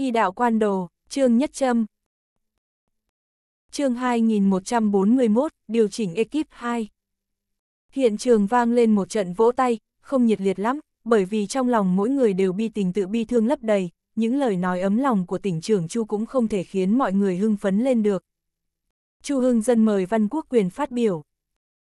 Y đạo quan đồ, trương nhất trâm Chương 2141, điều chỉnh ekip 2. Hiện trường vang lên một trận vỗ tay, không nhiệt liệt lắm, bởi vì trong lòng mỗi người đều bi tình tự bi thương lấp đầy, những lời nói ấm lòng của tỉnh trưởng Chu cũng không thể khiến mọi người hưng phấn lên được. Chu Hưng dân mời Văn Quốc Quyền phát biểu.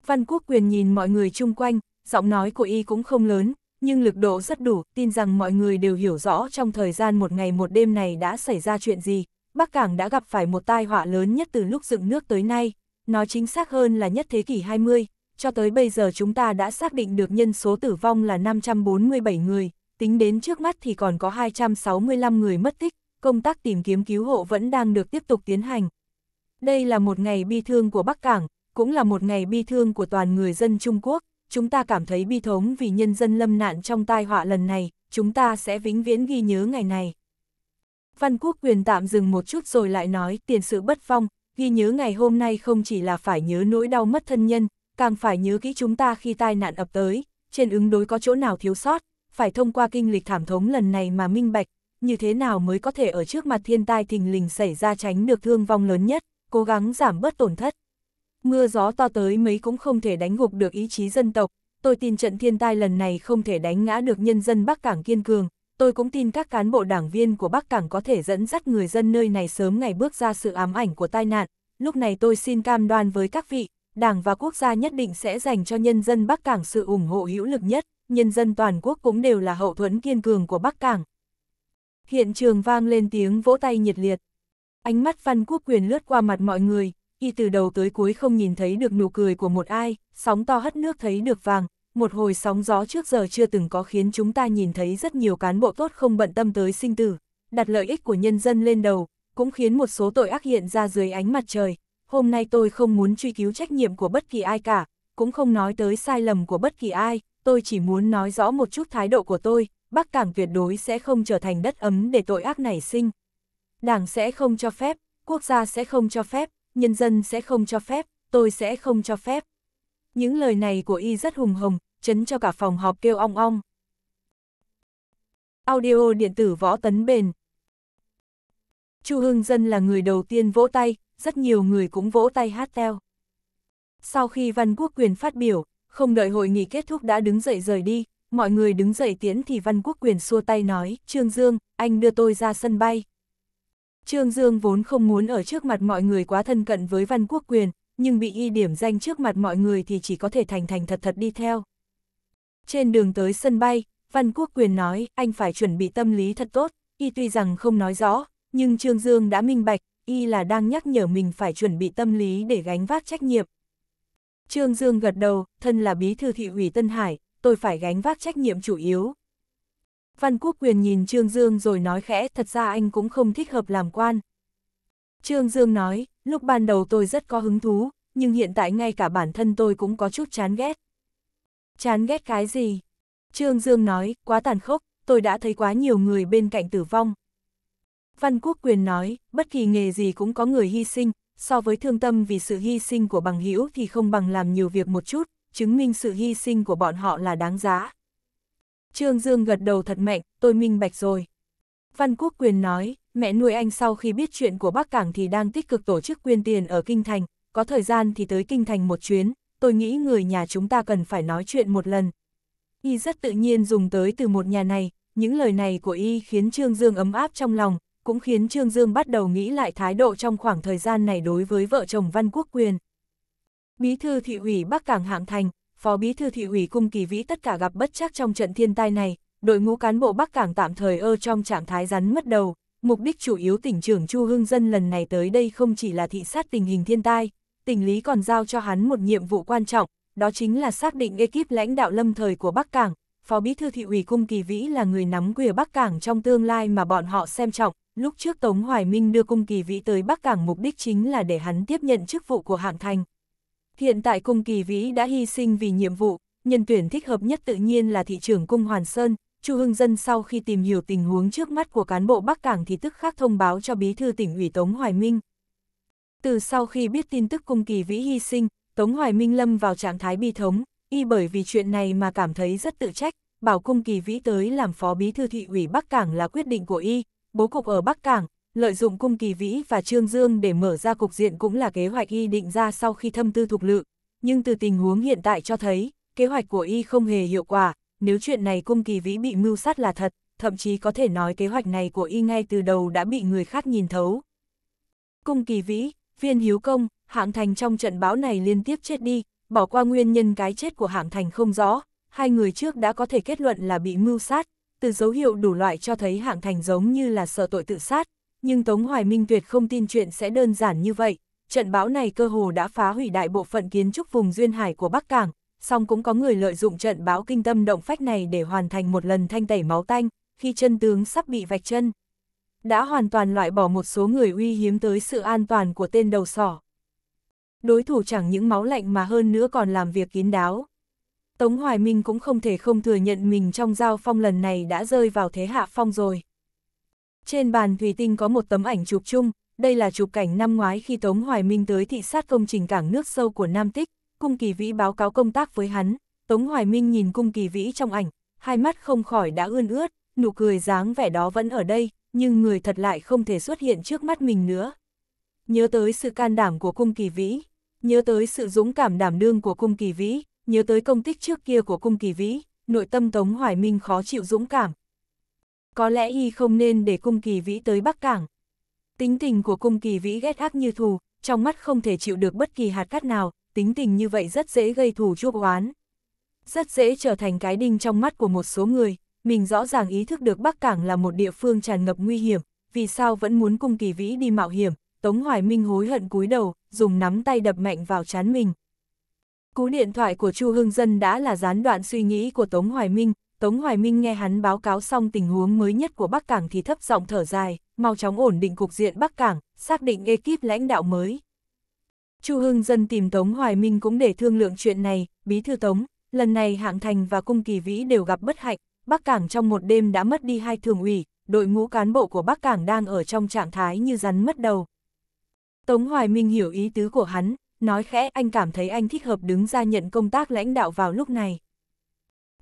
Văn Quốc Quyền nhìn mọi người chung quanh, giọng nói của y cũng không lớn, nhưng lực độ rất đủ, tin rằng mọi người đều hiểu rõ trong thời gian một ngày một đêm này đã xảy ra chuyện gì. Bắc Cảng đã gặp phải một tai họa lớn nhất từ lúc dựng nước tới nay, nó chính xác hơn là nhất thế kỷ 20, cho tới bây giờ chúng ta đã xác định được nhân số tử vong là 547 người, tính đến trước mắt thì còn có 265 người mất tích, công tác tìm kiếm cứu hộ vẫn đang được tiếp tục tiến hành. Đây là một ngày bi thương của Bắc Cảng, cũng là một ngày bi thương của toàn người dân Trung Quốc chúng ta cảm thấy bi thống vì nhân dân lâm nạn trong tai họa lần này, chúng ta sẽ vĩnh viễn ghi nhớ ngày này. Văn Quốc Quyền tạm dừng một chút rồi lại nói tiền sự bất phong ghi nhớ ngày hôm nay không chỉ là phải nhớ nỗi đau mất thân nhân, càng phải nhớ kỹ chúng ta khi tai nạn ập tới, trên ứng đối có chỗ nào thiếu sót, phải thông qua kinh lịch thảm thống lần này mà minh bạch, như thế nào mới có thể ở trước mặt thiên tai thình lình xảy ra tránh được thương vong lớn nhất, cố gắng giảm bớt tổn thất mưa gió to tới mấy cũng không thể đánh gục được ý chí dân tộc, tôi tin trận thiên tai lần này không thể đánh ngã được nhân dân Bắc Cảng kiên cường, tôi cũng tin các cán bộ đảng viên của Bắc Cảng có thể dẫn dắt người dân nơi này sớm ngày bước ra sự ám ảnh của tai nạn, lúc này tôi xin cam đoan với các vị, Đảng và quốc gia nhất định sẽ dành cho nhân dân Bắc Cảng sự ủng hộ hữu lực nhất, nhân dân toàn quốc cũng đều là hậu thuẫn kiên cường của Bắc Cảng. Hiện trường vang lên tiếng vỗ tay nhiệt liệt. Ánh mắt Văn Quốc Quyền lướt qua mặt mọi người, y từ đầu tới cuối không nhìn thấy được nụ cười của một ai, sóng to hất nước thấy được vàng, một hồi sóng gió trước giờ chưa từng có khiến chúng ta nhìn thấy rất nhiều cán bộ tốt không bận tâm tới sinh tử, đặt lợi ích của nhân dân lên đầu, cũng khiến một số tội ác hiện ra dưới ánh mặt trời. Hôm nay tôi không muốn truy cứu trách nhiệm của bất kỳ ai cả, cũng không nói tới sai lầm của bất kỳ ai, tôi chỉ muốn nói rõ một chút thái độ của tôi, Bắc Cảng tuyệt đối sẽ không trở thành đất ấm để tội ác nảy sinh. Đảng sẽ không cho phép, quốc gia sẽ không cho phép, nhân dân sẽ không cho phép, tôi sẽ không cho phép. Những lời này của y rất hùng hồng, chấn cho cả phòng họp kêu ong ong. Audio điện tử võ tấn bền Chu Hưng Dân là người đầu tiên vỗ tay, rất nhiều người cũng vỗ tay hát theo. Sau khi Văn Quốc Quyền phát biểu, không đợi hội nghị kết thúc đã đứng dậy rời đi, mọi người đứng dậy tiến thì Văn Quốc Quyền xua tay nói, Trương Dương, anh đưa tôi ra sân bay. Trương Dương vốn không muốn ở trước mặt mọi người quá thân cận với văn quốc quyền, nhưng bị y điểm danh trước mặt mọi người thì chỉ có thể thành thành thật thật đi theo. Trên đường tới sân bay, văn quốc quyền nói anh phải chuẩn bị tâm lý thật tốt, y tuy rằng không nói rõ, nhưng Trương Dương đã minh bạch, y là đang nhắc nhở mình phải chuẩn bị tâm lý để gánh vác trách nhiệm. Trương Dương gật đầu, thân là bí thư thị ủy Tân Hải, tôi phải gánh vác trách nhiệm chủ yếu, Văn Quốc Quyền nhìn Trương Dương rồi nói khẽ thật ra anh cũng không thích hợp làm quan. Trương Dương nói, lúc ban đầu tôi rất có hứng thú, nhưng hiện tại ngay cả bản thân tôi cũng có chút chán ghét. Chán ghét cái gì? Trương Dương nói, quá tàn khốc, tôi đã thấy quá nhiều người bên cạnh tử vong. Văn Quốc Quyền nói, bất kỳ nghề gì cũng có người hy sinh, so với thương tâm vì sự hy sinh của bằng hữu thì không bằng làm nhiều việc một chút, chứng minh sự hy sinh của bọn họ là đáng giá. Trương Dương gật đầu thật mạnh, tôi minh bạch rồi. Văn Quốc Quyền nói, mẹ nuôi anh sau khi biết chuyện của Bắc Cảng thì đang tích cực tổ chức quyên tiền ở Kinh Thành, có thời gian thì tới Kinh Thành một chuyến, tôi nghĩ người nhà chúng ta cần phải nói chuyện một lần. Y rất tự nhiên dùng tới từ một nhà này, những lời này của Y khiến Trương Dương ấm áp trong lòng, cũng khiến Trương Dương bắt đầu nghĩ lại thái độ trong khoảng thời gian này đối với vợ chồng Văn Quốc Quyền. Bí thư thị ủy Bắc Cảng Hạng Thành, Phó Bí Thư Thị ủy Cung Kỳ Vĩ tất cả gặp bất chắc trong trận thiên tai này, đội ngũ cán bộ Bắc Cảng tạm thời ơ trong trạng thái rắn mất đầu. Mục đích chủ yếu tỉnh trưởng Chu Hưng Dân lần này tới đây không chỉ là thị sát tình hình thiên tai, tỉnh lý còn giao cho hắn một nhiệm vụ quan trọng, đó chính là xác định ekip lãnh đạo lâm thời của Bắc Cảng. Phó Bí Thư Thị ủy Cung Kỳ Vĩ là người nắm quyền Bắc Cảng trong tương lai mà bọn họ xem trọng. Lúc trước Tống Hoài Minh đưa Cung Kỳ Vĩ tới Bắc Cảng mục đích chính là để hắn tiếp nhận chức vụ của hạng thành, Hiện tại cung kỳ vĩ đã hy sinh vì nhiệm vụ, nhân tuyển thích hợp nhất tự nhiên là thị trưởng cung Hoàn Sơn. Chu Hưng Dân sau khi tìm hiểu tình huống trước mắt của cán bộ Bắc Cảng thì tức khắc thông báo cho bí thư tỉnh ủy Tống Hoài Minh. Từ sau khi biết tin tức cung kỳ vĩ hy sinh, Tống Hoài Minh lâm vào trạng thái bi thống, y bởi vì chuyện này mà cảm thấy rất tự trách, bảo cung kỳ vĩ tới làm phó bí thư thị ủy Bắc Cảng là quyết định của y, bố cục ở Bắc Cảng, lợi dụng cung kỳ vĩ và Trương Dương để mở ra cục diện cũng là kế hoạch y định ra sau khi thâm tư thuộc lự, nhưng từ tình huống hiện tại cho thấy, kế hoạch của y không hề hiệu quả, nếu chuyện này cung kỳ vĩ bị mưu sát là thật, thậm chí có thể nói kế hoạch này của y ngay từ đầu đã bị người khác nhìn thấu. Cung kỳ vĩ, viên hiếu công, hạng thành trong trận bão này liên tiếp chết đi, bỏ qua nguyên nhân cái chết của hạng thành không rõ, hai người trước đã có thể kết luận là bị mưu sát, từ dấu hiệu đủ loại cho thấy hạng thành giống như là sợ tội tự sát, nhưng Tống Hoài Minh tuyệt không tin chuyện sẽ đơn giản như vậy. Trận bão này cơ hồ đã phá hủy đại bộ phận kiến trúc vùng duyên hải của Bắc Cảng, song cũng có người lợi dụng trận bão kinh tâm động phách này để hoàn thành một lần thanh tẩy máu tanh, khi chân tướng sắp bị vạch chân. Đã hoàn toàn loại bỏ một số người uy hiếm tới sự an toàn của tên đầu sỏ. Đối thủ chẳng những máu lạnh mà hơn nữa còn làm việc kín đáo. Tống Hoài Minh cũng không thể không thừa nhận mình trong giao phong lần này đã rơi vào thế hạ phong rồi. Trên bàn thủy tinh có một tấm ảnh chụp chung, đây là chụp cảnh năm ngoái khi Tống Hoài Minh tới thị sát công trình cảng nước sâu của Nam Tích, Cung Kỳ Vĩ báo cáo công tác với hắn, Tống Hoài Minh nhìn Cung Kỳ Vĩ trong ảnh, hai mắt không khỏi đã ươn ướt, nụ cười dáng vẻ đó vẫn ở đây, nhưng người thật lại không thể xuất hiện trước mắt mình nữa. Nhớ tới sự can đảm của Cung Kỳ Vĩ, nhớ tới sự dũng cảm đảm đương của Cung Kỳ Vĩ, nhớ tới công tích trước kia của Cung Kỳ Vĩ, nội tâm Tống Hoài Minh khó chịu dũng cảm, có lẽ y không nên để cung kỳ vĩ tới Bắc Cảng. Tính tình của cung kỳ vĩ ghét ác như thù, trong mắt không thể chịu được bất kỳ hạt cát nào, tính tình như vậy rất dễ gây thù chuốc oán. Rất dễ trở thành cái đinh trong mắt của một số người, mình rõ ràng ý thức được Bắc Cảng là một địa phương tràn ngập nguy hiểm, vì sao vẫn muốn cung kỳ vĩ đi mạo hiểm, Tống Hoài Minh hối hận cúi đầu, dùng nắm tay đập mạnh vào chán mình. Cú điện thoại của Chu Hưng Dân đã là gián đoạn suy nghĩ của Tống Hoài Minh, Tống Hoài Minh nghe hắn báo cáo xong tình huống mới nhất của Bắc Cảng thì thấp giọng thở dài, mau chóng ổn định cục diện Bắc Cảng, xác định ekip lãnh đạo mới. Chu Hưng Dân tìm Tống Hoài Minh cũng để thương lượng chuyện này, bí thư Tống, lần này Hạng Thành và Cung Kỳ Vĩ đều gặp bất hạnh, Bắc Cảng trong một đêm đã mất đi hai thường ủy, đội ngũ cán bộ của Bắc Cảng đang ở trong trạng thái như rắn mất đầu. Tống Hoài Minh hiểu ý tứ của hắn, nói khẽ anh cảm thấy anh thích hợp đứng ra nhận công tác lãnh đạo vào lúc này.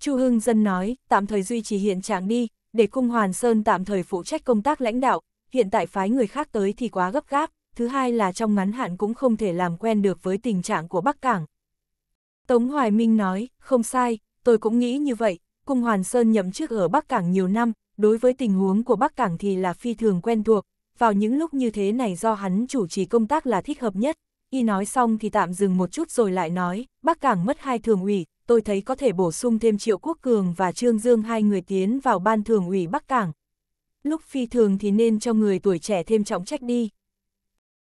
Chu Hưng Dân nói, tạm thời duy trì hiện trạng đi, để Cung Hoàn Sơn tạm thời phụ trách công tác lãnh đạo, hiện tại phái người khác tới thì quá gấp gáp, thứ hai là trong ngắn hạn cũng không thể làm quen được với tình trạng của Bắc Cảng. Tống Hoài Minh nói, không sai, tôi cũng nghĩ như vậy, Cung Hoàn Sơn nhậm chức ở Bắc Cảng nhiều năm, đối với tình huống của Bắc Cảng thì là phi thường quen thuộc, vào những lúc như thế này do hắn chủ trì công tác là thích hợp nhất. Y nói xong thì tạm dừng một chút rồi lại nói, Bắc Cảng mất hai thường ủy, tôi thấy có thể bổ sung thêm Triệu Quốc Cường và Trương Dương hai người tiến vào ban thường ủy Bắc Cảng. Lúc phi thường thì nên cho người tuổi trẻ thêm trọng trách đi.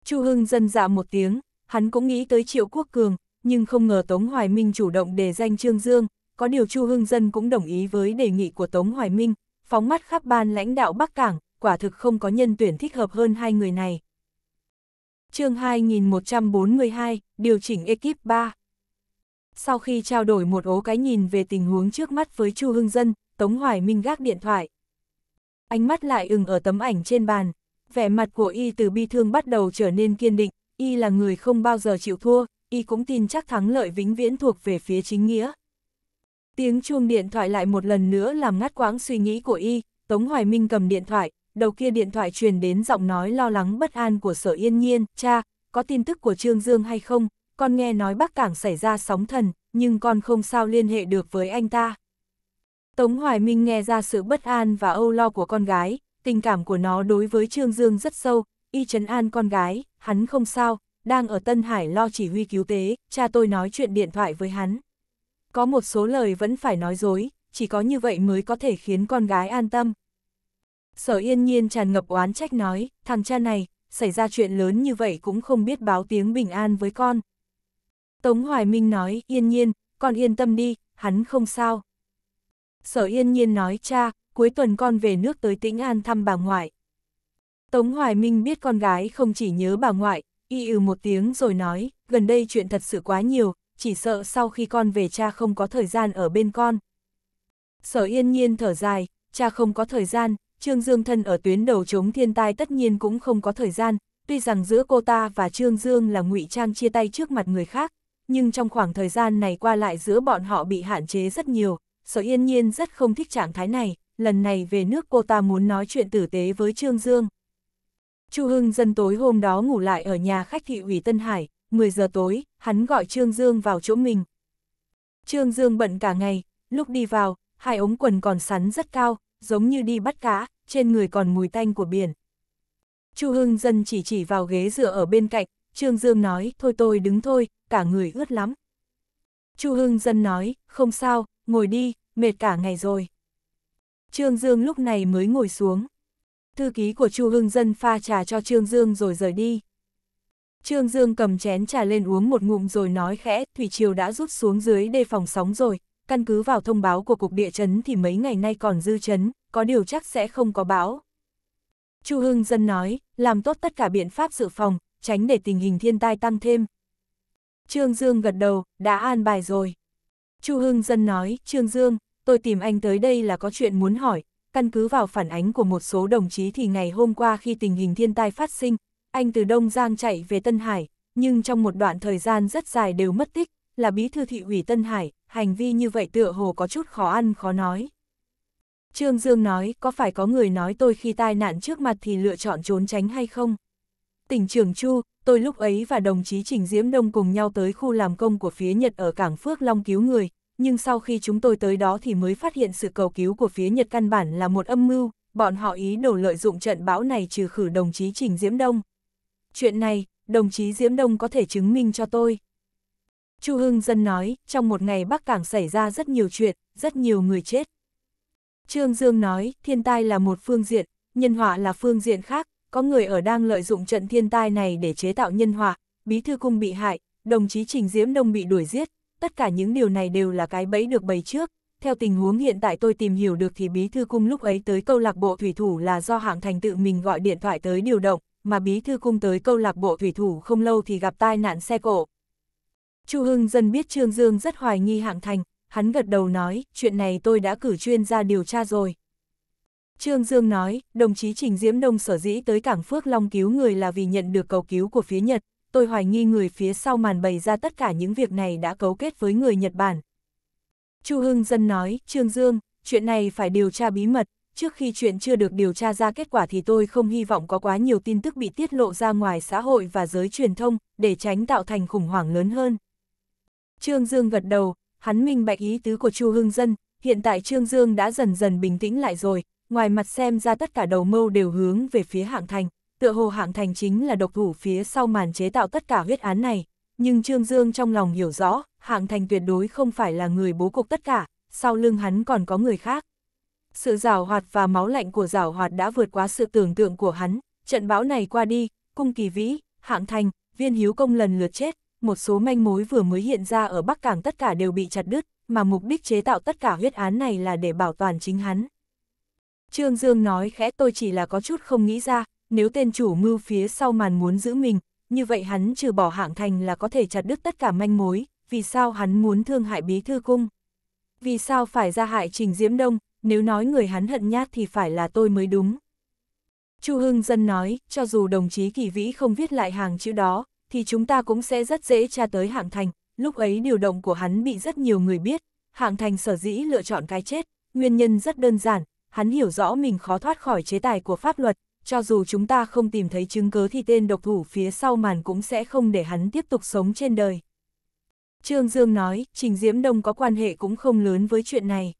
Chu Hưng dân dạ một tiếng, hắn cũng nghĩ tới Triệu Quốc Cường, nhưng không ngờ Tống Hoài Minh chủ động đề danh Trương Dương, có điều Chu Hưng dân cũng đồng ý với đề nghị của Tống Hoài Minh, phóng mắt khắp ban lãnh đạo Bắc Cảng, quả thực không có nhân tuyển thích hợp hơn hai người này. chương 2142, điều chỉnh ekip 3 sau khi trao đổi một ố cái nhìn về tình huống trước mắt với Chu Hưng Dân, Tống Hoài Minh gác điện thoại. Ánh mắt lại ừng ở tấm ảnh trên bàn, vẻ mặt của y từ bi thương bắt đầu trở nên kiên định, y là người không bao giờ chịu thua, y cũng tin chắc thắng lợi vĩnh viễn thuộc về phía chính nghĩa. Tiếng chuông điện thoại lại một lần nữa làm ngắt quãng suy nghĩ của y, Tống Hoài Minh cầm điện thoại, đầu kia điện thoại truyền đến giọng nói lo lắng bất an của sở yên nhiên, cha, có tin tức của Trương Dương hay không, con nghe nói Bắc Cảng xảy ra sóng thần, nhưng con không sao liên hệ được với anh ta. Tống Hoài Minh nghe ra sự bất an và âu lo của con gái, tình cảm của nó đối với Trương Dương rất sâu, y trấn an con gái, hắn không sao, đang ở Tân Hải lo chỉ huy cứu tế, cha tôi nói chuyện điện thoại với hắn. Có một số lời vẫn phải nói dối, chỉ có như vậy mới có thể khiến con gái an tâm. Sở yên nhiên tràn ngập oán trách nói, thằng cha này, xảy ra chuyện lớn như vậy cũng không biết báo tiếng bình an với con, Tống Hoài Minh nói, yên nhiên, con yên tâm đi, hắn không sao. Sở yên nhiên nói, cha, cuối tuần con về nước tới Tĩnh An thăm bà ngoại. Tống Hoài Minh biết con gái không chỉ nhớ bà ngoại, y ừ một tiếng rồi nói, gần đây chuyện thật sự quá nhiều, chỉ sợ sau khi con về cha không có thời gian ở bên con. Sở yên nhiên thở dài, cha không có thời gian, Trương Dương thân ở tuyến đầu chống thiên tai tất nhiên cũng không có thời gian, tuy rằng giữa cô ta và Trương Dương là ngụy trang chia tay trước mặt người khác, nhưng trong khoảng thời gian này qua lại giữa bọn họ bị hạn chế rất nhiều, sở yên nhiên rất không thích trạng thái này, lần này về nước cô ta muốn nói chuyện tử tế với Trương Dương. Chu Hưng dân tối hôm đó ngủ lại ở nhà khách thị ủy Tân Hải, 10 giờ tối, hắn gọi Trương Dương vào chỗ mình. Trương Dương bận cả ngày, lúc đi vào, hai ống quần còn sắn rất cao, giống như đi bắt cá, trên người còn mùi tanh của biển. Chu Hưng dân chỉ chỉ vào ghế dựa ở bên cạnh, Trương Dương nói, thôi tôi đứng thôi, cả người ướt lắm. Chu Hưng Dân nói, không sao, ngồi đi, mệt cả ngày rồi. Trương Dương lúc này mới ngồi xuống. Thư ký của Chu Hưng Dân pha trà cho Trương Dương rồi rời đi. Trương Dương cầm chén trà lên uống một ngụm rồi nói khẽ, thủy triều đã rút xuống dưới đề phòng sóng rồi, căn cứ vào thông báo của cục địa chấn thì mấy ngày nay còn dư chấn, có điều chắc sẽ không có bão. Chu Hưng Dân nói, làm tốt tất cả biện pháp dự phòng, tránh để tình hình thiên tai tăng thêm. Trương Dương gật đầu, đã an bài rồi. Chu Hưng Dân nói, Trương Dương, tôi tìm anh tới đây là có chuyện muốn hỏi, căn cứ vào phản ánh của một số đồng chí thì ngày hôm qua khi tình hình thiên tai phát sinh, anh từ Đông Giang chạy về Tân Hải, nhưng trong một đoạn thời gian rất dài đều mất tích, là bí thư thị ủy Tân Hải, hành vi như vậy tựa hồ có chút khó ăn khó nói. Trương Dương nói, có phải có người nói tôi khi tai nạn trước mặt thì lựa chọn trốn tránh hay không? Tỉnh trưởng Chu, tôi lúc ấy và đồng chí Trình Diễm Đông cùng nhau tới khu làm công của phía Nhật ở cảng Phước Long cứu người, nhưng sau khi chúng tôi tới đó thì mới phát hiện sự cầu cứu của phía Nhật căn bản là một âm mưu, bọn họ ý đồ lợi dụng trận bão này trừ khử đồng chí Trình Diễm Đông. Chuyện này, đồng chí Diễm Đông có thể chứng minh cho tôi. Chu Hưng Dân nói, trong một ngày Bắc Cảng xảy ra rất nhiều chuyện, rất nhiều người chết. Trương Dương nói, thiên tai là một phương diện, nhân họa là phương diện khác, có người ở đang lợi dụng trận thiên tai này để chế tạo nhân họa, bí thư cung bị hại, đồng chí Trình Diễm Đông bị đuổi giết, tất cả những điều này đều là cái bẫy được bày trước. Theo tình huống hiện tại tôi tìm hiểu được thì bí thư cung lúc ấy tới câu lạc bộ thủy thủ là do hạng thành tự mình gọi điện thoại tới điều động, mà bí thư cung tới câu lạc bộ thủy thủ không lâu thì gặp tai nạn xe cộ. Chu Hưng dần biết Trương Dương rất hoài nghi hạng thành, hắn gật đầu nói, chuyện này tôi đã cử chuyên gia điều tra rồi. Trương Dương nói, đồng chí Trình Diễm Đông sở dĩ tới cảng Phước Long cứu người là vì nhận được cầu cứu của phía Nhật, tôi hoài nghi người phía sau màn bày ra tất cả những việc này đã cấu kết với người Nhật Bản. Chu Hưng Dân nói, Trương Dương, chuyện này phải điều tra bí mật, trước khi chuyện chưa được điều tra ra kết quả thì tôi không hy vọng có quá nhiều tin tức bị tiết lộ ra ngoài xã hội và giới truyền thông, để tránh tạo thành khủng hoảng lớn hơn. Trương Dương gật đầu, hắn minh bạch ý tứ của Chu Hưng Dân, hiện tại Trương Dương đã dần dần bình tĩnh lại rồi, ngoài mặt xem ra tất cả đầu mâu đều hướng về phía hạng thành, tựa hồ hạng thành chính là độc thủ phía sau màn chế tạo tất cả huyết án này, nhưng Trương Dương trong lòng hiểu rõ, hạng thành tuyệt đối không phải là người bố cục tất cả, sau lưng hắn còn có người khác. Sự rào hoạt và máu lạnh của rào hoạt đã vượt quá sự tưởng tượng của hắn, trận bão này qua đi, cung kỳ vĩ, hạng thành, viên hiếu công lần lượt chết, một số manh mối vừa mới hiện ra ở Bắc Cảng tất cả đều bị chặt đứt, mà mục đích chế tạo tất cả huyết án này là để bảo toàn chính hắn. Trương Dương nói khẽ tôi chỉ là có chút không nghĩ ra, nếu tên chủ mưu phía sau màn muốn giữ mình, như vậy hắn trừ bỏ hạng thành là có thể chặt đứt tất cả manh mối, vì sao hắn muốn thương hại bí thư cung? Vì sao phải ra hại Trình Diễm Đông, nếu nói người hắn hận nhát thì phải là tôi mới đúng. Chu Hưng Dân nói, cho dù đồng chí Kỳ Vĩ không viết lại hàng chữ đó, thì chúng ta cũng sẽ rất dễ tra tới hạng thành, lúc ấy điều động của hắn bị rất nhiều người biết, hạng thành sở dĩ lựa chọn cái chết, nguyên nhân rất đơn giản, hắn hiểu rõ mình khó thoát khỏi chế tài của pháp luật, cho dù chúng ta không tìm thấy chứng cứ thì tên độc thủ phía sau màn cũng sẽ không để hắn tiếp tục sống trên đời. Trương Dương nói, Trình Diễm Đông có quan hệ cũng không lớn với chuyện này.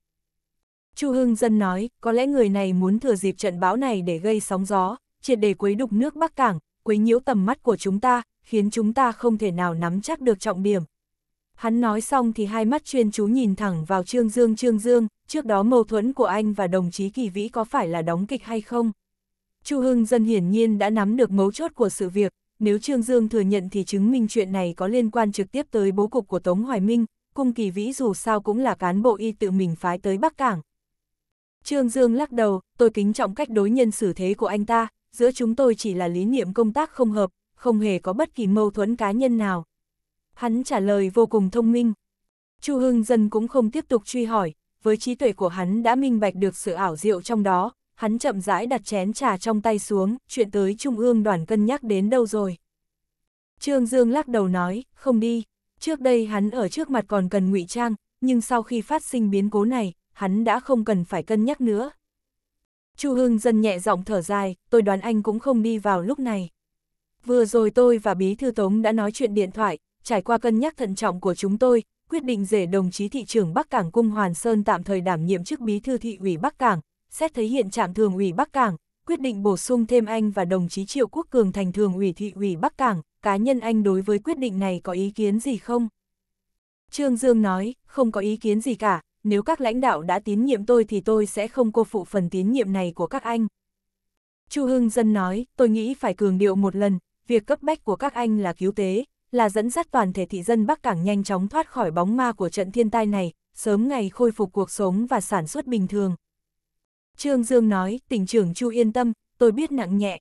Chu Hưng Dân nói, có lẽ người này muốn thừa dịp trận báo này để gây sóng gió, triệt để quấy đục nước Bắc Cảng, quấy nhiễu tầm mắt của chúng ta, khiến chúng ta không thể nào nắm chắc được trọng điểm, Hắn nói xong thì hai mắt chuyên chú nhìn thẳng vào Trương Dương Trương Dương, trước đó mâu thuẫn của anh và đồng chí Kỳ Vĩ có phải là đóng kịch hay không? Chu Hưng dân hiển nhiên đã nắm được mấu chốt của sự việc, nếu Trương Dương thừa nhận thì chứng minh chuyện này có liên quan trực tiếp tới bố cục của Tống Hoài Minh, cung Kỳ Vĩ dù sao cũng là cán bộ y tự mình phái tới Bắc Cảng. Trương Dương lắc đầu, tôi kính trọng cách đối nhân xử thế của anh ta, giữa chúng tôi chỉ là lý niệm công tác không hợp, không hề có bất kỳ mâu thuẫn cá nhân nào. Hắn trả lời vô cùng thông minh. Chu Hưng Dân cũng không tiếp tục truy hỏi, với trí tuệ của hắn đã minh bạch được sự ảo diệu trong đó, hắn chậm rãi đặt chén trà trong tay xuống, chuyện tới Trung ương đoàn cân nhắc đến đâu rồi. Trương Dương lắc đầu nói, không đi, trước đây hắn ở trước mặt còn cần ngụy trang, nhưng sau khi phát sinh biến cố này, hắn đã không cần phải cân nhắc nữa. Chu Hưng Dân nhẹ giọng thở dài, tôi đoán anh cũng không đi vào lúc này. Vừa rồi tôi và Bí Thư Tống đã nói chuyện điện thoại, trải qua cân nhắc thận trọng của chúng tôi, quyết định rể đồng chí thị trưởng Bắc Cảng Cung Hoàn Sơn tạm thời đảm nhiệm chức bí thư thị ủy Bắc Cảng, xét thấy hiện trạng thường ủy Bắc Cảng, quyết định bổ sung thêm anh và đồng chí Triệu Quốc Cường thành thường ủy thị ủy Bắc Cảng, cá nhân anh đối với quyết định này có ý kiến gì không? Trương Dương nói, không có ý kiến gì cả, nếu các lãnh đạo đã tín nhiệm tôi thì tôi sẽ không cô phụ phần tín nhiệm này của các anh. Chu Hưng Dân nói, tôi nghĩ phải cường điệu một lần, việc cấp bách của các anh là cứu tế, là dẫn dắt toàn thể thị dân Bắc Cảng nhanh chóng thoát khỏi bóng ma của trận thiên tai này, sớm ngày khôi phục cuộc sống và sản xuất bình thường. Trương Dương nói, tỉnh trưởng Chu yên tâm, tôi biết nặng nhẹ.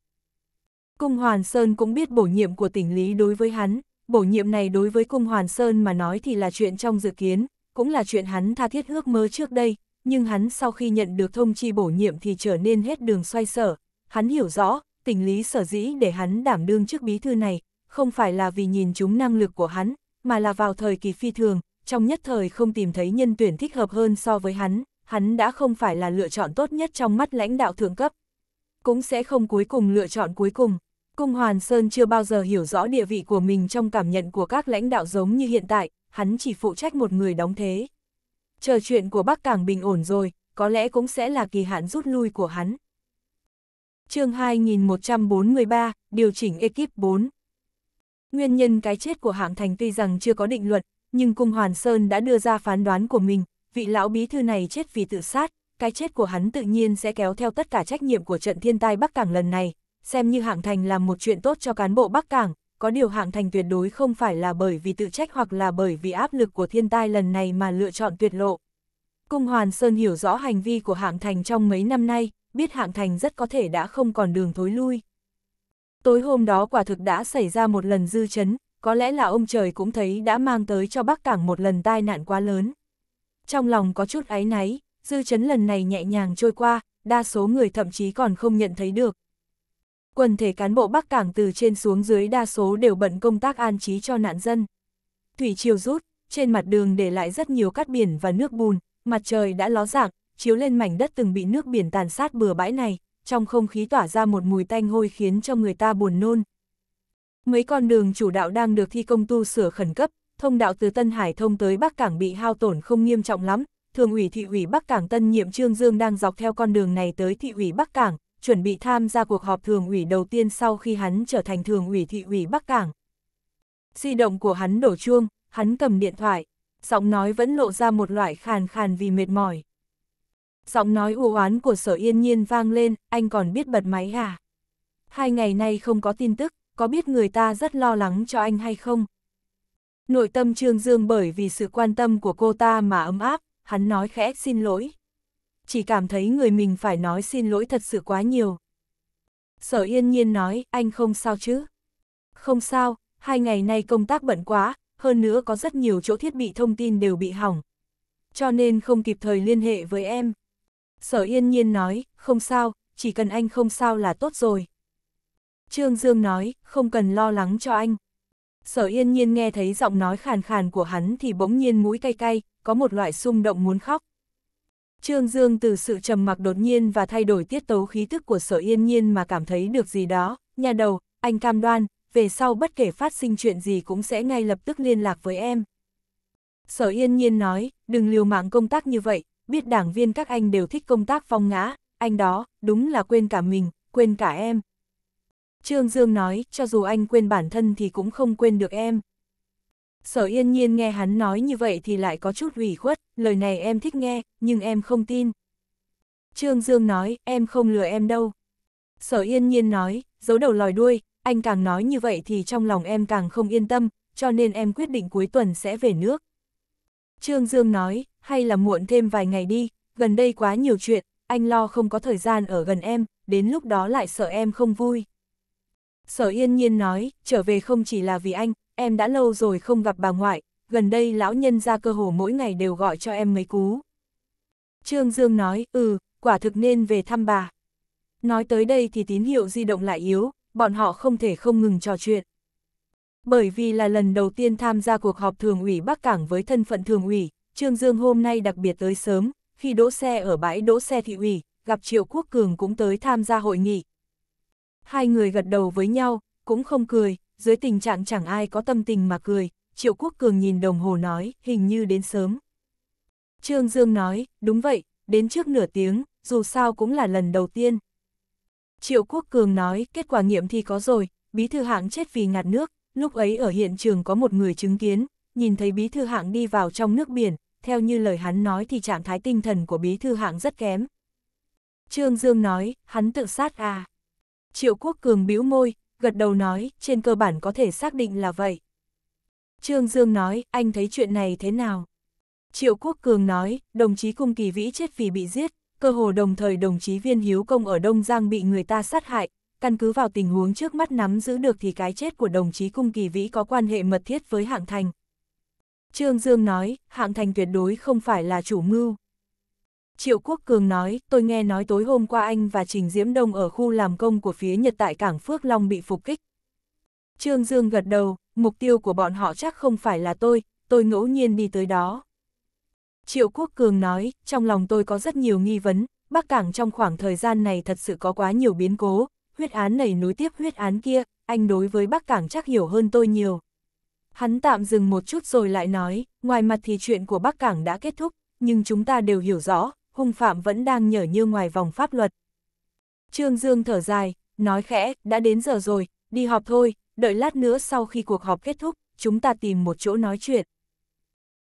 Cung Hoàn Sơn cũng biết bổ nhiệm của tỉnh Lý đối với hắn, bổ nhiệm này đối với Cung Hoàn Sơn mà nói thì là chuyện trong dự kiến, cũng là chuyện hắn tha thiết ước mơ trước đây, nhưng hắn sau khi nhận được thông chi bổ nhiệm thì trở nên hết đường xoay sở. Hắn hiểu rõ, tỉnh Lý sở dĩ để hắn đảm đương chức bí thư này, không phải là vì nhìn chúng năng lực của hắn, mà là vào thời kỳ phi thường, trong nhất thời không tìm thấy nhân tuyển thích hợp hơn so với hắn, hắn đã không phải là lựa chọn tốt nhất trong mắt lãnh đạo thượng cấp. Cũng sẽ không cuối cùng lựa chọn cuối cùng. Cung Hoàn Sơn chưa bao giờ hiểu rõ địa vị của mình trong cảm nhận của các lãnh đạo giống như hiện tại, hắn chỉ phụ trách một người đóng thế. Chờ chuyện của Bắc Cảng bình ổn rồi, có lẽ cũng sẽ là kỳ hạn rút lui của hắn. chương 2143, điều chỉnh ekip 4 Nguyên nhân cái chết của hạng thành tuy rằng chưa có định luận, nhưng Cung Hoàn Sơn đã đưa ra phán đoán của mình, vị lão bí thư này chết vì tự sát, cái chết của hắn tự nhiên sẽ kéo theo tất cả trách nhiệm của trận thiên tai Bắc Cảng lần này, xem như hạng thành làm một chuyện tốt cho cán bộ Bắc Cảng, có điều hạng thành tuyệt đối không phải là bởi vì tự trách hoặc là bởi vì áp lực của thiên tai lần này mà lựa chọn tuyệt lộ. Cung Hoàn Sơn hiểu rõ hành vi của hạng thành trong mấy năm nay, biết hạng thành rất có thể đã không còn đường thối lui. Tối hôm đó quả thực đã xảy ra một lần dư chấn, có lẽ là ông trời cũng thấy đã mang tới cho Bắc Cảng một lần tai nạn quá lớn. Trong lòng có chút áy náy, dư chấn lần này nhẹ nhàng trôi qua, đa số người thậm chí còn không nhận thấy được. Quần thể cán bộ Bắc Cảng từ trên xuống dưới đa số đều bận công tác an trí cho nạn dân. Thủy chiều rút, trên mặt đường để lại rất nhiều cát biển và nước bùn, mặt trời đã ló dạng, chiếu lên mảnh đất từng bị nước biển tàn sát bừa bãi này trong không khí tỏa ra một mùi tanh hôi khiến cho người ta buồn nôn. Mấy con đường chủ đạo đang được thi công tu sửa khẩn cấp, thông đạo từ Tân Hải thông tới Bắc Cảng bị hao tổn không nghiêm trọng lắm, thường ủy thị ủy Bắc Cảng tân nhiệm Trương Dương đang dọc theo con đường này tới thị ủy Bắc Cảng, chuẩn bị tham gia cuộc họp thường ủy đầu tiên sau khi hắn trở thành thường ủy thị ủy Bắc Cảng. Di động của hắn đổ chuông, hắn cầm điện thoại, giọng nói vẫn lộ ra một loại khàn khàn vì mệt mỏi. Giọng nói u oán của sở yên nhiên vang lên, anh còn biết bật máy à? Hai ngày nay không có tin tức, có biết người ta rất lo lắng cho anh hay không? Nội tâm Trương Dương bởi vì sự quan tâm của cô ta mà ấm áp, hắn nói khẽ xin lỗi. Chỉ cảm thấy người mình phải nói xin lỗi thật sự quá nhiều. Sở yên nhiên nói, anh không sao chứ? Không sao, hai ngày nay công tác bận quá, hơn nữa có rất nhiều chỗ thiết bị thông tin đều bị hỏng. Cho nên không kịp thời liên hệ với em, sở yên nhiên nói, không sao, chỉ cần anh không sao là tốt rồi. Trương Dương nói, không cần lo lắng cho anh. Sở yên nhiên nghe thấy giọng nói khàn khàn của hắn thì bỗng nhiên mũi cay cay, có một loại xung động muốn khóc. Trương Dương từ sự trầm mặc đột nhiên và thay đổi tiết tấu khí tức của sở yên nhiên mà cảm thấy được gì đó, nhà đầu, anh cam đoan, về sau bất kể phát sinh chuyện gì cũng sẽ ngay lập tức liên lạc với em. Sở yên nhiên nói, đừng liều mạng công tác như vậy, biết đảng viên các anh đều thích công tác phong ngã, anh đó, đúng là quên cả mình, quên cả em. Trương Dương nói, cho dù anh quên bản thân thì cũng không quên được em. Sở yên nhiên nghe hắn nói như vậy thì lại có chút ủy khuất, lời này em thích nghe, nhưng em không tin. Trương Dương nói, em không lừa em đâu. Sở yên nhiên nói, giấu đầu lòi đuôi, anh càng nói như vậy thì trong lòng em càng không yên tâm, cho nên em quyết định cuối tuần sẽ về nước. Trương Dương nói, hay là muộn thêm vài ngày đi, gần đây quá nhiều chuyện, anh lo không có thời gian ở gần em, đến lúc đó lại sợ em không vui. Sở yên nhiên nói, trở về không chỉ là vì anh, em đã lâu rồi không gặp bà ngoại, gần đây lão nhân ra cơ hồ mỗi ngày đều gọi cho em mấy cú. Trương Dương nói, ừ, quả thực nên về thăm bà. Nói tới đây thì tín hiệu di động lại yếu, bọn họ không thể không ngừng trò chuyện. Bởi vì là lần đầu tiên tham gia cuộc họp thường ủy Bắc Cảng với thân phận thường ủy, Trương Dương hôm nay đặc biệt tới sớm, khi đỗ xe ở bãi đỗ xe thị ủy, gặp Triệu Quốc Cường cũng tới tham gia hội nghị. Hai người gật đầu với nhau, cũng không cười, dưới tình trạng chẳng ai có tâm tình mà cười, Triệu Quốc Cường nhìn đồng hồ nói, hình như đến sớm. Trương Dương nói, đúng vậy, đến trước nửa tiếng, dù sao cũng là lần đầu tiên. Triệu Quốc Cường nói, kết quả nghiệm thi có rồi, bí thư hạng chết vì ngạt nước, lúc ấy ở hiện trường có một người chứng kiến, nhìn thấy bí thư hạng đi vào trong nước biển, theo như lời hắn nói thì trạng thái tinh thần của bí thư hạng rất kém. Trương Dương nói, hắn tự sát à. Triệu Quốc Cường bĩu môi, gật đầu nói, trên cơ bản có thể xác định là vậy. Trương Dương nói, anh thấy chuyện này thế nào? Triệu Quốc Cường nói, đồng chí Cung Kỳ Vĩ chết vì bị giết, cơ hồ đồng thời đồng chí Viên Hiếu Công ở Đông Giang bị người ta sát hại, căn cứ vào tình huống trước mắt nắm giữ được thì cái chết của đồng chí Cung Kỳ Vĩ có quan hệ mật thiết với hạng thành, Trương Dương nói, hạng thành tuyệt đối không phải là chủ mưu. Triệu Quốc Cường nói, tôi nghe nói tối hôm qua anh và Trình Diễm Đông ở khu làm công của phía Nhật tại Cảng Phước Long bị phục kích. Trương Dương gật đầu, mục tiêu của bọn họ chắc không phải là tôi, tôi ngẫu nhiên đi tới đó. Triệu Quốc Cường nói, trong lòng tôi có rất nhiều nghi vấn, Bắc Cảng trong khoảng thời gian này thật sự có quá nhiều biến cố, huyết án này nối tiếp huyết án kia, anh đối với Bắc Cảng chắc hiểu hơn tôi nhiều. Hắn tạm dừng một chút rồi lại nói, ngoài mặt thì chuyện của Bắc Cảng đã kết thúc, nhưng chúng ta đều hiểu rõ, hung phạm vẫn đang nhở như ngoài vòng pháp luật. Trương Dương thở dài, nói khẽ, đã đến giờ rồi, đi họp thôi, đợi lát nữa sau khi cuộc họp kết thúc, chúng ta tìm một chỗ nói chuyện.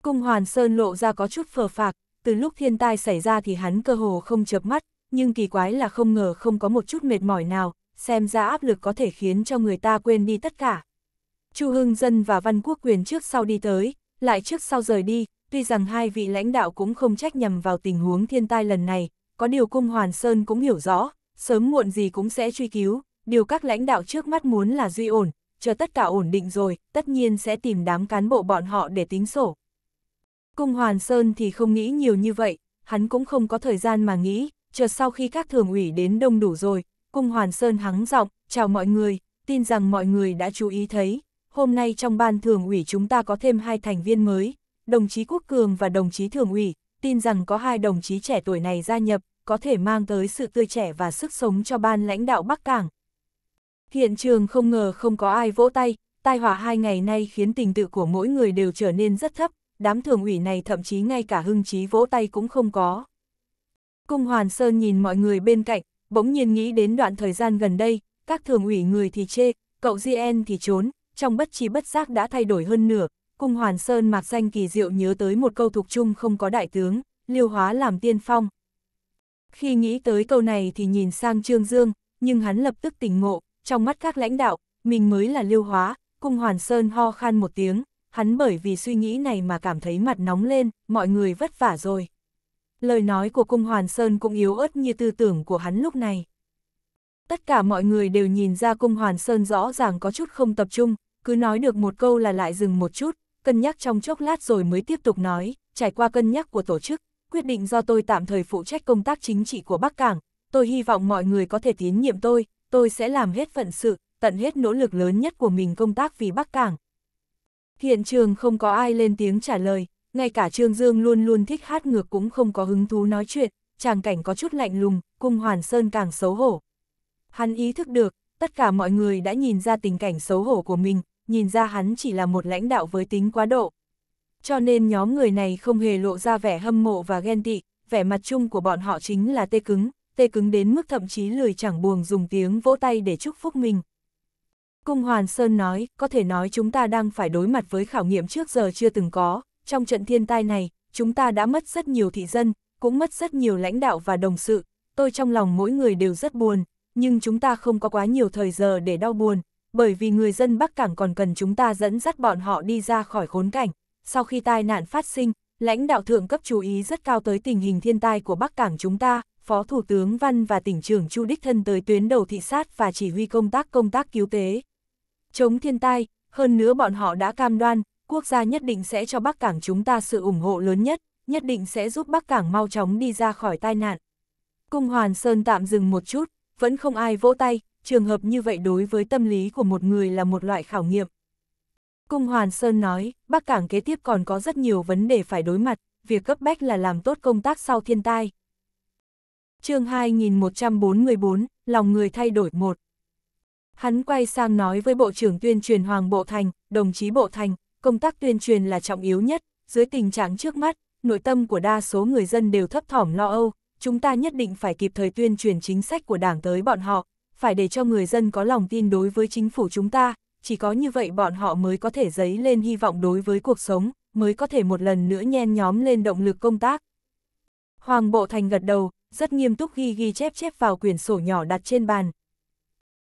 Cung Hoàn Sơn lộ ra có chút phờ phạc, từ lúc thiên tai xảy ra thì hắn cơ hồ không chợp mắt, nhưng kỳ quái là không ngờ không có một chút mệt mỏi nào, xem ra áp lực có thể khiến cho người ta quên đi tất cả. Chu Hưng Dân và Văn Quốc Quyền trước sau đi tới, lại trước sau rời đi, tuy rằng hai vị lãnh đạo cũng không trách nhầm vào tình huống thiên tai lần này, có điều Cung Hoàn Sơn cũng hiểu rõ, sớm muộn gì cũng sẽ truy cứu, điều các lãnh đạo trước mắt muốn là duy ổn, chờ tất cả ổn định rồi, tất nhiên sẽ tìm đám cán bộ bọn họ để tính sổ. Cung Hoàn Sơn thì không nghĩ nhiều như vậy, hắn cũng không có thời gian mà nghĩ, chờ sau khi các thường ủy đến đông đủ rồi, Cung Hoàn Sơn hắng giọng chào mọi người, tin rằng mọi người đã chú ý thấy, hôm nay trong ban thường ủy chúng ta có thêm hai thành viên mới, đồng chí Quốc Cường và đồng chí thường ủy, tin rằng có hai đồng chí trẻ tuổi này gia nhập, có thể mang tới sự tươi trẻ và sức sống cho ban lãnh đạo Bắc Cảng. Hiện trường không ngờ không có ai vỗ tay, tai họa hai ngày nay khiến tình tự của mỗi người đều trở nên rất thấp, đám thường ủy này thậm chí ngay cả hưng trí vỗ tay cũng không có. Cung Hoàn Sơn nhìn mọi người bên cạnh, bỗng nhiên nghĩ đến đoạn thời gian gần đây, các thường ủy người thì chê, cậu Gien thì trốn, trong bất trí bất giác đã thay đổi hơn nửa, cung hoàn sơn mạc danh kỳ diệu nhớ tới một câu thuộc chung không có đại tướng, liêu hóa làm tiên phong. Khi nghĩ tới câu này thì nhìn sang Trương Dương, nhưng hắn lập tức tỉnh ngộ, trong mắt các lãnh đạo, mình mới là liêu hóa, cung hoàn sơn ho khan một tiếng, hắn bởi vì suy nghĩ này mà cảm thấy mặt nóng lên, mọi người vất vả rồi. Lời nói của cung hoàn sơn cũng yếu ớt như tư tưởng của hắn lúc này. Tất cả mọi người đều nhìn ra cung hoàn sơn rõ ràng có chút không tập trung, cứ nói được một câu là lại dừng một chút, cân nhắc trong chốc lát rồi mới tiếp tục nói, trải qua cân nhắc của tổ chức, quyết định do tôi tạm thời phụ trách công tác chính trị của Bắc Cảng, tôi hy vọng mọi người có thể tín nhiệm tôi, tôi sẽ làm hết phận sự, tận hết nỗ lực lớn nhất của mình công tác vì Bắc Cảng. Hiện trường không có ai lên tiếng trả lời, ngay cả Trương Dương luôn luôn thích hát ngược cũng không có hứng thú nói chuyện, tràng cảnh có chút lạnh lùng, cung Hoàn Sơn càng xấu hổ. Hắn ý thức được, tất cả mọi người đã nhìn ra tình cảnh xấu hổ của mình, nhìn ra hắn chỉ là một lãnh đạo với tính quá độ. Cho nên nhóm người này không hề lộ ra vẻ hâm mộ và ghen tị, vẻ mặt chung của bọn họ chính là tê cứng, tê cứng đến mức thậm chí lười chẳng buồn dùng tiếng vỗ tay để chúc phúc mình. Cung Hoàn Sơn nói, có thể nói chúng ta đang phải đối mặt với khảo nghiệm trước giờ chưa từng có, trong trận thiên tai này, chúng ta đã mất rất nhiều thị dân, cũng mất rất nhiều lãnh đạo và đồng sự, tôi trong lòng mỗi người đều rất buồn, nhưng chúng ta không có quá nhiều thời giờ để đau buồn, bởi vì người dân Bắc Cảng còn cần chúng ta dẫn dắt bọn họ đi ra khỏi khốn cảnh. Sau khi tai nạn phát sinh, lãnh đạo thượng cấp chú ý rất cao tới tình hình thiên tai của Bắc Cảng chúng ta, Phó Thủ tướng Văn và tỉnh trưởng Chu Đích Thân tới tuyến đầu thị sát và chỉ huy công tác công tác cứu tế. Chống thiên tai, hơn nữa bọn họ đã cam đoan, quốc gia nhất định sẽ cho Bắc Cảng chúng ta sự ủng hộ lớn nhất, nhất định sẽ giúp Bắc Cảng mau chóng đi ra khỏi tai nạn. Cung Hoàn Sơn tạm dừng một chút, vẫn không ai vỗ tay, trường hợp như vậy đối với tâm lý của một người là một loại khảo nghiệm. Cung Hoàn Sơn nói, Bắc Cảng kế tiếp còn có rất nhiều vấn đề phải đối mặt, việc cấp bách là làm tốt công tác sau thiên tai. chương 2144, lòng người thay đổi một. Hắn quay sang nói với Bộ trưởng tuyên truyền Hoàng Bộ Thành, đồng chí Bộ Thành, công tác tuyên truyền là trọng yếu nhất, dưới tình trạng trước mắt, nội tâm của đa số người dân đều thấp thỏm lo âu, chúng ta nhất định phải kịp thời tuyên truyền chính sách của đảng tới bọn họ, phải để cho người dân có lòng tin đối với chính phủ chúng ta, chỉ có như vậy bọn họ mới có thể dấy lên hy vọng đối với cuộc sống, mới có thể một lần nữa nhen nhóm lên động lực công tác. Hoàng Bộ Thành gật đầu, rất nghiêm túc ghi ghi chép chép vào quyển sổ nhỏ đặt trên bàn.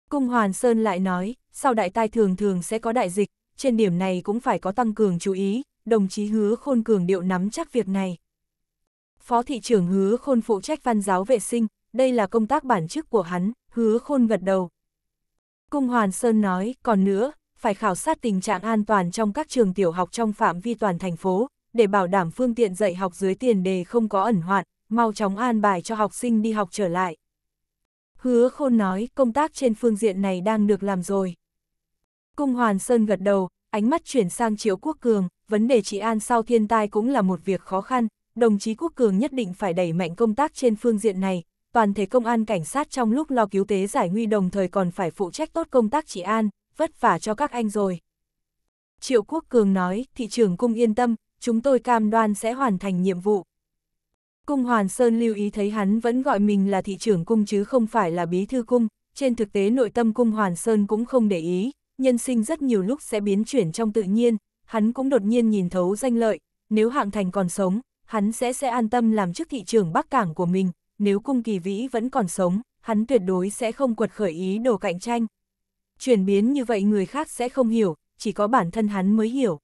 Cung Hoàn Sơn lại nói, sau đại tai thường thường sẽ có đại dịch, trên điểm này cũng phải có tăng cường chú ý, đồng chí hứa khôn cường điệu nắm chắc việc này. Phó thị trưởng hứa khôn phụ trách văn giáo vệ sinh, đây là công tác bản chức của hắn, hứa khôn gật đầu. Cung Hoàn Sơn nói, còn nữa, phải khảo sát tình trạng an toàn trong các trường tiểu học trong phạm vi toàn thành phố, để bảo đảm phương tiện dạy học dưới tiền đề không có ẩn hoạn, mau chóng an bài cho học sinh đi học trở lại. Hứa khôn nói, công tác trên phương diện này đang được làm rồi. Cung Hoàn Sơn gật đầu, ánh mắt chuyển sang Triệu Quốc Cường, vấn đề trị an sau thiên tai cũng là một việc khó khăn, đồng chí Quốc Cường nhất định phải đẩy mạnh công tác trên phương diện này, toàn thể công an cảnh sát trong lúc lo cứu tế giải nguy đồng thời còn phải phụ trách tốt công tác trị an, vất vả cho các anh rồi. Triệu Quốc Cường nói, thị trưởng cung yên tâm, chúng tôi cam đoan sẽ hoàn thành nhiệm vụ. Cung Hoàn Sơn lưu ý thấy hắn vẫn gọi mình là thị trưởng cung chứ không phải là bí thư cung, trên thực tế nội tâm cung Hoàn Sơn cũng không để ý, nhân sinh rất nhiều lúc sẽ biến chuyển trong tự nhiên, hắn cũng đột nhiên nhìn thấu danh lợi, nếu hạng thành còn sống, hắn sẽ sẽ an tâm làm chức thị trường Bắc Cảng của mình, nếu cung kỳ vĩ vẫn còn sống, hắn tuyệt đối sẽ không quật khởi ý đồ cạnh tranh. Chuyển biến như vậy người khác sẽ không hiểu, chỉ có bản thân hắn mới hiểu.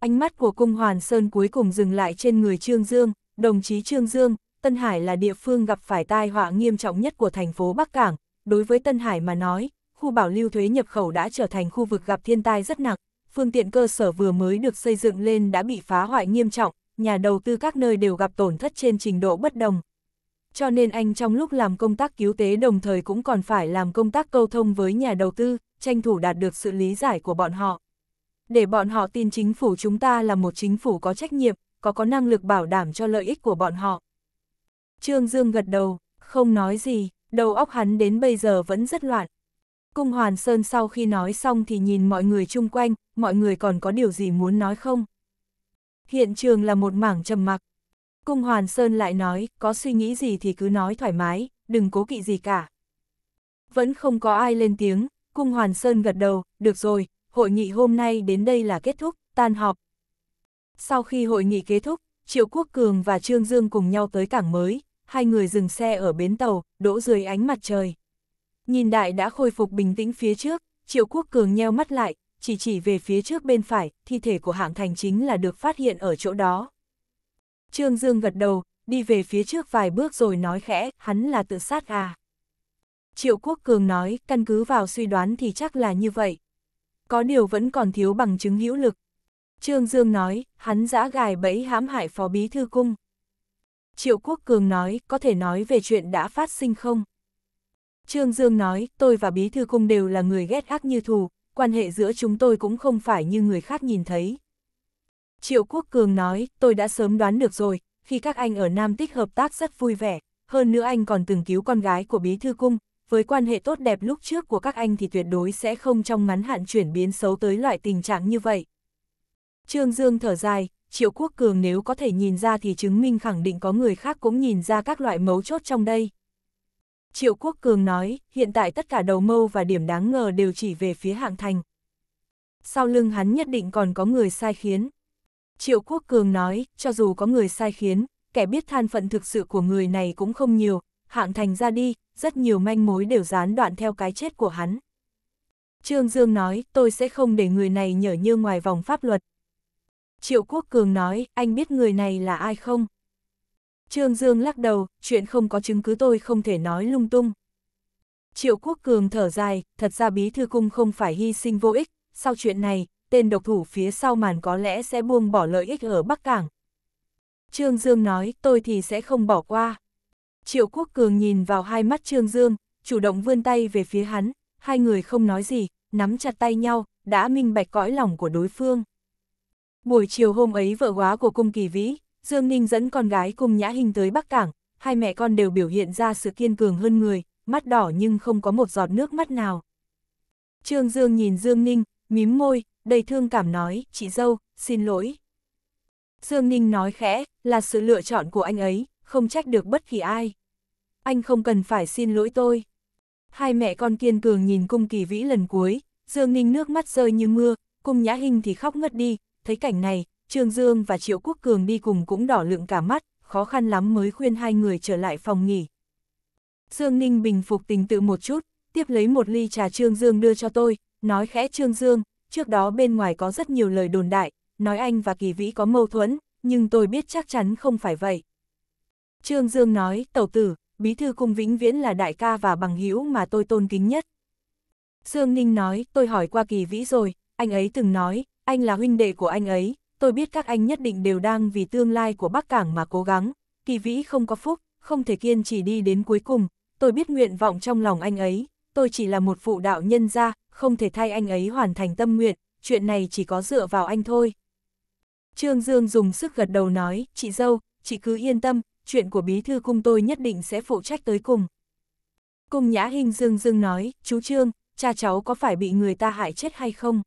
Ánh mắt của cung Hoàn Sơn cuối cùng dừng lại trên người Trương Dương, đồng chí Trương Dương, Tân Hải là địa phương gặp phải tai họa nghiêm trọng nhất của thành phố Bắc Cảng. Đối với Tân Hải mà nói, khu bảo lưu thuế nhập khẩu đã trở thành khu vực gặp thiên tai rất nặng, phương tiện cơ sở vừa mới được xây dựng lên đã bị phá hoại nghiêm trọng, nhà đầu tư các nơi đều gặp tổn thất trên trình độ bất đồng. Cho nên anh trong lúc làm công tác cứu tế đồng thời cũng còn phải làm công tác câu thông với nhà đầu tư, tranh thủ đạt được sự lý giải của bọn họ. Để bọn họ tin chính phủ chúng ta là một chính phủ có trách nhiệm, có có năng lực bảo đảm cho lợi ích của bọn họ. Trương Dương gật đầu, không nói gì, đầu óc hắn đến bây giờ vẫn rất loạn. Cung Hoàn Sơn sau khi nói xong thì nhìn mọi người chung quanh, mọi người còn có điều gì muốn nói không? Hiện trường là một mảng trầm mặc. Cung Hoàn Sơn lại nói, có suy nghĩ gì thì cứ nói thoải mái, đừng cố kỵ gì cả. Vẫn không có ai lên tiếng, Cung Hoàn Sơn gật đầu, được rồi, hội nghị hôm nay đến đây là kết thúc, tan họp. Sau khi hội nghị kết thúc, Triệu Quốc Cường và Trương Dương cùng nhau tới cảng mới, hai người dừng xe ở bến tàu, đỗ dưới ánh mặt trời. Nhìn đại đã khôi phục bình tĩnh phía trước, Triệu Quốc Cường nheo mắt lại, chỉ chỉ về phía trước bên phải, thi thể của hạng thành chính là được phát hiện ở chỗ đó. Trương Dương gật đầu, đi về phía trước vài bước rồi nói khẽ, hắn là tự sát à. Triệu Quốc Cường nói, căn cứ vào suy đoán thì chắc là như vậy. Có điều vẫn còn thiếu bằng chứng hữu lực. Trương Dương nói, hắn giã gài bẫy hãm hại phó bí thư cung. Triệu Quốc Cường nói, có thể nói về chuyện đã phát sinh không? Trương Dương nói, tôi và bí thư cung đều là người ghét ác như thù, quan hệ giữa chúng tôi cũng không phải như người khác nhìn thấy. Triệu Quốc Cường nói, tôi đã sớm đoán được rồi, khi các anh ở Nam Tích hợp tác rất vui vẻ, hơn nữa anh còn từng cứu con gái của Bí Thư Cung, với quan hệ tốt đẹp lúc trước của các anh thì tuyệt đối sẽ không trong ngắn hạn chuyển biến xấu tới loại tình trạng như vậy. Trương Dương thở dài, Triệu Quốc Cường nếu có thể nhìn ra thì chứng minh khẳng định có người khác cũng nhìn ra các loại mấu chốt trong đây. Triệu Quốc Cường nói, hiện tại tất cả đầu mâu và điểm đáng ngờ đều chỉ về phía hạng thành. Sau lưng hắn nhất định còn có người sai khiến. Triệu Quốc Cường nói, cho dù có người sai khiến, kẻ biết than phận thực sự của người này cũng không nhiều, hạng thành ra đi, rất nhiều manh mối đều gián đoạn theo cái chết của hắn. Trương Dương nói, tôi sẽ không để người này nhở như ngoài vòng pháp luật. Triệu Quốc Cường nói, anh biết người này là ai không? Trương Dương lắc đầu, chuyện không có chứng cứ tôi không thể nói lung tung. Triệu Quốc Cường thở dài, thật ra bí thư cung không phải hy sinh vô ích, sau chuyện này, tên độc thủ phía sau màn có lẽ sẽ buông bỏ lợi ích ở Bắc Cảng. Trương Dương nói, tôi thì sẽ không bỏ qua. Triệu Quốc Cường nhìn vào hai mắt Trương Dương, chủ động vươn tay về phía hắn, hai người không nói gì, nắm chặt tay nhau, đã minh bạch cõi lòng của đối phương. Buổi chiều hôm ấy vợ quá của cung kỳ vĩ, Dương Ninh dẫn con gái cùng Nhã Hình tới Bắc Cảng, hai mẹ con đều biểu hiện ra sự kiên cường hơn người, mắt đỏ nhưng không có một giọt nước mắt nào. Trương Dương nhìn Dương Ninh, mím môi, đầy thương cảm nói, chị dâu, xin lỗi. Dương Ninh nói khẽ, là sự lựa chọn của anh ấy, không trách được bất kỳ ai. Anh không cần phải xin lỗi tôi. Hai mẹ con kiên cường nhìn cung kỳ vĩ lần cuối, Dương Ninh nước mắt rơi như mưa, cung nhã hình thì khóc ngất đi, thấy cảnh này, Trương Dương và Triệu Quốc Cường đi cùng cũng đỏ lượng cả mắt, khó khăn lắm mới khuyên hai người trở lại phòng nghỉ. Dương Ninh bình phục tình tự một chút, tiếp lấy một ly trà Trương Dương đưa cho tôi, nói khẽ Trương Dương, trước đó bên ngoài có rất nhiều lời đồn đại, nói anh và Kỳ Vĩ có mâu thuẫn, nhưng tôi biết chắc chắn không phải vậy. Trương Dương nói, tẩu tử, bí thư cung vĩnh viễn là đại ca và bằng hữu mà tôi tôn kính nhất. Dương Ninh nói, tôi hỏi qua Kỳ Vĩ rồi, anh ấy từng nói, anh là huynh đệ của anh ấy, tôi biết các anh nhất định đều đang vì tương lai của Bắc Cảng mà cố gắng, kỳ vĩ không có phúc, không thể kiên trì đi đến cuối cùng, tôi biết nguyện vọng trong lòng anh ấy, tôi chỉ là một phụ đạo nhân gia, không thể thay anh ấy hoàn thành tâm nguyện, chuyện này chỉ có dựa vào anh thôi. Trương Dương dùng sức gật đầu nói, chị dâu, chị cứ yên tâm, chuyện của bí thư cung tôi nhất định sẽ phụ trách tới cùng. Cung Nhã hình Dương Dương nói, chú Trương, cha cháu có phải bị người ta hại chết hay không?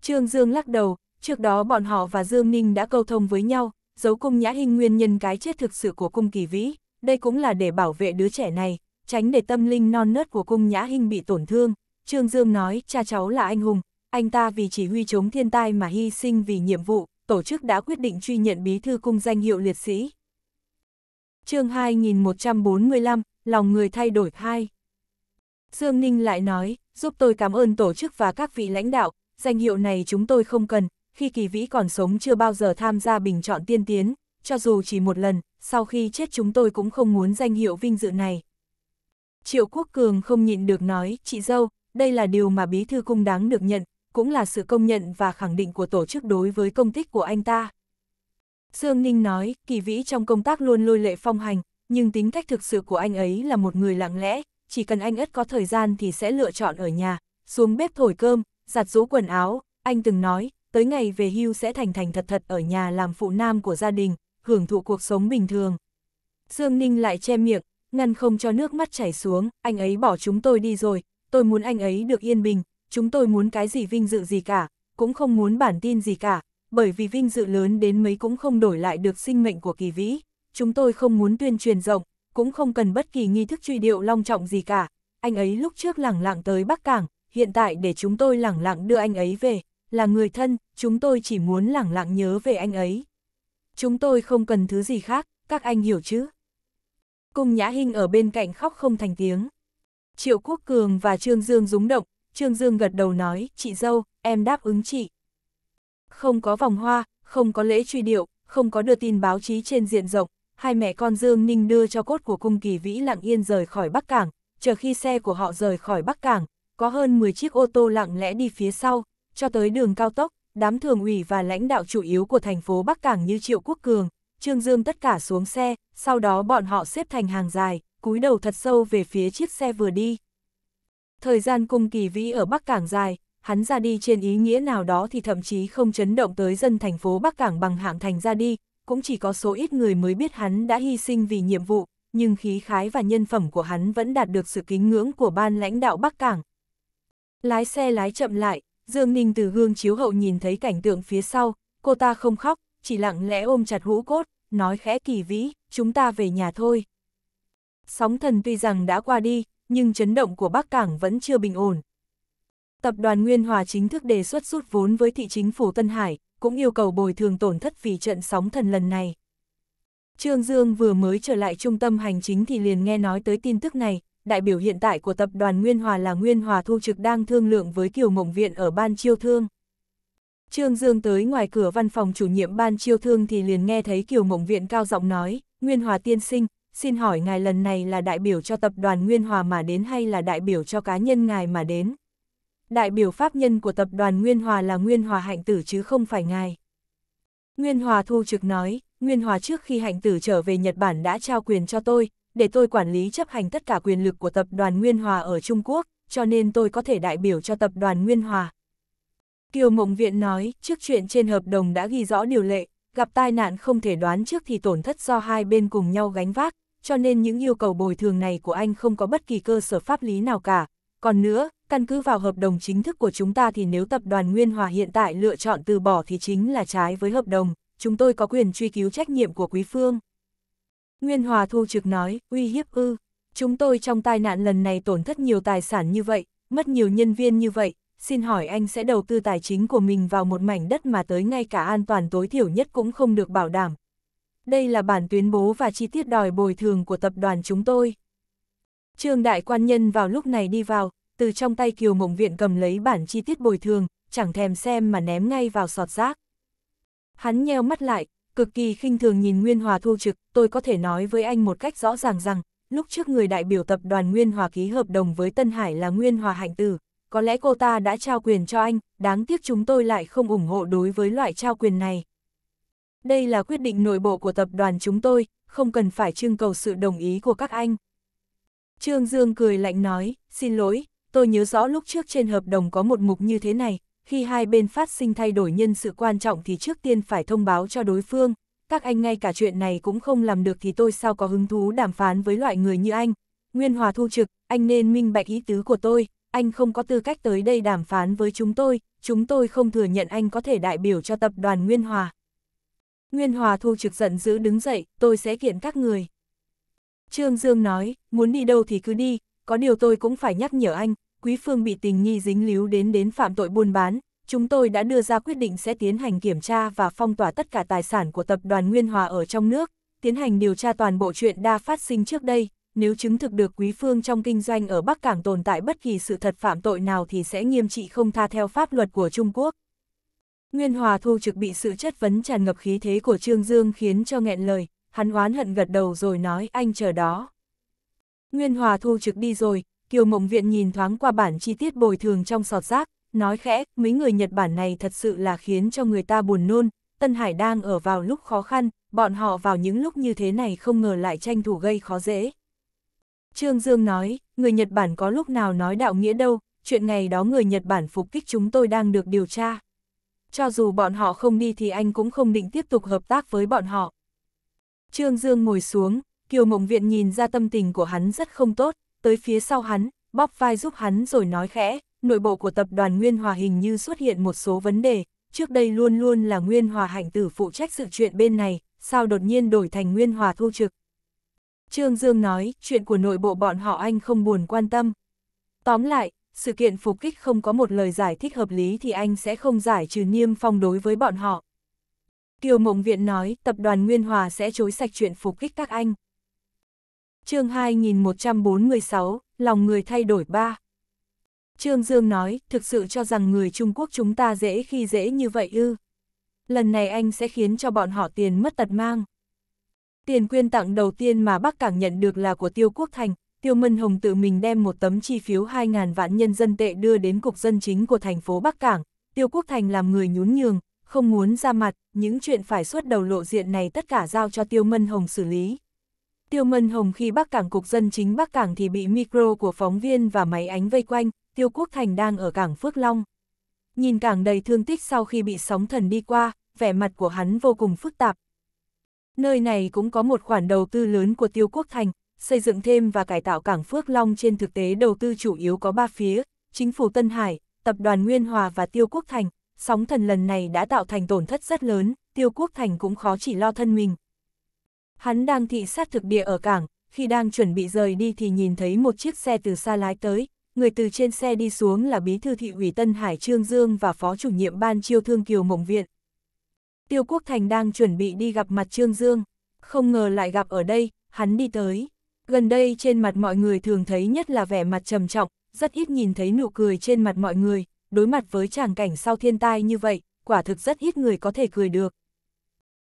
Trương Dương lắc đầu, Trước đó bọn họ và Dương Ninh đã câu thông với nhau, giấu cung nhã hình nguyên nhân cái chết thực sự của cung kỳ vĩ, đây cũng là để bảo vệ đứa trẻ này, tránh để tâm linh non nớt của cung nhã hình bị tổn thương. Trương Dương nói, cha cháu là anh hùng, anh ta vì chỉ huy chống thiên tai mà hy sinh vì nhiệm vụ, tổ chức đã quyết định truy nhận bí thư cung danh hiệu liệt sĩ. chương 2145, lòng người thay đổi 2. Dương Ninh lại nói, giúp tôi cảm ơn tổ chức và các vị lãnh đạo, danh hiệu này chúng tôi không cần, khi kỳ vĩ còn sống chưa bao giờ tham gia bình chọn tiên tiến, cho dù chỉ một lần, sau khi chết chúng tôi cũng không muốn danh hiệu vinh dự này. Triệu Quốc Cường không nhịn được nói, chị dâu, đây là điều mà bí thư cung đáng được nhận, cũng là sự công nhận và khẳng định của tổ chức đối với công tích của anh ta. Dương Ninh nói, kỳ vĩ trong công tác luôn lôi lệ phong hành, nhưng tính cách thực sự của anh ấy là một người lặng lẽ, chỉ cần anh ất có thời gian thì sẽ lựa chọn ở nhà, xuống bếp thổi cơm, giặt rũ quần áo, anh từng nói, tới ngày về hưu sẽ thành thành thật thật ở nhà làm phụ nam của gia đình, hưởng thụ cuộc sống bình thường. Dương Ninh lại che miệng, ngăn không cho nước mắt chảy xuống, anh ấy bỏ chúng tôi đi rồi, tôi muốn anh ấy được yên bình, chúng tôi muốn cái gì vinh dự gì cả, cũng không muốn bản tin gì cả, bởi vì vinh dự lớn đến mấy cũng không đổi lại được sinh mệnh của kỳ vĩ, chúng tôi không muốn tuyên truyền rộng, cũng không cần bất kỳ nghi thức truy điệu long trọng gì cả, anh ấy lúc trước lẳng lặng tới Bắc Cảng, hiện tại để chúng tôi lẳng lặng đưa anh ấy về, là người thân, chúng tôi chỉ muốn lẳng lặng nhớ về anh ấy. Chúng tôi không cần thứ gì khác, các anh hiểu chứ? Cung Nhã Hinh ở bên cạnh khóc không thành tiếng. Triệu Quốc Cường và Trương Dương rúng động, Trương Dương gật đầu nói, chị dâu, em đáp ứng chị. Không có vòng hoa, không có lễ truy điệu, không có đưa tin báo chí trên diện rộng, hai mẹ con Dương Ninh đưa cho cốt của cung kỳ vĩ lặng yên rời khỏi Bắc Cảng, chờ khi xe của họ rời khỏi Bắc Cảng, có hơn 10 chiếc ô tô lặng lẽ đi phía sau, cho tới đường cao tốc, đám thường ủy và lãnh đạo chủ yếu của thành phố Bắc Cảng như Triệu Quốc Cường, Trương Dương tất cả xuống xe, sau đó bọn họ xếp thành hàng dài, cúi đầu thật sâu về phía chiếc xe vừa đi. Thời gian cung kỳ vĩ ở Bắc Cảng dài, hắn ra đi trên ý nghĩa nào đó thì thậm chí không chấn động tới dân thành phố Bắc Cảng bằng hạng thành ra đi, cũng chỉ có số ít người mới biết hắn đã hy sinh vì nhiệm vụ, nhưng khí khái và nhân phẩm của hắn vẫn đạt được sự kính ngưỡng của ban lãnh đạo Bắc Cảng. Lái xe lái chậm lại, Dương Ninh từ gương chiếu hậu nhìn thấy cảnh tượng phía sau, cô ta không khóc, chỉ lặng lẽ ôm chặt hũ cốt, nói khẽ kỳ vĩ, chúng ta về nhà thôi. Sóng thần tuy rằng đã qua đi, nhưng chấn động của Bắc Cảng vẫn chưa bình ổn. Tập đoàn Nguyên Hòa chính thức đề xuất rút vốn với thị chính phủ Tân Hải, cũng yêu cầu bồi thường tổn thất vì trận sóng thần lần này. Trương Dương vừa mới trở lại trung tâm hành chính thì liền nghe nói tới tin tức này, đại biểu hiện tại của tập đoàn Nguyên Hòa là Nguyên Hòa Thu Trực đang thương lượng với Kiều Mộng Viện ở Ban Chiêu Thương. Trương Dương tới ngoài cửa văn phòng chủ nhiệm Ban Chiêu Thương thì liền nghe thấy Kiều Mộng Viện cao giọng nói, Nguyên Hòa tiên sinh, xin hỏi ngài lần này là đại biểu cho tập đoàn Nguyên Hòa mà đến hay là đại biểu cho cá nhân ngài mà đến? Đại biểu pháp nhân của tập đoàn Nguyên Hòa là Nguyên Hòa Hạnh Tử chứ không phải ngài. Nguyên Hòa Thu Trực nói, Nguyên Hòa trước khi Hạnh Tử trở về Nhật Bản đã trao quyền cho tôi, để tôi quản lý chấp hành tất cả quyền lực của tập đoàn Nguyên Hòa ở Trung Quốc, cho nên tôi có thể đại biểu cho tập đoàn Nguyên Hòa. Kiều Mộng Viện nói, trước chuyện trên hợp đồng đã ghi rõ điều lệ, gặp tai nạn không thể đoán trước thì tổn thất do hai bên cùng nhau gánh vác, cho nên những yêu cầu bồi thường này của anh không có bất kỳ cơ sở pháp lý nào cả. Còn nữa, căn cứ vào hợp đồng chính thức của chúng ta thì nếu tập đoàn Nguyên Hòa hiện tại lựa chọn từ bỏ thì chính là trái với hợp đồng, chúng tôi có quyền truy cứu trách nhiệm của quý phương. Nguyên Hòa Thu Trực nói, uy hiếp ư, chúng tôi trong tai nạn lần này tổn thất nhiều tài sản như vậy, mất nhiều nhân viên như vậy, xin hỏi anh sẽ đầu tư tài chính của mình vào một mảnh đất mà tới ngay cả an toàn tối thiểu nhất cũng không được bảo đảm. Đây là bản tuyên bố và chi tiết đòi bồi thường của tập đoàn chúng tôi. Trương Đại Quan Nhân vào lúc này đi vào, từ trong tay Kiều Mộng Viện cầm lấy bản chi tiết bồi thường, chẳng thèm xem mà ném ngay vào sọt rác. Hắn nheo mắt lại, cực kỳ khinh thường nhìn Nguyên Hòa Thu Trực, tôi có thể nói với anh một cách rõ ràng rằng, lúc trước người đại biểu tập đoàn Nguyên Hòa ký hợp đồng với Tân Hải là Nguyên Hòa Hạnh Tử, có lẽ cô ta đã trao quyền cho anh, đáng tiếc chúng tôi lại không ủng hộ đối với loại trao quyền này. Đây là quyết định nội bộ của tập đoàn chúng tôi, không cần phải trưng cầu sự đồng ý của các anh. Trương Dương cười lạnh nói, xin lỗi, tôi nhớ rõ lúc trước trên hợp đồng có một mục như thế này, khi hai bên phát sinh thay đổi nhân sự quan trọng thì trước tiên phải thông báo cho đối phương, các anh ngay cả chuyện này cũng không làm được thì tôi sao có hứng thú đàm phán với loại người như anh. Nguyên Hòa thu trực, anh nên minh bạch ý tứ của tôi, anh không có tư cách tới đây đàm phán với chúng tôi, chúng tôi không thừa nhận anh có thể đại biểu cho tập đoàn Nguyên Hòa. Nguyên Hòa thu trực giận dữ đứng dậy, tôi sẽ kiện các người. Trương Dương nói, muốn đi đâu thì cứ đi, có điều tôi cũng phải nhắc nhở anh, Quý Phương bị tình nghi dính líu đến đến phạm tội buôn bán, chúng tôi đã đưa ra quyết định sẽ tiến hành kiểm tra và phong tỏa tất cả tài sản của tập đoàn Nguyên Hòa ở trong nước, tiến hành điều tra toàn bộ chuyện đa phát sinh trước đây, nếu chứng thực được Quý Phương trong kinh doanh ở Bắc Cảng tồn tại bất kỳ sự thật phạm tội nào thì sẽ nghiêm trị không tha theo pháp luật của Trung Quốc. Nguyên Hòa Thu Trực bị sự chất vấn tràn ngập khí thế của Trương Dương khiến cho nghẹn lời, hắn oán hận gật đầu rồi nói anh chờ đó. Nguyên Hòa Thu Trực đi rồi, Kiều Mộng Viện nhìn thoáng qua bản chi tiết bồi thường trong sọt rác, nói khẽ, mấy người Nhật Bản này thật sự là khiến cho người ta buồn nôn, Tân Hải đang ở vào lúc khó khăn, bọn họ vào những lúc như thế này không ngờ lại tranh thủ gây khó dễ. Trương Dương nói, người Nhật Bản có lúc nào nói đạo nghĩa đâu, chuyện ngày đó người Nhật Bản phục kích chúng tôi đang được điều tra. Cho dù bọn họ không đi thì anh cũng không định tiếp tục hợp tác với bọn họ. Trương Dương ngồi xuống, Kiều Mộng Viện nhìn ra tâm tình của hắn rất không tốt, tới phía sau hắn, bóp vai giúp hắn rồi nói khẽ, nội bộ của tập đoàn Nguyên Hòa hình như xuất hiện một số vấn đề, trước đây luôn luôn là Nguyên Hòa hạnh tử phụ trách sự chuyện bên này, sao đột nhiên đổi thành Nguyên Hòa thu trực. Trương Dương nói, chuyện của nội bộ bọn họ anh không buồn quan tâm. Tóm lại, sự kiện phục kích không có một lời giải thích hợp lý thì anh sẽ không giải trừ niêm phong đối với bọn họ. Kiều Mộng Viện nói, tập đoàn Nguyên Hòa sẽ chối sạch chuyện phục kích các anh chương 2146, lòng người thay đổi ba. Trương Dương nói, thực sự cho rằng người Trung Quốc chúng ta dễ khi dễ như vậy ư. Lần này anh sẽ khiến cho bọn họ tiền mất tật mang. Tiền quyên tặng đầu tiên mà Bắc Cảng nhận được là của Tiêu Quốc Thành, Tiêu Mân Hồng tự mình đem một tấm chi phiếu 2.000 vạn nhân dân tệ đưa đến Cục Dân Chính của thành phố Bắc Cảng. Tiêu Quốc Thành làm người nhún nhường, không muốn ra mặt, những chuyện phải xuất đầu lộ diện này tất cả giao cho Tiêu Mân Hồng xử lý. Tiêu Mân Hồng khi Bắc Cảng Cục Dân Chính Bắc Cảng thì bị micro của phóng viên và máy ánh vây quanh, Tiêu Quốc Thành đang ở cảng Phước Long. Nhìn cảng đầy thương tích sau khi bị sóng thần đi qua, vẻ mặt của hắn vô cùng phức tạp. Nơi này cũng có một khoản đầu tư lớn của Tiêu Quốc Thành, xây dựng thêm và cải tạo cảng Phước Long trên thực tế đầu tư chủ yếu có ba phía, chính phủ Tân Hải, tập đoàn Nguyên Hòa và Tiêu Quốc Thành. Sóng thần lần này đã tạo thành tổn thất rất lớn, Tiêu Quốc Thành cũng khó chỉ lo thân mình, Hắn đang thị sát thực địa ở cảng, khi đang chuẩn bị rời đi thì nhìn thấy một chiếc xe từ xa lái tới, người từ trên xe đi xuống là bí thư thị ủy Tân Hải Trương Dương và phó chủ nhiệm ban chiêu thương Kiều Mộng Viện. Tiêu Quốc Thành đang chuẩn bị đi gặp mặt Trương Dương, không ngờ lại gặp ở đây, hắn đi tới. Gần đây trên mặt mọi người thường thấy nhất là vẻ mặt trầm trọng, rất ít nhìn thấy nụ cười trên mặt mọi người, đối mặt với tràng cảnh sau thiên tai như vậy, quả thực rất ít người có thể cười được.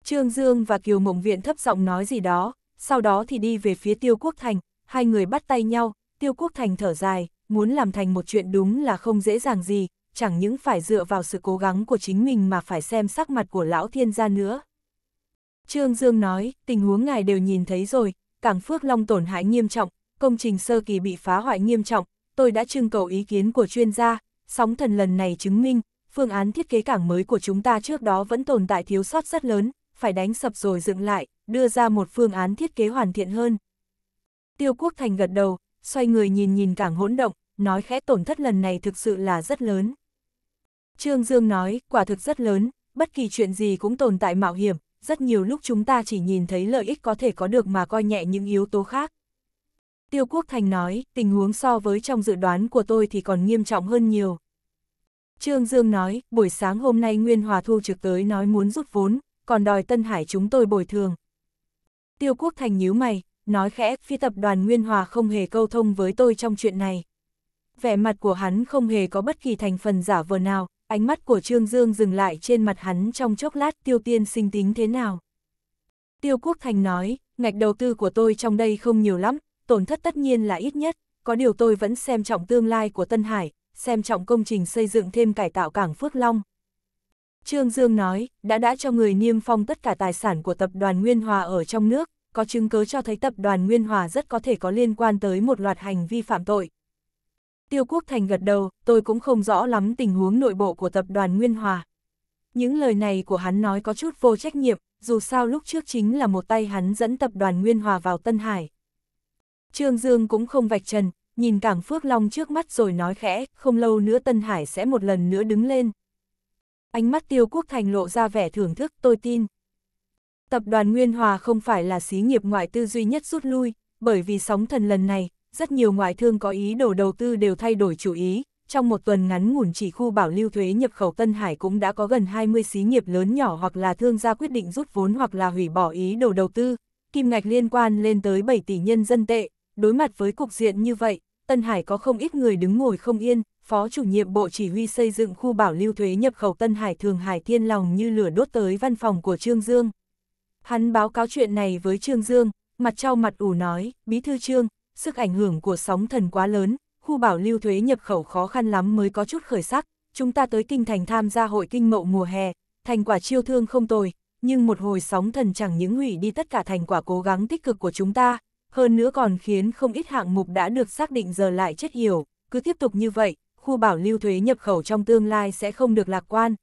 Trương Dương và Kiều Mộng Viện thấp giọng nói gì đó, sau đó thì đi về phía Tiêu Quốc Thành, hai người bắt tay nhau, Tiêu Quốc Thành thở dài, muốn làm thành một chuyện đúng là không dễ dàng gì, chẳng những phải dựa vào sự cố gắng của chính mình mà phải xem sắc mặt của lão thiên gia nữa. Trương Dương nói, tình huống ngài đều nhìn thấy rồi, Cảng Phước Long tổn hại nghiêm trọng, công trình sơ kỳ bị phá hoại nghiêm trọng, tôi đã trưng cầu ý kiến của chuyên gia, sóng thần lần này chứng minh, phương án thiết kế cảng mới của chúng ta trước đó vẫn tồn tại thiếu sót rất lớn, phải đánh sập rồi dựng lại, đưa ra một phương án thiết kế hoàn thiện hơn. Tiêu Quốc Thành gật đầu, xoay người nhìn nhìn cảng hỗn động, nói khẽ tổn thất lần này thực sự là rất lớn. Trương Dương nói, quả thực rất lớn, bất kỳ chuyện gì cũng tồn tại mạo hiểm, rất nhiều lúc chúng ta chỉ nhìn thấy lợi ích có thể có được mà coi nhẹ những yếu tố khác. Tiêu Quốc Thành nói, tình huống so với trong dự đoán của tôi thì còn nghiêm trọng hơn nhiều. Trương Dương nói, buổi sáng hôm nay Nguyên Hòa Thu trực tới nói muốn rút vốn, còn đòi Tân Hải chúng tôi bồi thường. Tiêu Quốc Thành nhíu mày, nói khẽ, Phi tập đoàn Nguyên Hòa không hề câu thông với tôi trong chuyện này. Vẻ mặt của hắn không hề có bất kỳ thành phần giả vờ nào, ánh mắt của Trương Dương dừng lại trên mặt hắn trong chốc lát tiêu tiên sinh tính thế nào. Tiêu Quốc Thành nói, ngạch đầu tư của tôi trong đây không nhiều lắm, tổn thất tất nhiên là ít nhất, có điều tôi vẫn xem trọng tương lai của Tân Hải, xem trọng công trình xây dựng thêm cải tạo cảng Phước Long, Trương Dương nói, đã đã cho người niêm phong tất cả tài sản của tập đoàn Nguyên Hòa ở trong nước, có chứng cứ cho thấy tập đoàn Nguyên Hòa rất có thể có liên quan tới một loạt hành vi phạm tội. Tiêu Quốc Thành gật đầu, tôi cũng không rõ lắm tình huống nội bộ của tập đoàn Nguyên Hòa. Những lời này của hắn nói có chút vô trách nhiệm, dù sao lúc trước chính là một tay hắn dẫn tập đoàn Nguyên Hòa vào Tân Hải. Trương Dương cũng không vạch trần, nhìn cảng Phước Long trước mắt rồi nói khẽ, không lâu nữa Tân Hải sẽ một lần nữa đứng lên, Ánh mắt Tiêu Quốc Thành lộ ra vẻ thưởng thức tôi tin. Tập đoàn Nguyên Hòa không phải là xí nghiệp ngoại tư duy nhất rút lui, bởi vì sóng thần lần này, rất nhiều ngoại thương có ý đồ đầu tư đều thay đổi chủ ý. Trong một tuần ngắn ngủn chỉ khu bảo lưu thuế nhập khẩu Tân Hải cũng đã có gần 20 xí nghiệp lớn nhỏ hoặc là thương gia quyết định rút vốn hoặc là hủy bỏ ý đồ đầu tư. Kim ngạch liên quan lên tới 7 tỷ nhân dân tệ, đối mặt với cục diện như vậy, Tân Hải có không ít người đứng ngồi không yên, Phó chủ nhiệm Bộ Chỉ huy xây dựng khu bảo lưu thuế nhập khẩu Tân Hải Thường Hải Thiên lòng như lửa đốt tới văn phòng của Trương Dương. Hắn báo cáo chuyện này với Trương Dương, mặt trao mặt ủ nói, Bí thư Trương, sức ảnh hưởng của sóng thần quá lớn, khu bảo lưu thuế nhập khẩu khó khăn lắm mới có chút khởi sắc, chúng ta tới kinh thành tham gia hội kinh mậu mùa hè, thành quả chiêu thương không tồi, nhưng một hồi sóng thần chẳng những hủy đi tất cả thành quả cố gắng tích cực của chúng ta, hơn nữa còn khiến không ít hạng mục đã được xác định giờ lại chết hiểu, cứ tiếp tục như vậy, khu bảo lưu thuế nhập khẩu trong tương lai sẽ không được lạc quan.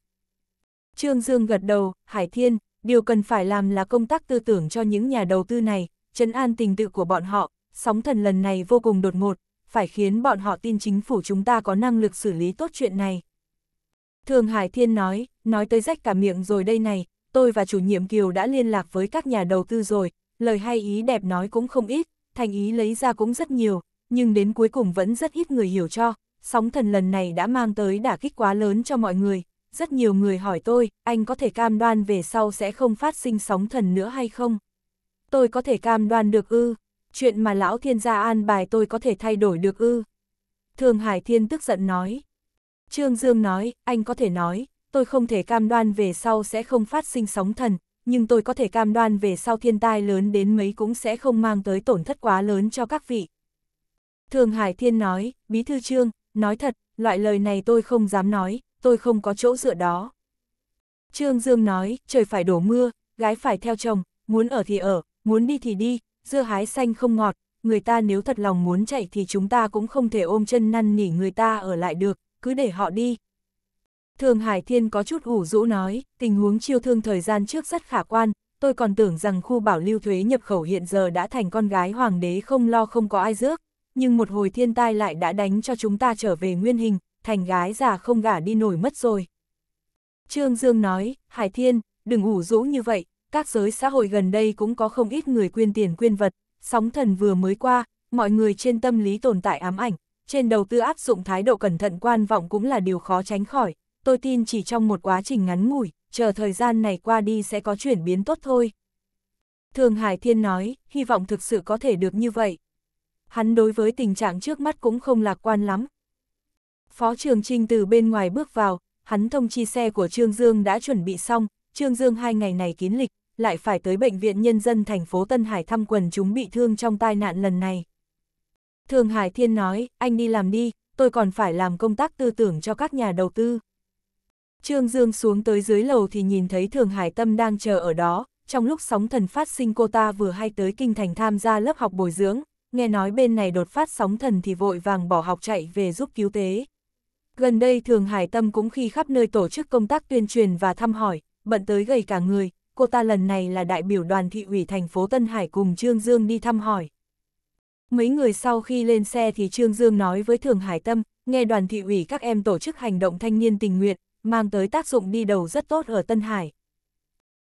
Trương Dương gật đầu, Hải Thiên, điều cần phải làm là công tác tư tưởng cho những nhà đầu tư này, trấn an tình tự của bọn họ, sóng thần lần này vô cùng đột ngột, phải khiến bọn họ tin chính phủ chúng ta có năng lực xử lý tốt chuyện này. Thường Hải Thiên nói, nói tới rách cả miệng rồi đây này, tôi và chủ nhiệm Kiều đã liên lạc với các nhà đầu tư rồi, lời hay ý đẹp nói cũng không ít, thành ý lấy ra cũng rất nhiều, nhưng đến cuối cùng vẫn rất ít người hiểu cho, sóng thần lần này đã mang tới đả kích quá lớn cho mọi người. Rất nhiều người hỏi tôi, anh có thể cam đoan về sau sẽ không phát sinh sóng thần nữa hay không? Tôi có thể cam đoan được ư? Chuyện mà lão thiên gia an bài tôi có thể thay đổi được ư? Thường Hải Thiên tức giận nói. Trương Dương nói, anh có thể nói, tôi không thể cam đoan về sau sẽ không phát sinh sóng thần, nhưng tôi có thể cam đoan về sau thiên tai lớn đến mấy cũng sẽ không mang tới tổn thất quá lớn cho các vị. Thường Hải Thiên nói, Bí Thư Trương, nói thật, loại lời này tôi không dám nói, tôi không có chỗ dựa đó. Trương Dương nói, trời phải đổ mưa, gái phải theo chồng, muốn ở thì ở, muốn đi thì đi, dưa hái xanh không ngọt, người ta nếu thật lòng muốn chạy thì chúng ta cũng không thể ôm chân năn nỉ người ta ở lại được, cứ để họ đi. Thường Hải Thiên có chút ủ rũ nói, tình huống chiêu thương thời gian trước rất khả quan, tôi còn tưởng rằng khu bảo lưu thuế nhập khẩu hiện giờ đã thành con gái hoàng đế không lo không có ai rước nhưng một hồi thiên tai lại đã đánh cho chúng ta trở về nguyên hình, thành gái già không gả đi nổi mất rồi. Trương Dương nói, Hải Thiên, đừng ủ rũ như vậy, các giới xã hội gần đây cũng có không ít người quyên tiền quyên vật, sóng thần vừa mới qua, mọi người trên tâm lý tồn tại ám ảnh, trên đầu tư áp dụng thái độ cẩn thận quan vọng cũng là điều khó tránh khỏi, tôi tin chỉ trong một quá trình ngắn ngủi, chờ thời gian này qua đi sẽ có chuyển biến tốt thôi. Thường Hải Thiên nói, hy vọng thực sự có thể được như vậy hắn đối với tình trạng trước mắt cũng không lạc quan lắm. Phó Trường Trinh từ bên ngoài bước vào, hắn thông chi xe của Trương Dương đã chuẩn bị xong, Trương Dương hai ngày này kín lịch, lại phải tới Bệnh viện Nhân dân thành phố Tân Hải thăm quần chúng bị thương trong tai nạn lần này. Thường Hải Thiên nói, anh đi làm đi, tôi còn phải làm công tác tư tưởng cho các nhà đầu tư. Trương Dương xuống tới dưới lầu thì nhìn thấy Thường Hải Tâm đang chờ ở đó, trong lúc sóng thần phát sinh cô ta vừa hay tới kinh thành tham gia lớp học bồi dưỡng, nghe nói bên này đột phát sóng thần thì vội vàng bỏ học chạy về giúp cứu tế. Gần đây Thường Hải Tâm cũng khi khắp nơi tổ chức công tác tuyên truyền và thăm hỏi, bận tới gầy cả người, cô ta lần này là đại biểu đoàn thị ủy thành phố Tân Hải cùng Trương Dương đi thăm hỏi. Mấy người sau khi lên xe thì Trương Dương nói với Thường Hải Tâm, nghe đoàn thị ủy các em tổ chức hành động thanh niên tình nguyện, mang tới tác dụng đi đầu rất tốt ở Tân Hải.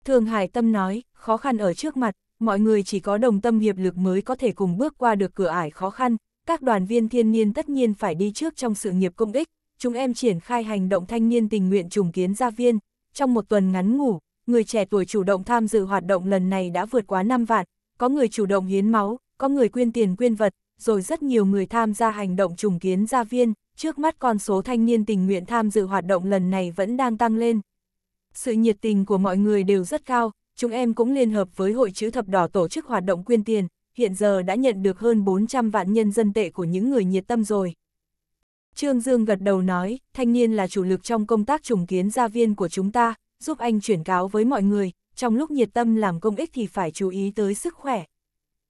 Thường Hải Tâm nói, khó khăn ở trước mặt, mọi người chỉ có đồng tâm hiệp lực mới có thể cùng bước qua được cửa ải khó khăn, các đoàn viên thiên niên tất nhiên phải đi trước trong sự nghiệp công ích, chúng em triển khai hành động thanh niên tình nguyện trùng kiến gia viên, trong một tuần ngắn ngủ, người trẻ tuổi chủ động tham dự hoạt động lần này đã vượt quá 5 vạn, có người chủ động hiến máu, có người quyên tiền quyên vật, rồi rất nhiều người tham gia hành động trùng kiến gia viên, trước mắt con số thanh niên tình nguyện tham dự hoạt động lần này vẫn đang tăng lên. Sự nhiệt tình của mọi người đều rất cao, chúng em cũng liên hợp với Hội chữ thập đỏ tổ chức hoạt động quyên tiền, hiện giờ đã nhận được hơn 400 vạn nhân dân tệ của những người nhiệt tâm rồi. Trương Dương gật đầu nói, thanh niên là chủ lực trong công tác trùng kiến gia viên của chúng ta, giúp anh chuyển cáo với mọi người, trong lúc nhiệt tâm làm công ích thì phải chú ý tới sức khỏe.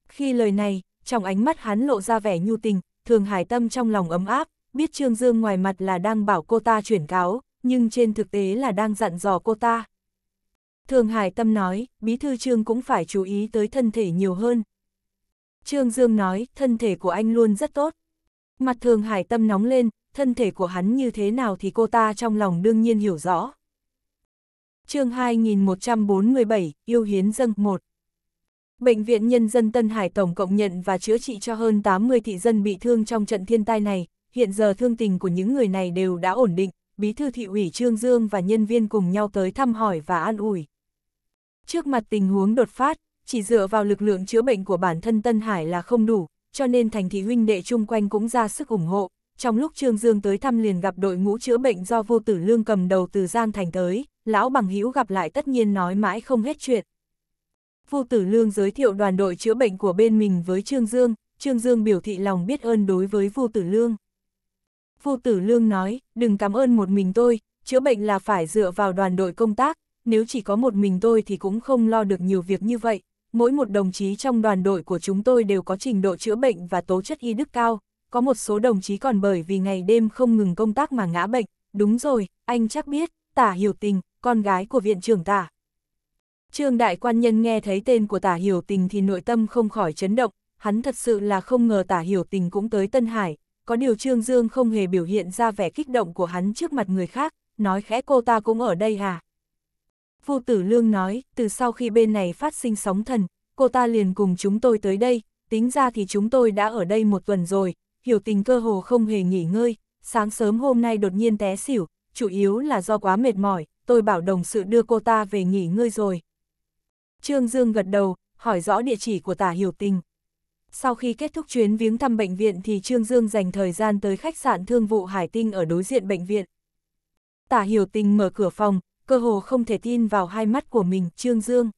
Khi lời này, trong ánh mắt hắn lộ ra vẻ nhu tình, thường hải tâm trong lòng ấm áp, biết Trương Dương ngoài mặt là đang bảo cô ta chuyển cáo, nhưng trên thực tế là đang dặn dò cô ta. Thường Hải Tâm nói, Bí Thư Trương cũng phải chú ý tới thân thể nhiều hơn. Trương Dương nói, thân thể của anh luôn rất tốt. Mặt Thường Hải Tâm nóng lên, thân thể của hắn như thế nào thì cô ta trong lòng đương nhiên hiểu rõ. chương 2147, Yêu Hiến Dân 1 Bệnh viện Nhân dân Tân Hải tổng cộng nhận và chữa trị cho hơn 80 thị dân bị thương trong trận thiên tai này, hiện giờ thương tình của những người này đều đã ổn định, bí thư thị ủy Trương Dương và nhân viên cùng nhau tới thăm hỏi và an ủi. Trước mặt tình huống đột phát, chỉ dựa vào lực lượng chữa bệnh của bản thân Tân Hải là không đủ, cho nên thành thị huynh đệ chung quanh cũng ra sức ủng hộ. Trong lúc Trương Dương tới thăm liền gặp đội ngũ chữa bệnh do vô tử lương cầm đầu từ Giang Thành tới, lão bằng hữu gặp lại tất nhiên nói mãi không hết chuyện. Vô tử lương giới thiệu đoàn đội chữa bệnh của bên mình với Trương Dương, Trương Dương biểu thị lòng biết ơn đối với vô tử lương. Vô tử lương nói, đừng cảm ơn một mình tôi, chữa bệnh là phải dựa vào đoàn đội công tác, nếu chỉ có một mình tôi thì cũng không lo được nhiều việc như vậy. Mỗi một đồng chí trong đoàn đội của chúng tôi đều có trình độ chữa bệnh và tố chất y đức cao, có một số đồng chí còn bởi vì ngày đêm không ngừng công tác mà ngã bệnh. Đúng rồi, anh chắc biết, tả hiểu tình, con gái của viện trưởng tả. Trương đại quan nhân nghe thấy tên của tả hiểu tình thì nội tâm không khỏi chấn động, hắn thật sự là không ngờ tả hiểu tình cũng tới Tân Hải, có điều Trương Dương không hề biểu hiện ra vẻ kích động của hắn trước mặt người khác, nói khẽ cô ta cũng ở đây à. Vu Tử Lương nói, từ sau khi bên này phát sinh sóng thần, cô ta liền cùng chúng tôi tới đây, tính ra thì chúng tôi đã ở đây một tuần rồi, hiểu tình cơ hồ không hề nghỉ ngơi, sáng sớm hôm nay đột nhiên té xỉu, chủ yếu là do quá mệt mỏi, tôi bảo đồng sự đưa cô ta về nghỉ ngơi rồi. Trương Dương gật đầu, hỏi rõ địa chỉ của tả hiểu tình. Sau khi kết thúc chuyến viếng thăm bệnh viện thì Trương Dương dành thời gian tới khách sạn thương vụ Hải Tinh ở đối diện bệnh viện. Tả hiểu tình mở cửa phòng, cơ hồ không thể tin vào hai mắt của mình, Trương Dương.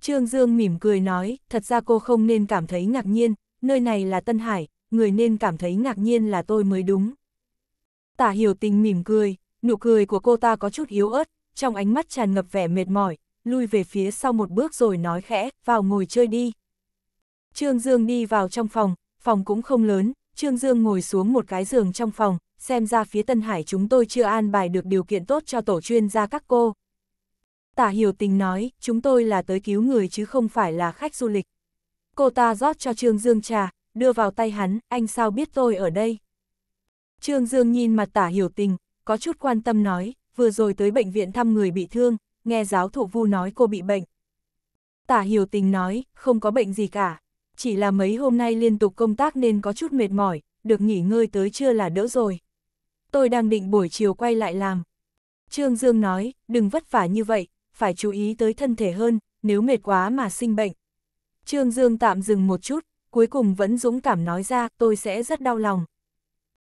Trương Dương mỉm cười nói, thật ra cô không nên cảm thấy ngạc nhiên, nơi này là Tân Hải, người nên cảm thấy ngạc nhiên là tôi mới đúng. Tả hiểu tình mỉm cười, nụ cười của cô ta có chút yếu ớt, trong ánh mắt tràn ngập vẻ mệt mỏi, lui về phía sau một bước rồi nói khẽ, vào ngồi chơi đi. Trương Dương đi vào trong phòng, phòng cũng không lớn, Trương Dương ngồi xuống một cái giường trong phòng, xem ra phía Tân Hải chúng tôi chưa an bài được điều kiện tốt cho tổ chuyên gia các cô. Tả hiểu tình nói, chúng tôi là tới cứu người chứ không phải là khách du lịch. Cô ta rót cho Trương Dương trà, đưa vào tay hắn, anh sao biết tôi ở đây? Trương Dương nhìn mặt tả hiểu tình, có chút quan tâm nói, vừa rồi tới bệnh viện thăm người bị thương, nghe giáo thụ vu nói cô bị bệnh. Tả hiểu tình nói, không có bệnh gì cả, chỉ là mấy hôm nay liên tục công tác nên có chút mệt mỏi, được nghỉ ngơi tới trưa là đỡ rồi tôi đang định buổi chiều quay lại làm. Trương Dương nói, đừng vất vả như vậy, phải chú ý tới thân thể hơn, nếu mệt quá mà sinh bệnh. Trương Dương tạm dừng một chút, cuối cùng vẫn dũng cảm nói ra, tôi sẽ rất đau lòng.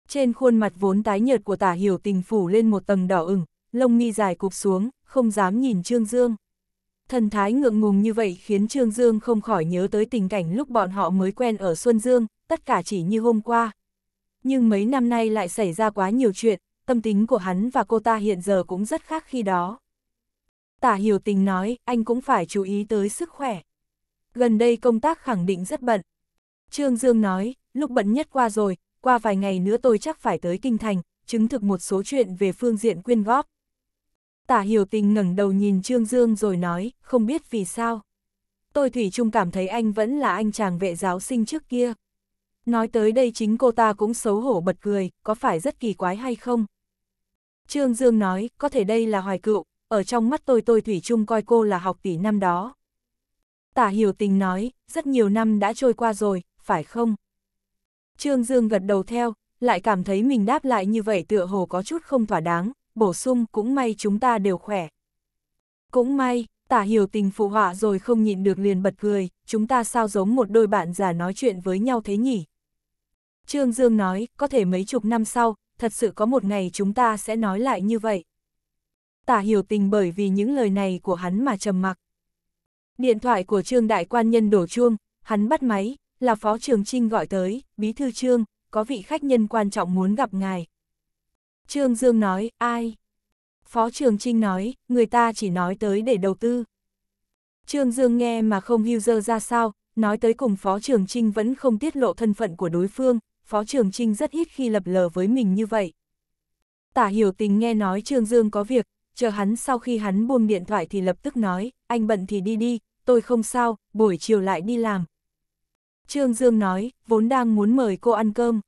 Trên khuôn mặt vốn tái nhợt của tả hiểu tình phủ lên một tầng đỏ ửng, lông mi dài cục xuống, không dám nhìn Trương Dương. Thần thái ngượng ngùng như vậy khiến Trương Dương không khỏi nhớ tới tình cảnh lúc bọn họ mới quen ở Xuân Dương, tất cả chỉ như hôm qua nhưng mấy năm nay lại xảy ra quá nhiều chuyện, tâm tính của hắn và cô ta hiện giờ cũng rất khác khi đó. Tả hiểu tình nói, anh cũng phải chú ý tới sức khỏe. Gần đây công tác khẳng định rất bận. Trương Dương nói, lúc bận nhất qua rồi, qua vài ngày nữa tôi chắc phải tới Kinh Thành, chứng thực một số chuyện về phương diện quyên góp. Tả hiểu tình ngẩng đầu nhìn Trương Dương rồi nói, không biết vì sao. Tôi Thủy chung cảm thấy anh vẫn là anh chàng vệ giáo sinh trước kia. Nói tới đây chính cô ta cũng xấu hổ bật cười, có phải rất kỳ quái hay không? Trương Dương nói, có thể đây là hoài cựu, ở trong mắt tôi tôi thủy chung coi cô là học tỷ năm đó. Tả hiểu tình nói, rất nhiều năm đã trôi qua rồi, phải không? Trương Dương gật đầu theo, lại cảm thấy mình đáp lại như vậy tựa hồ có chút không thỏa đáng, bổ sung cũng may chúng ta đều khỏe. Cũng may, tả hiểu tình phụ họa rồi không nhịn được liền bật cười, chúng ta sao giống một đôi bạn già nói chuyện với nhau thế nhỉ? Trương Dương nói, có thể mấy chục năm sau, thật sự có một ngày chúng ta sẽ nói lại như vậy. Tả hiểu tình bởi vì những lời này của hắn mà trầm mặc. Điện thoại của Trương Đại Quan Nhân đổ chuông, hắn bắt máy, là Phó Trường Trinh gọi tới, Bí Thư Trương, có vị khách nhân quan trọng muốn gặp ngài. Trương Dương nói, ai? Phó Trường Trinh nói, người ta chỉ nói tới để đầu tư. Trương Dương nghe mà không hưu dơ ra sao, nói tới cùng Phó Trường Trinh vẫn không tiết lộ thân phận của đối phương, Phó Trường Trinh rất ít khi lập lờ với mình như vậy. Tả hiểu tình nghe nói Trương Dương có việc, chờ hắn sau khi hắn buông điện thoại thì lập tức nói, anh bận thì đi đi, tôi không sao, buổi chiều lại đi làm. Trương Dương nói, vốn đang muốn mời cô ăn cơm.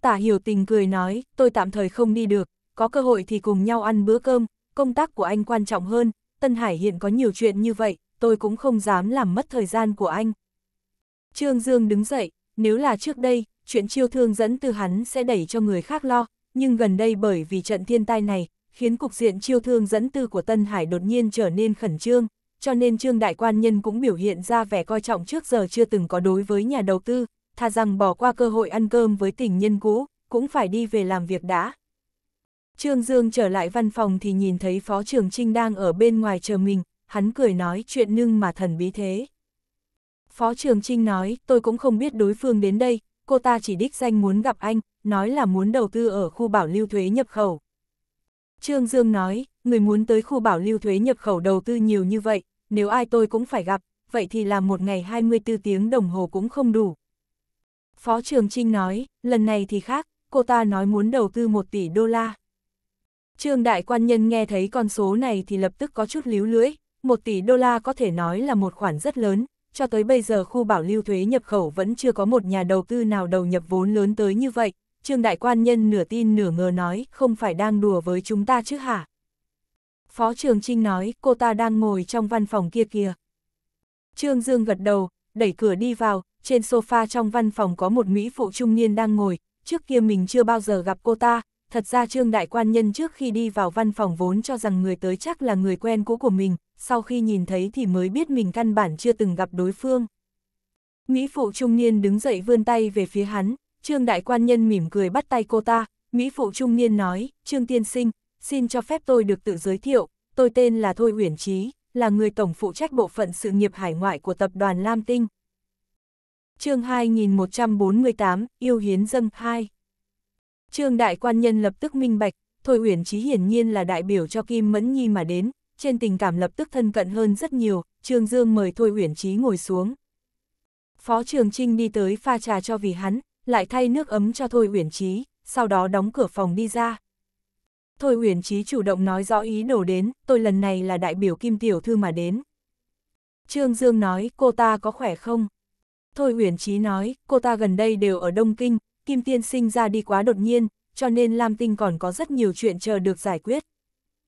Tả hiểu tình cười nói, tôi tạm thời không đi được, có cơ hội thì cùng nhau ăn bữa cơm, công tác của anh quan trọng hơn, Tân Hải hiện có nhiều chuyện như vậy, tôi cũng không dám làm mất thời gian của anh. Trương Dương đứng dậy, nếu là trước đây, chuyện chiêu thương dẫn từ hắn sẽ đẩy cho người khác lo, nhưng gần đây bởi vì trận thiên tai này, khiến cục diện chiêu thương dẫn từ của Tân Hải đột nhiên trở nên khẩn trương, cho nên Trương Đại Quan Nhân cũng biểu hiện ra vẻ coi trọng trước giờ chưa từng có đối với nhà đầu tư, thà rằng bỏ qua cơ hội ăn cơm với tình nhân cũ, cũng phải đi về làm việc đã. Trương Dương trở lại văn phòng thì nhìn thấy Phó Trường Trinh đang ở bên ngoài chờ mình, hắn cười nói chuyện nhưng mà thần bí thế. Phó Trường Trinh nói, tôi cũng không biết đối phương đến đây, cô ta chỉ đích danh muốn gặp anh, nói là muốn đầu tư ở khu bảo lưu thuế nhập khẩu. Trương Dương nói, người muốn tới khu bảo lưu thuế nhập khẩu đầu tư nhiều như vậy, nếu ai tôi cũng phải gặp, vậy thì là một ngày 24 tiếng đồng hồ cũng không đủ. Phó Trường Trinh nói, lần này thì khác, cô ta nói muốn đầu tư 1 tỷ đô la. Trương Đại Quan Nhân nghe thấy con số này thì lập tức có chút líu lưỡi, 1 tỷ đô la có thể nói là một khoản rất lớn, cho tới bây giờ khu bảo lưu thuế nhập khẩu vẫn chưa có một nhà đầu tư nào đầu nhập vốn lớn tới như vậy, Trương Đại Quan Nhân nửa tin nửa ngờ nói, không phải đang đùa với chúng ta chứ hả? Phó Trường Trinh nói, cô ta đang ngồi trong văn phòng kia kìa. Trương Dương gật đầu, đẩy cửa đi vào, trên sofa trong văn phòng có một Mỹ phụ trung niên đang ngồi, trước kia mình chưa bao giờ gặp cô ta, Thật ra Trương Đại Quan Nhân trước khi đi vào văn phòng vốn cho rằng người tới chắc là người quen cũ của mình, sau khi nhìn thấy thì mới biết mình căn bản chưa từng gặp đối phương. Mỹ Phụ Trung Niên đứng dậy vươn tay về phía hắn, Trương Đại Quan Nhân mỉm cười bắt tay cô ta, Mỹ Phụ Trung Niên nói, Trương Tiên Sinh, xin cho phép tôi được tự giới thiệu, tôi tên là Thôi Uyển Trí, là người tổng phụ trách bộ phận sự nghiệp hải ngoại của tập đoàn Lam Tinh. chương 2148, Yêu Hiến Dâng 2 Trương đại quan nhân lập tức minh bạch, Thôi Uyển Chí hiển nhiên là đại biểu cho Kim Mẫn Nhi mà đến, trên tình cảm lập tức thân cận hơn rất nhiều, Trương Dương mời Thôi Uyển Chí ngồi xuống. Phó Trường Trinh đi tới pha trà cho vì hắn, lại thay nước ấm cho Thôi Uyển Chí, sau đó đóng cửa phòng đi ra. Thôi Uyển Chí chủ động nói rõ ý đồ đến, tôi lần này là đại biểu Kim Tiểu Thư mà đến. Trương Dương nói, cô ta có khỏe không? Thôi Uyển Chí nói, cô ta gần đây đều ở Đông Kinh, Kim Tiên sinh ra đi quá đột nhiên, cho nên Lam Tinh còn có rất nhiều chuyện chờ được giải quyết.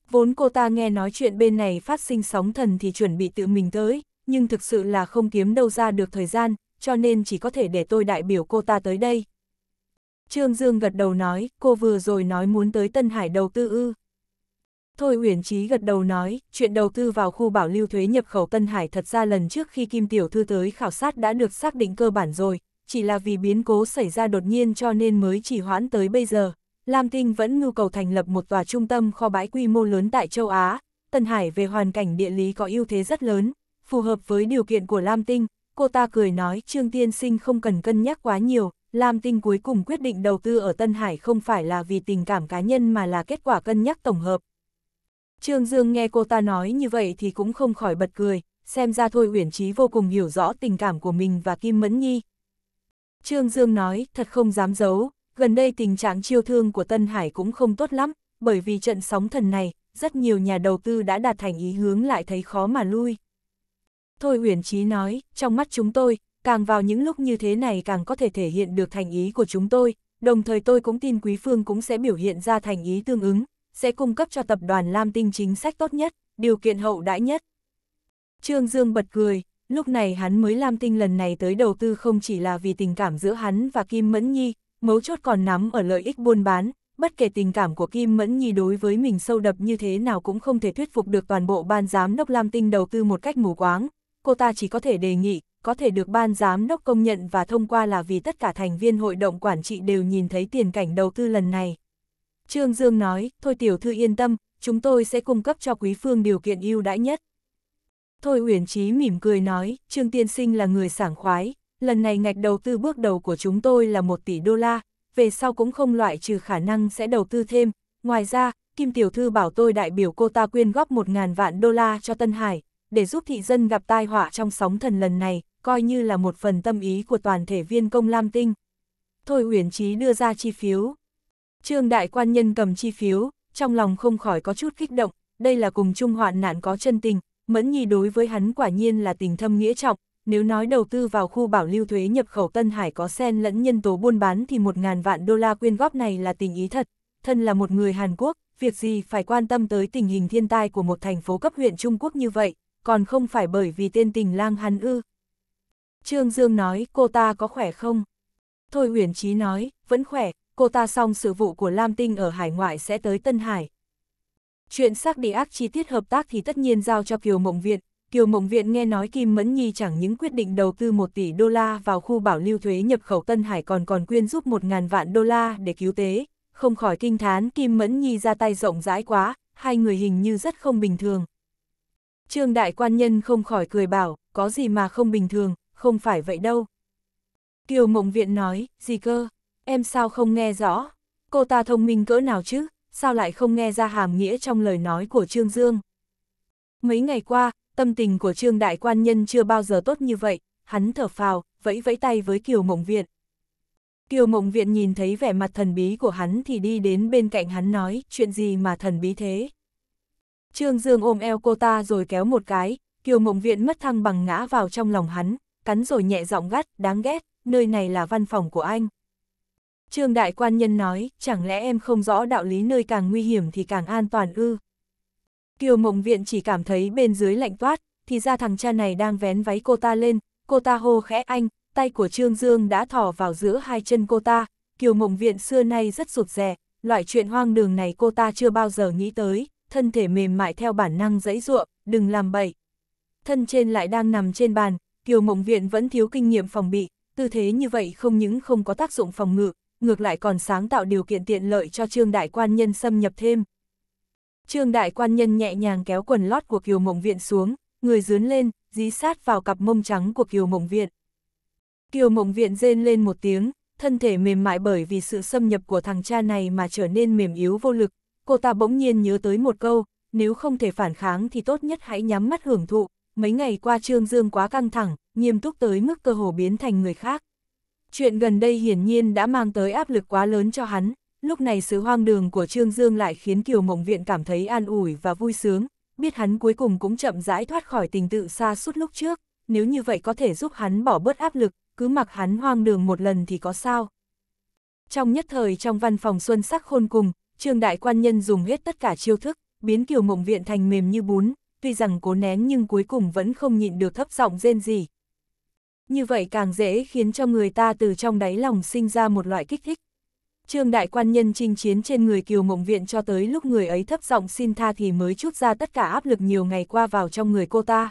Vốn cô ta nghe nói chuyện bên này phát sinh sóng thần thì chuẩn bị tự mình tới, nhưng thực sự là không kiếm đâu ra được thời gian, cho nên chỉ có thể để tôi đại biểu cô ta tới đây. Trương Dương gật đầu nói, cô vừa rồi nói muốn tới Tân Hải đầu tư ư. Thôi Uyển Trí gật đầu nói, chuyện đầu tư vào khu bảo lưu thuế nhập khẩu Tân Hải thật ra lần trước khi Kim Tiểu Thư tới khảo sát đã được xác định cơ bản rồi, chỉ là vì biến cố xảy ra đột nhiên cho nên mới chỉ hoãn tới bây giờ. Lam Tinh vẫn nhu cầu thành lập một tòa trung tâm kho bãi quy mô lớn tại châu Á, Tân Hải về hoàn cảnh địa lý có ưu thế rất lớn, phù hợp với điều kiện của Lam Tinh, cô ta cười nói Trương Tiên Sinh không cần cân nhắc quá nhiều, Lam Tinh cuối cùng quyết định đầu tư ở Tân Hải không phải là vì tình cảm cá nhân mà là kết quả cân nhắc tổng hợp. Trương Dương nghe cô ta nói như vậy thì cũng không khỏi bật cười, xem ra thôi Uyển Chí vô cùng hiểu rõ tình cảm của mình và Kim Mẫn Nhi, Trương Dương nói, thật không dám giấu, gần đây tình trạng chiêu thương của Tân Hải cũng không tốt lắm, bởi vì trận sóng thần này, rất nhiều nhà đầu tư đã đạt thành ý hướng lại thấy khó mà lui. Thôi Uyển Trí nói, trong mắt chúng tôi, càng vào những lúc như thế này càng có thể thể hiện được thành ý của chúng tôi, đồng thời tôi cũng tin Quý Phương cũng sẽ biểu hiện ra thành ý tương ứng, sẽ cung cấp cho tập đoàn Lam Tinh chính sách tốt nhất, điều kiện hậu đãi nhất. Trương Dương bật cười, lúc này hắn mới Lam Tinh lần này tới đầu tư không chỉ là vì tình cảm giữa hắn và Kim Mẫn Nhi, mấu chốt còn nắm ở lợi ích buôn bán, bất kể tình cảm của Kim Mẫn Nhi đối với mình sâu đậm như thế nào cũng không thể thuyết phục được toàn bộ ban giám đốc Lam Tinh đầu tư một cách mù quáng, cô ta chỉ có thể đề nghị, có thể được ban giám đốc công nhận và thông qua là vì tất cả thành viên hội đồng quản trị đều nhìn thấy tiền cảnh đầu tư lần này. Trương Dương nói, thôi tiểu thư yên tâm, chúng tôi sẽ cung cấp cho quý phương điều kiện ưu đãi nhất. Thôi Uyển Trí mỉm cười nói, Trương Tiên Sinh là người sảng khoái, lần này ngạch đầu tư bước đầu của chúng tôi là 1 tỷ đô la, về sau cũng không loại trừ khả năng sẽ đầu tư thêm. Ngoài ra, Kim Tiểu Thư bảo tôi đại biểu cô ta quyên góp 1.000 vạn đô la cho Tân Hải, để giúp thị dân gặp tai họa trong sóng thần lần này, coi như là một phần tâm ý của toàn thể viên công Lam Tinh. Thôi Uyển Trí đưa ra chi phiếu. Trương Đại Quan Nhân cầm chi phiếu, trong lòng không khỏi có chút kích động, đây là cùng chung hoạn nạn có chân tình, Mẫn Nhi đối với hắn quả nhiên là tình thâm nghĩa trọng, nếu nói đầu tư vào khu bảo lưu thuế nhập khẩu Tân Hải có sen lẫn nhân tố buôn bán thì một ngàn vạn đô la quyên góp này là tình ý thật. Thân là một người Hàn Quốc, việc gì phải quan tâm tới tình hình thiên tai của một thành phố cấp huyện Trung Quốc như vậy, còn không phải bởi vì tên tình lang hắn ư. Trương Dương nói cô ta có khỏe không? Thôi huyền trí nói, vẫn khỏe, cô ta xong sự vụ của Lam Tinh ở hải ngoại sẽ tới Tân Hải. Chuyện xác đi ác chi tiết hợp tác thì tất nhiên giao cho Kiều Mộng Viện. Kiều Mộng Viện nghe nói Kim Mẫn Nhi chẳng những quyết định đầu tư 1 tỷ đô la vào khu bảo lưu thuế nhập khẩu Tân Hải còn còn quyên giúp 1.000 vạn đô la để cứu tế. Không khỏi kinh thán Kim Mẫn Nhi ra tay rộng rãi quá, hai người hình như rất không bình thường. Trương Đại Quan Nhân không khỏi cười bảo, có gì mà không bình thường, không phải vậy đâu. Kiều Mộng Viện nói, gì cơ, em sao không nghe rõ, cô ta thông minh cỡ nào chứ? sao lại không nghe ra hàm nghĩa trong lời nói của Trương Dương. Mấy ngày qua, tâm tình của Trương Đại Quan Nhân chưa bao giờ tốt như vậy, hắn thở phào, vẫy vẫy tay với Kiều Mộng Viện. Kiều Mộng Viện nhìn thấy vẻ mặt thần bí của hắn thì đi đến bên cạnh hắn nói, chuyện gì mà thần bí thế. Trương Dương ôm eo cô ta rồi kéo một cái, Kiều Mộng Viện mất thăng bằng ngã vào trong lòng hắn, cắn rồi nhẹ giọng gắt, đáng ghét, nơi này là văn phòng của anh. Trương đại quan nhân nói, chẳng lẽ em không rõ đạo lý nơi càng nguy hiểm thì càng an toàn ư? Kiều mộng viện chỉ cảm thấy bên dưới lạnh toát, thì ra thằng cha này đang vén váy cô ta lên, cô ta hô khẽ anh, tay của Trương Dương đã thỏ vào giữa hai chân cô ta, Kiều mộng viện xưa nay rất sụt rè, loại chuyện hoang đường này cô ta chưa bao giờ nghĩ tới, thân thể mềm mại theo bản năng dãy ruộng, đừng làm bậy. Thân trên lại đang nằm trên bàn, Kiều mộng viện vẫn thiếu kinh nghiệm phòng bị, tư thế như vậy không những không có tác dụng phòng ngự, ngược lại còn sáng tạo điều kiện tiện lợi cho Trương Đại Quan Nhân xâm nhập thêm. Trương Đại Quan Nhân nhẹ nhàng kéo quần lót của Kiều Mộng Viện xuống, người dướn lên, dí sát vào cặp mông trắng của Kiều Mộng Viện. Kiều Mộng Viện rên lên một tiếng, thân thể mềm mại bởi vì sự xâm nhập của thằng cha này mà trở nên mềm yếu vô lực. Cô ta bỗng nhiên nhớ tới một câu, nếu không thể phản kháng thì tốt nhất hãy nhắm mắt hưởng thụ. Mấy ngày qua Trương Dương quá căng thẳng, nghiêm túc tới mức cơ hồ biến thành người khác. Chuyện gần đây hiển nhiên đã mang tới áp lực quá lớn cho hắn, lúc này sự hoang đường của Trương Dương lại khiến Kiều Mộng Viện cảm thấy an ủi và vui sướng, biết hắn cuối cùng cũng chậm rãi thoát khỏi tình tự xa suốt lúc trước, nếu như vậy có thể giúp hắn bỏ bớt áp lực, cứ mặc hắn hoang đường một lần thì có sao. Trong nhất thời trong văn phòng xuân sắc khôn cùng, Trương Đại Quan Nhân dùng hết tất cả chiêu thức, biến Kiều Mộng Viện thành mềm như bún, tuy rằng cố nén nhưng cuối cùng vẫn không nhịn được thấp giọng rên gì, như vậy càng dễ khiến cho người ta từ trong đáy lòng sinh ra một loại kích thích. Trương đại quan nhân chinh chiến trên người Kiều Mộng Viện cho tới lúc người ấy thấp giọng xin tha thì mới chút ra tất cả áp lực nhiều ngày qua vào trong người cô ta.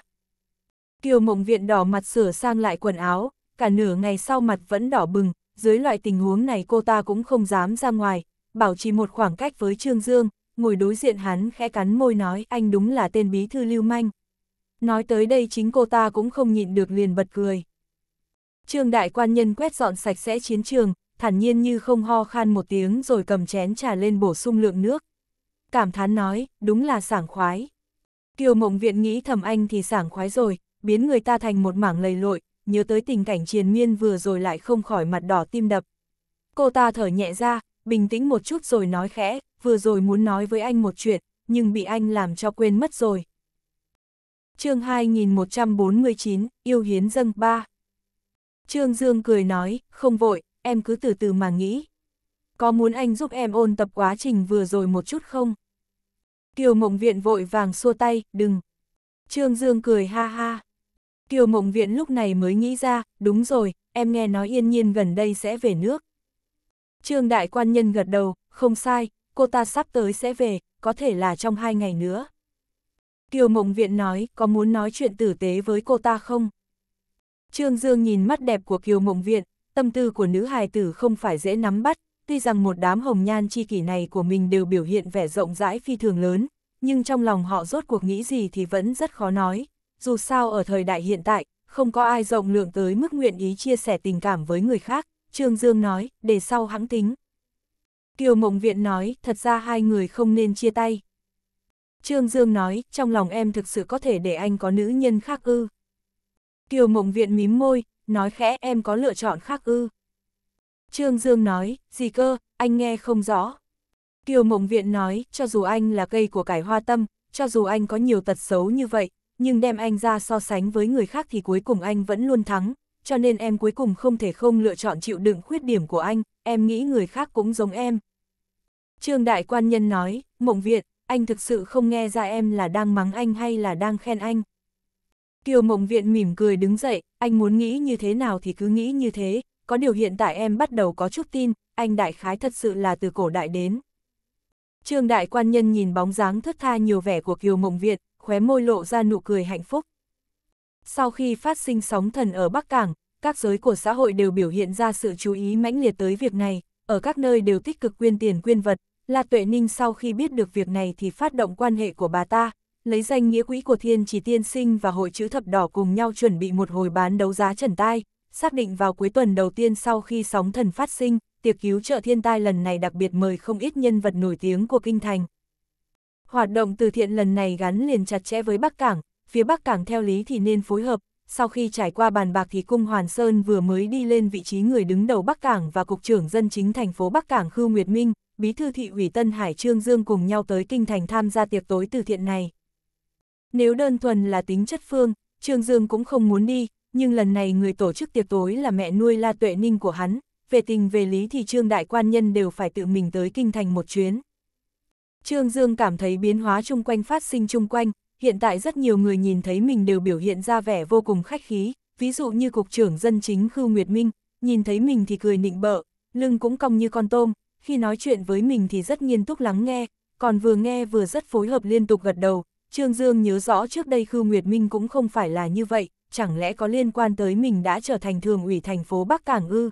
Kiều Mộng Viện đỏ mặt sửa sang lại quần áo, cả nửa ngày sau mặt vẫn đỏ bừng, dưới loại tình huống này cô ta cũng không dám ra ngoài, bảo trì một khoảng cách với Trương Dương, ngồi đối diện hắn khẽ cắn môi nói anh đúng là tên bí thư lưu manh. Nói tới đây chính cô ta cũng không nhịn được liền bật cười. Trương đại quan nhân quét dọn sạch sẽ chiến trường, thản nhiên như không ho khan một tiếng rồi cầm chén trà lên bổ sung lượng nước. Cảm thán nói, đúng là sảng khoái. Kiều mộng viện nghĩ thầm anh thì sảng khoái rồi, biến người ta thành một mảng lầy lội, nhớ tới tình cảnh triền miên vừa rồi lại không khỏi mặt đỏ tim đập. Cô ta thở nhẹ ra, bình tĩnh một chút rồi nói khẽ, vừa rồi muốn nói với anh một chuyện, nhưng bị anh làm cho quên mất rồi. chương 2149, Yêu Hiến Dâng 3 Trương Dương cười nói, không vội, em cứ từ từ mà nghĩ. Có muốn anh giúp em ôn tập quá trình vừa rồi một chút không? Kiều Mộng Viện vội vàng xua tay, đừng. Trương Dương cười ha ha. Kiều Mộng Viện lúc này mới nghĩ ra, đúng rồi, em nghe nói yên nhiên gần đây sẽ về nước. Trương Đại Quan Nhân gật đầu, không sai, cô ta sắp tới sẽ về, có thể là trong hai ngày nữa. Kiều Mộng Viện nói, có muốn nói chuyện tử tế với cô ta không? Trương Dương nhìn mắt đẹp của Kiều Mộng Viện, tâm tư của nữ hài tử không phải dễ nắm bắt, tuy rằng một đám hồng nhan chi kỷ này của mình đều biểu hiện vẻ rộng rãi phi thường lớn, nhưng trong lòng họ rốt cuộc nghĩ gì thì vẫn rất khó nói. Dù sao ở thời đại hiện tại, không có ai rộng lượng tới mức nguyện ý chia sẻ tình cảm với người khác, Trương Dương nói, để sau hãng tính. Kiều Mộng Viện nói, thật ra hai người không nên chia tay. Trương Dương nói, trong lòng em thực sự có thể để anh có nữ nhân khác ư. Kiều mộng viện mím môi, nói khẽ em có lựa chọn khác ư. Trương Dương nói, gì cơ, anh nghe không rõ. Kiều mộng viện nói, cho dù anh là cây của cải hoa tâm, cho dù anh có nhiều tật xấu như vậy, nhưng đem anh ra so sánh với người khác thì cuối cùng anh vẫn luôn thắng, cho nên em cuối cùng không thể không lựa chọn chịu đựng khuyết điểm của anh, em nghĩ người khác cũng giống em. Trương Đại Quan Nhân nói, Mộng Viện, anh thực sự không nghe ra em là đang mắng anh hay là đang khen anh. Kiều Mộng Viện mỉm cười đứng dậy, anh muốn nghĩ như thế nào thì cứ nghĩ như thế, có điều hiện tại em bắt đầu có chút tin, anh đại khái thật sự là từ cổ đại đến. Trương đại quan nhân nhìn bóng dáng thất tha nhiều vẻ của Kiều Mộng Viện, khóe môi lộ ra nụ cười hạnh phúc. Sau khi phát sinh sóng thần ở Bắc Cảng, các giới của xã hội đều biểu hiện ra sự chú ý mãnh liệt tới việc này, ở các nơi đều tích cực quyên tiền quyên vật. La Tuệ Ninh sau khi biết được việc này thì phát động quan hệ của bà ta, lấy danh nghĩa quỹ của thiên chỉ tiên sinh và hội chữ thập đỏ cùng nhau chuẩn bị một hồi bán đấu giá trần tai, xác định vào cuối tuần đầu tiên sau khi sóng thần phát sinh, tiệc cứu trợ thiên tai lần này đặc biệt mời không ít nhân vật nổi tiếng của kinh thành. Hoạt động từ thiện lần này gắn liền chặt chẽ với Bắc Cảng, phía Bắc Cảng theo lý thì nên phối hợp, sau khi trải qua bàn bạc thì Cung Hoàn Sơn vừa mới đi lên vị trí người đứng đầu Bắc Cảng và Cục trưởng Dân chính thành phố Bắc Cảng khư Nguyệt Minh, Bí thư thị ủy Tân Hải Trương Dương cùng nhau tới Kinh Thành tham gia tiệc tối từ thiện này. Nếu đơn thuần là tính chất phương, Trương Dương cũng không muốn đi, nhưng lần này người tổ chức tiệc tối là mẹ nuôi La Tuệ Ninh của hắn, về tình về lý thì Trương Đại Quan Nhân đều phải tự mình tới kinh thành một chuyến. Trương Dương cảm thấy biến hóa chung quanh phát sinh chung quanh, hiện tại rất nhiều người nhìn thấy mình đều biểu hiện ra vẻ vô cùng khách khí, ví dụ như Cục trưởng Dân Chính Khưu Nguyệt Minh, nhìn thấy mình thì cười nịnh bợ, lưng cũng cong như con tôm, khi nói chuyện với mình thì rất nghiêm túc lắng nghe, còn vừa nghe vừa rất phối hợp liên tục gật đầu, Trương Dương nhớ rõ trước đây Khư Nguyệt Minh cũng không phải là như vậy, chẳng lẽ có liên quan tới mình đã trở thành thường ủy thành phố Bắc Cảng ư?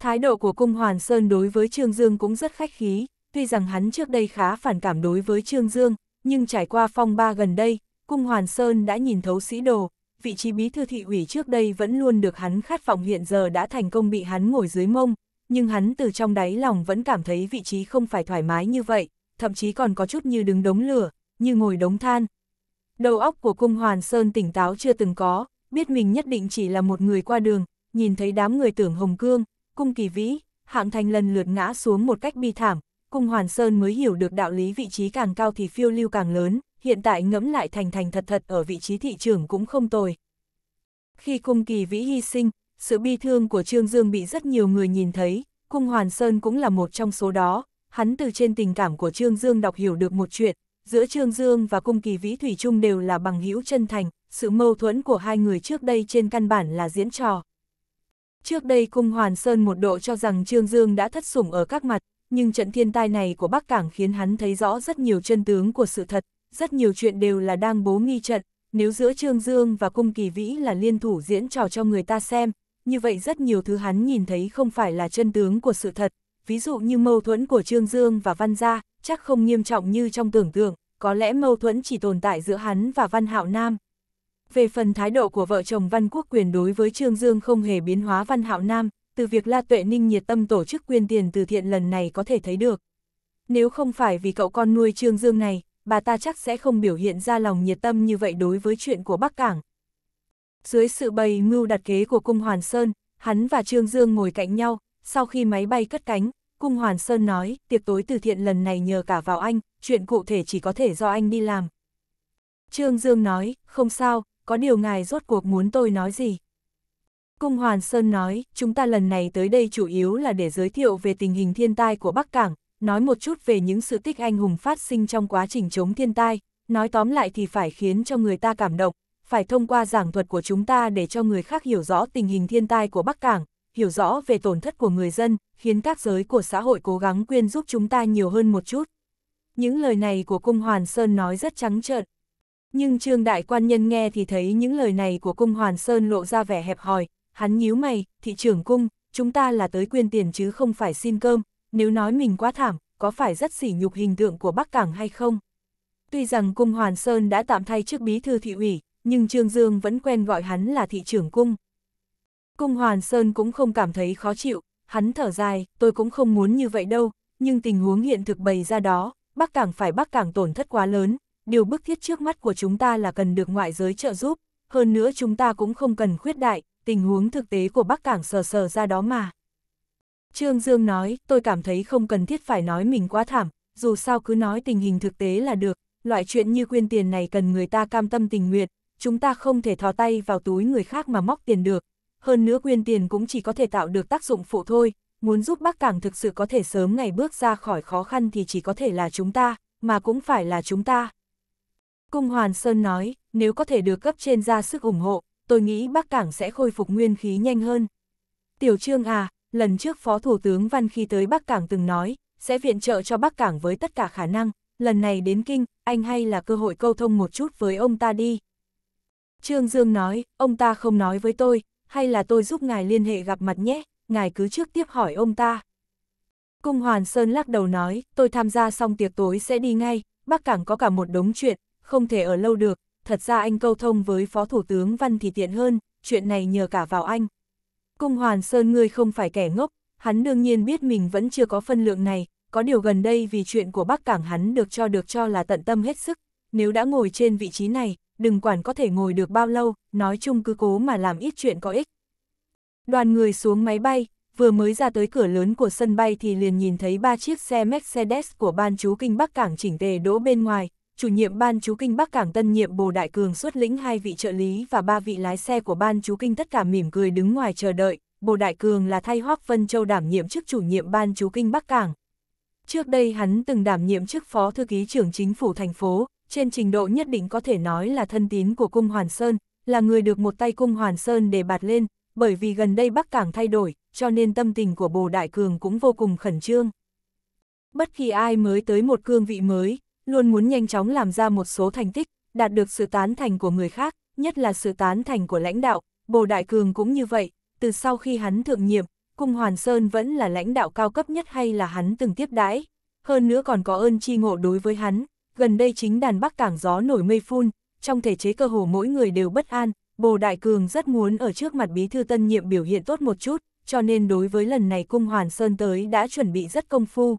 Thái độ của Cung Hoàn Sơn đối với Trương Dương cũng rất khách khí, tuy rằng hắn trước đây khá phản cảm đối với Trương Dương, nhưng trải qua phong ba gần đây, Cung Hoàn Sơn đã nhìn thấu sĩ đồ, vị trí bí thư thị ủy trước đây vẫn luôn được hắn khát vọng hiện giờ đã thành công bị hắn ngồi dưới mông, nhưng hắn từ trong đáy lòng vẫn cảm thấy vị trí không phải thoải mái như vậy, thậm chí còn có chút như đứng đống lửa, như ngồi đống than. Đầu óc của cung Hoàn Sơn tỉnh táo chưa từng có, biết mình nhất định chỉ là một người qua đường, nhìn thấy đám người tưởng Hồng Cương, cung kỳ vĩ, hạng thành lần lượt ngã xuống một cách bi thảm, cung Hoàn Sơn mới hiểu được đạo lý vị trí càng cao thì phiêu lưu càng lớn, hiện tại ngẫm lại thành thành thật thật ở vị trí thị trường cũng không tồi. Khi cung kỳ vĩ hy sinh, sự bi thương của Trương Dương bị rất nhiều người nhìn thấy, cung Hoàn Sơn cũng là một trong số đó, hắn từ trên tình cảm của Trương Dương đọc hiểu được một chuyện, giữa Trương Dương và Cung Kỳ Vĩ Thủy Trung đều là bằng hữu chân thành, sự mâu thuẫn của hai người trước đây trên căn bản là diễn trò. Trước đây Cung Hoàn Sơn một độ cho rằng Trương Dương đã thất sủng ở các mặt, nhưng trận thiên tai này của Bắc Cảng khiến hắn thấy rõ rất nhiều chân tướng của sự thật, rất nhiều chuyện đều là đang bố nghi trận, nếu giữa Trương Dương và Cung Kỳ Vĩ là liên thủ diễn trò cho người ta xem, như vậy rất nhiều thứ hắn nhìn thấy không phải là chân tướng của sự thật, ví dụ như mâu thuẫn của Trương Dương và Văn Gia, chắc không nghiêm trọng như trong tưởng tượng, có lẽ mâu thuẫn chỉ tồn tại giữa hắn và Văn Hạo Nam. Về phần thái độ của vợ chồng Văn Quốc Quyền đối với Trương Dương không hề biến hóa Văn Hạo Nam, từ việc La Tuệ Ninh nhiệt tâm tổ chức quyên tiền từ thiện lần này có thể thấy được. Nếu không phải vì cậu con nuôi Trương Dương này, bà ta chắc sẽ không biểu hiện ra lòng nhiệt tâm như vậy đối với chuyện của Bắc Cảng. Dưới sự bày mưu đặt kế của Cung Hoàn Sơn, hắn và Trương Dương ngồi cạnh nhau, sau khi máy bay cất cánh, Cung Hoàn Sơn nói, tiệc tối từ thiện lần này nhờ cả vào anh, chuyện cụ thể chỉ có thể do anh đi làm. Trương Dương nói, không sao, có điều ngài rốt cuộc muốn tôi nói gì. Cung Hoàn Sơn nói, chúng ta lần này tới đây chủ yếu là để giới thiệu về tình hình thiên tai của Bắc Cảng, nói một chút về những sự tích anh hùng phát sinh trong quá trình chống thiên tai, nói tóm lại thì phải khiến cho người ta cảm động, phải thông qua giảng thuật của chúng ta để cho người khác hiểu rõ tình hình thiên tai của Bắc Cảng, hiểu rõ về tổn thất của người dân, khiến các giới của xã hội cố gắng quyên giúp chúng ta nhiều hơn một chút. Những lời này của Cung Hoàn Sơn nói rất trắng trợn. Nhưng Trương Đại Quan Nhân nghe thì thấy những lời này của Cung Hoàn Sơn lộ ra vẻ hẹp hòi, hắn nhíu mày, thị trưởng cung, chúng ta là tới quyên tiền chứ không phải xin cơm, nếu nói mình quá thảm, có phải rất sỉ nhục hình tượng của Bắc Cảng hay không? Tuy rằng Cung Hoàn Sơn đã tạm thay chức bí thư thị ủy, nhưng Trương Dương vẫn quen gọi hắn là thị trưởng cung. Cung Hoàn Sơn cũng không cảm thấy khó chịu, hắn thở dài, tôi cũng không muốn như vậy đâu, nhưng tình huống hiện thực bày ra đó, Bắc Cảng phải Bắc Cảng tổn thất quá lớn, điều bức thiết trước mắt của chúng ta là cần được ngoại giới trợ giúp, hơn nữa chúng ta cũng không cần khuyết đại, tình huống thực tế của Bắc Cảng sờ sờ ra đó mà. Trương Dương nói, tôi cảm thấy không cần thiết phải nói mình quá thảm, dù sao cứ nói tình hình thực tế là được, loại chuyện như quyên tiền này cần người ta cam tâm tình nguyện, chúng ta không thể thò tay vào túi người khác mà móc tiền được, hơn nữa quyên tiền cũng chỉ có thể tạo được tác dụng phụ thôi, muốn giúp Bắc Cảng thực sự có thể sớm ngày bước ra khỏi khó khăn thì chỉ có thể là chúng ta, mà cũng phải là chúng ta. Cung Hoàn Sơn nói, nếu có thể được cấp trên ra sức ủng hộ, tôi nghĩ Bắc Cảng sẽ khôi phục nguyên khí nhanh hơn. Tiểu Trương à, lần trước Phó Thủ tướng Văn khi tới Bắc Cảng từng nói, sẽ viện trợ cho Bắc Cảng với tất cả khả năng, lần này đến Kinh, anh hay là cơ hội câu thông một chút với ông ta đi. Trương Dương nói, ông ta không nói với tôi, hay là tôi giúp ngài liên hệ gặp mặt nhé, ngài cứ trước tiếp hỏi ông ta. Cung Hoàn Sơn lắc đầu nói, tôi tham gia xong tiệc tối sẽ đi ngay, Bắc Cảng có cả một đống chuyện, không thể ở lâu được, thật ra anh câu thông với Phó Thủ tướng Văn thì tiện hơn, chuyện này nhờ cả vào anh. Cung Hoàn Sơn ngươi không phải kẻ ngốc, hắn đương nhiên biết mình vẫn chưa có phân lượng này, có điều gần đây vì chuyện của Bắc Cảng hắn được cho được cho là tận tâm hết sức, nếu đã ngồi trên vị trí này, đừng quản có thể ngồi được bao lâu, nói chung cứ cố mà làm ít chuyện có ích. Đoàn người xuống máy bay, vừa mới ra tới cửa lớn của sân bay thì liền nhìn thấy ba chiếc xe Mercedes của ban chú Kinh Bắc Cảng chỉnh tề đỗ bên ngoài, chủ nhiệm ban chú Kinh Bắc Cảng tân nhiệm Bồ Đại Cường xuất lĩnh hai vị trợ lý và ba vị lái xe của ban chú Kinh tất cả mỉm cười đứng ngoài chờ đợi, Bồ Đại Cường là thay Hoác Vân Châu đảm nhiệm chức chủ nhiệm ban chú Kinh Bắc Cảng. Trước đây hắn từng đảm nhiệm chức phó thư ký trưởng chính phủ thành phố, trên trình độ nhất định có thể nói là thân tín của cung Hoàn Sơn, là người được một tay cung Hoàn Sơn để bạt lên, bởi vì gần đây Bắc Cảng thay đổi, cho nên tâm tình của Bồ Đại Cường cũng vô cùng khẩn trương. Bất kỳ ai mới tới một cương vị mới, luôn muốn nhanh chóng làm ra một số thành tích, đạt được sự tán thành của người khác, nhất là sự tán thành của lãnh đạo, Bồ Đại Cường cũng như vậy, từ sau khi hắn thượng nhiệm, Cung Hoàn Sơn vẫn là lãnh đạo cao cấp nhất hay là hắn từng tiếp đãi, hơn nữa còn có ơn chi ngộ đối với hắn, gần đây chính đàn Bắc Cảng gió nổi mây phun, trong thể chế cơ hồ mỗi người đều bất an, Bồ Đại Cường rất muốn ở trước mặt bí thư tân nhiệm biểu hiện tốt một chút, cho nên đối với lần này cung Hoàn Sơn tới đã chuẩn bị rất công phu.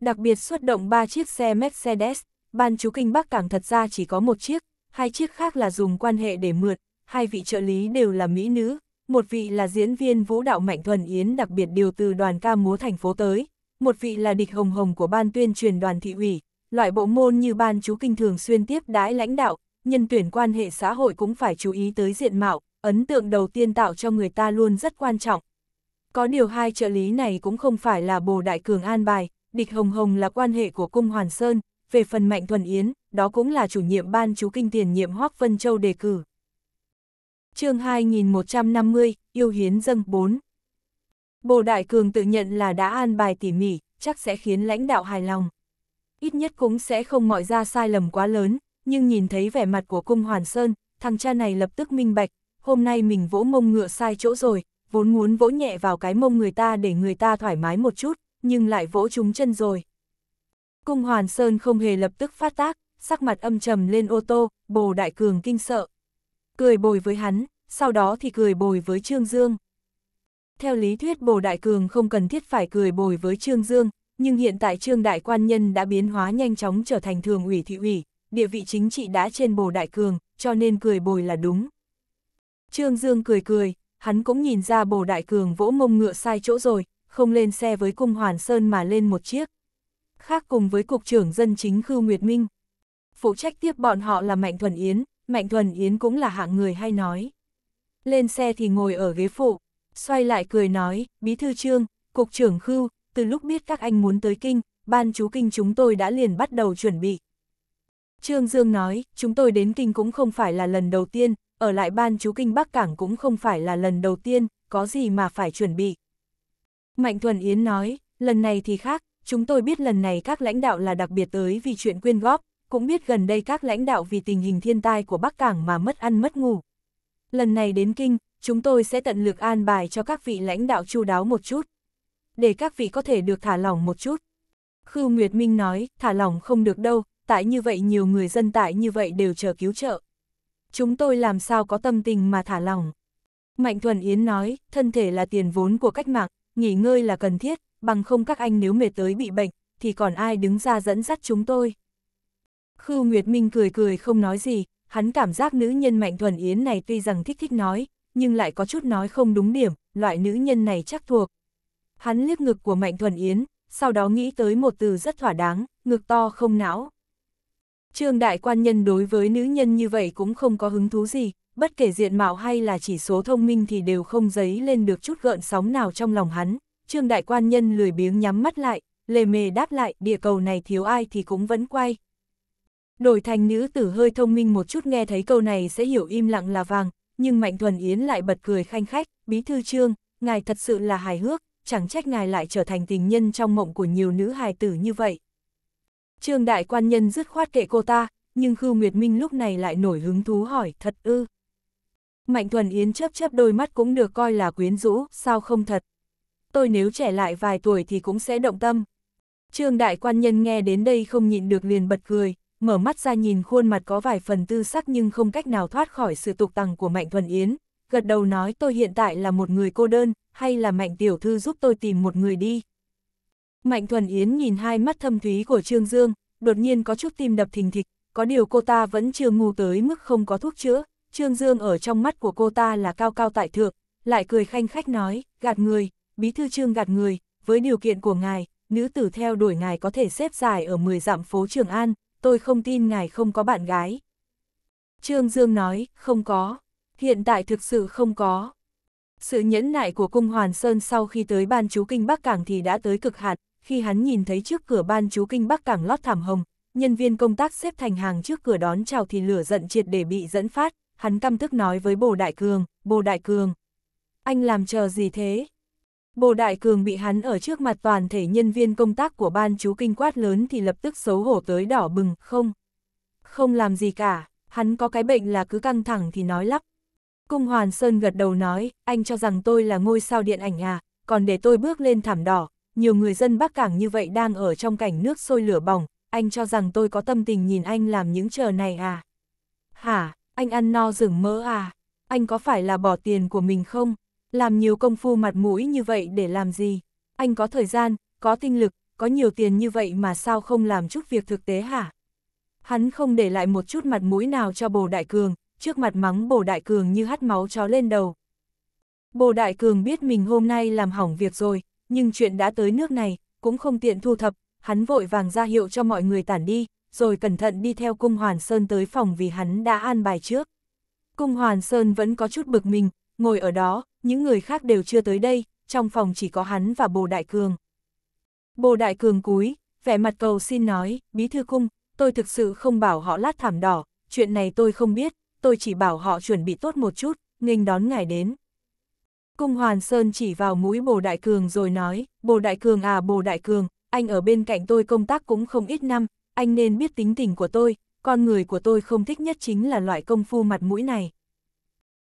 Đặc biệt xuất động 3 chiếc xe Mercedes, ban chú kinh Bắc Cảng thật ra chỉ có một chiếc, hai chiếc khác là dùng quan hệ để mượt, hai vị trợ lý đều là mỹ nữ, một vị là diễn viên vũ đạo Mạnh Thuần Yến đặc biệt điều từ đoàn ca múa thành phố tới, một vị là địch hồng hồng của ban tuyên truyền đoàn thị ủy, Loại bộ môn như ban chú kinh thường xuyên tiếp đái lãnh đạo, nhân tuyển quan hệ xã hội cũng phải chú ý tới diện mạo, ấn tượng đầu tiên tạo cho người ta luôn rất quan trọng. Có điều hai trợ lý này cũng không phải là bồ đại cường an bài, địch hồng hồng là quan hệ của cung Hoàn Sơn, về phần Mạnh Thuần Yến, đó cũng là chủ nhiệm ban chú kinh tiền nhiệm Hoác Vân Châu đề cử. chương 2150, Yêu Hiến Dâng 4 Bồ Đại Cường tự nhận là đã an bài tỉ mỉ, chắc sẽ khiến lãnh đạo hài lòng ít nhất cũng sẽ không mọi ra sai lầm quá lớn, nhưng nhìn thấy vẻ mặt của cung Hoàn Sơn, thằng cha này lập tức minh bạch, hôm nay mình vỗ mông ngựa sai chỗ rồi, vốn muốn vỗ nhẹ vào cái mông người ta để người ta thoải mái một chút, nhưng lại vỗ trúng chân rồi. Cung Hoàn Sơn không hề lập tức phát tác, sắc mặt âm trầm lên ô tô, bồ đại cường kinh sợ. Cười bồi với hắn, sau đó thì cười bồi với Trương Dương. Theo lý thuyết bồ đại cường không cần thiết phải cười bồi với Trương Dương, nhưng hiện tại Trương Đại Quan Nhân đã biến hóa nhanh chóng trở thành thường ủy thị ủy, địa vị chính trị đã trên bồ đại cường, cho nên cười bồi là đúng. Trương Dương cười cười, hắn cũng nhìn ra bồ đại cường vỗ mông ngựa sai chỗ rồi, không lên xe với cung Hoàn Sơn mà lên một chiếc. Khác cùng với Cục trưởng Dân Chính khư Nguyệt Minh. Phụ trách tiếp bọn họ là Mạnh Thuần Yến, Mạnh Thuần Yến cũng là hạng người hay nói. Lên xe thì ngồi ở ghế phụ, xoay lại cười nói, Bí Thư Trương, Cục trưởng Khưu, từ lúc biết các anh muốn tới kinh, ban chú kinh chúng tôi đã liền bắt đầu chuẩn bị. Trương Dương nói, chúng tôi đến kinh cũng không phải là lần đầu tiên, ở lại ban chú kinh Bắc Cảng cũng không phải là lần đầu tiên, có gì mà phải chuẩn bị. Mạnh Thuần Yến nói, lần này thì khác, chúng tôi biết lần này các lãnh đạo là đặc biệt tới vì chuyện quyên góp, cũng biết gần đây các lãnh đạo vì tình hình thiên tai của Bắc Cảng mà mất ăn mất ngủ. Lần này đến kinh, chúng tôi sẽ tận lực an bài cho các vị lãnh đạo chu đáo một chút để các vị có thể được thả lỏng một chút. Khư Nguyệt Minh nói, thả lỏng không được đâu, tại như vậy nhiều người dân tại như vậy đều chờ cứu trợ. Chúng tôi làm sao có tâm tình mà thả lỏng. Mạnh Thuần Yến nói, thân thể là tiền vốn của cách mạng, nghỉ ngơi là cần thiết, bằng không các anh nếu mệt tới bị bệnh, thì còn ai đứng ra dẫn dắt chúng tôi. Khư Nguyệt Minh cười cười không nói gì, hắn cảm giác nữ nhân Mạnh Thuần Yến này tuy rằng thích thích nói, nhưng lại có chút nói không đúng điểm, loại nữ nhân này chắc thuộc, hắn liếc ngực của Mạnh Thuần Yến, sau đó nghĩ tới một từ rất thỏa đáng, ngực to không não. Trương đại quan nhân đối với nữ nhân như vậy cũng không có hứng thú gì, bất kể diện mạo hay là chỉ số thông minh thì đều không giấy lên được chút gợn sóng nào trong lòng hắn. Trương đại quan nhân lười biếng nhắm mắt lại, lề mề đáp lại, địa cầu này thiếu ai thì cũng vẫn quay. Đổi thành nữ tử hơi thông minh một chút nghe thấy câu này sẽ hiểu im lặng là vàng, nhưng Mạnh Thuần Yến lại bật cười khanh khách, bí thư trương, ngài thật sự là hài hước, chẳng trách ngài lại trở thành tình nhân trong mộng của nhiều nữ hài tử như vậy. Trương đại quan nhân dứt khoát kệ cô ta, nhưng Khưu Nguyệt Minh lúc này lại nổi hứng thú hỏi, thật ư. Mạnh Thuần Yến chớp chớp đôi mắt cũng được coi là quyến rũ, sao không thật. Tôi nếu trẻ lại vài tuổi thì cũng sẽ động tâm. Trương đại quan nhân nghe đến đây không nhịn được liền bật cười, mở mắt ra nhìn khuôn mặt có vài phần tư sắc nhưng không cách nào thoát khỏi sự tục tằng của Mạnh Thuần Yến, gật đầu nói tôi hiện tại là một người cô đơn, hay là Mạnh Tiểu Thư giúp tôi tìm một người đi. Mạnh Thuần Yến nhìn hai mắt thâm thúy của Trương Dương, đột nhiên có chút tim đập thình thịch, có điều cô ta vẫn chưa ngu tới mức không có thuốc chữa, Trương Dương ở trong mắt của cô ta là cao cao tại thượng, lại cười khanh khách nói, gạt người, bí thư Trương gạt người, với điều kiện của ngài, nữ tử theo đuổi ngài có thể xếp dài ở 10 dặm phố Trường An, tôi không tin ngài không có bạn gái. Trương Dương nói, không có hiện tại thực sự không có. Sự nhẫn nại của cung Hoàn Sơn sau khi tới ban chú kinh Bắc Cảng thì đã tới cực hạn, khi hắn nhìn thấy trước cửa ban chú kinh Bắc Cảng lót thảm hồng, nhân viên công tác xếp thành hàng trước cửa đón chào thì lửa giận triệt để bị dẫn phát, hắn căm tức nói với Bồ Đại Cường, Bồ Đại Cường, anh làm chờ gì thế? Bồ Đại Cường bị hắn ở trước mặt toàn thể nhân viên công tác của ban chú kinh quát lớn thì lập tức xấu hổ tới đỏ bừng, không. Không làm gì cả, hắn có cái bệnh là cứ căng thẳng thì nói lắp, Cung Hoàn Sơn gật đầu nói, anh cho rằng tôi là ngôi sao điện ảnh à, còn để tôi bước lên thảm đỏ, nhiều người dân Bắc Cảng như vậy đang ở trong cảnh nước sôi lửa bỏng, anh cho rằng tôi có tâm tình nhìn anh làm những trò này à? Hả, anh ăn no rừng mỡ à? Anh có phải là bỏ tiền của mình không? Làm nhiều công phu mặt mũi như vậy để làm gì? Anh có thời gian, có tinh lực, có nhiều tiền như vậy mà sao không làm chút việc thực tế hả? Hắn không để lại một chút mặt mũi nào cho bồ đại cường, trước mặt mắng bồ đại cường như hắt máu chó lên đầu. Bồ đại cường biết mình hôm nay làm hỏng việc rồi, nhưng chuyện đã tới nước này, cũng không tiện thu thập, hắn vội vàng ra hiệu cho mọi người tản đi, rồi cẩn thận đi theo cung Hoàn Sơn tới phòng vì hắn đã an bài trước. Cung Hoàn Sơn vẫn có chút bực mình, ngồi ở đó, những người khác đều chưa tới đây, trong phòng chỉ có hắn và Bồ Đại Cường. Bồ Đại Cường cúi, vẻ mặt cầu xin nói, bí thư cung, tôi thực sự không bảo họ lát thảm đỏ, chuyện này tôi không biết, tôi chỉ bảo họ chuẩn bị tốt một chút, nghênh đón ngài đến. Cung Hoàn Sơn chỉ vào mũi Bồ Đại Cường rồi nói, Bồ Đại Cường à Bồ Đại Cường, anh ở bên cạnh tôi công tác cũng không ít năm, anh nên biết tính tình của tôi, con người của tôi không thích nhất chính là loại công phu mặt mũi này.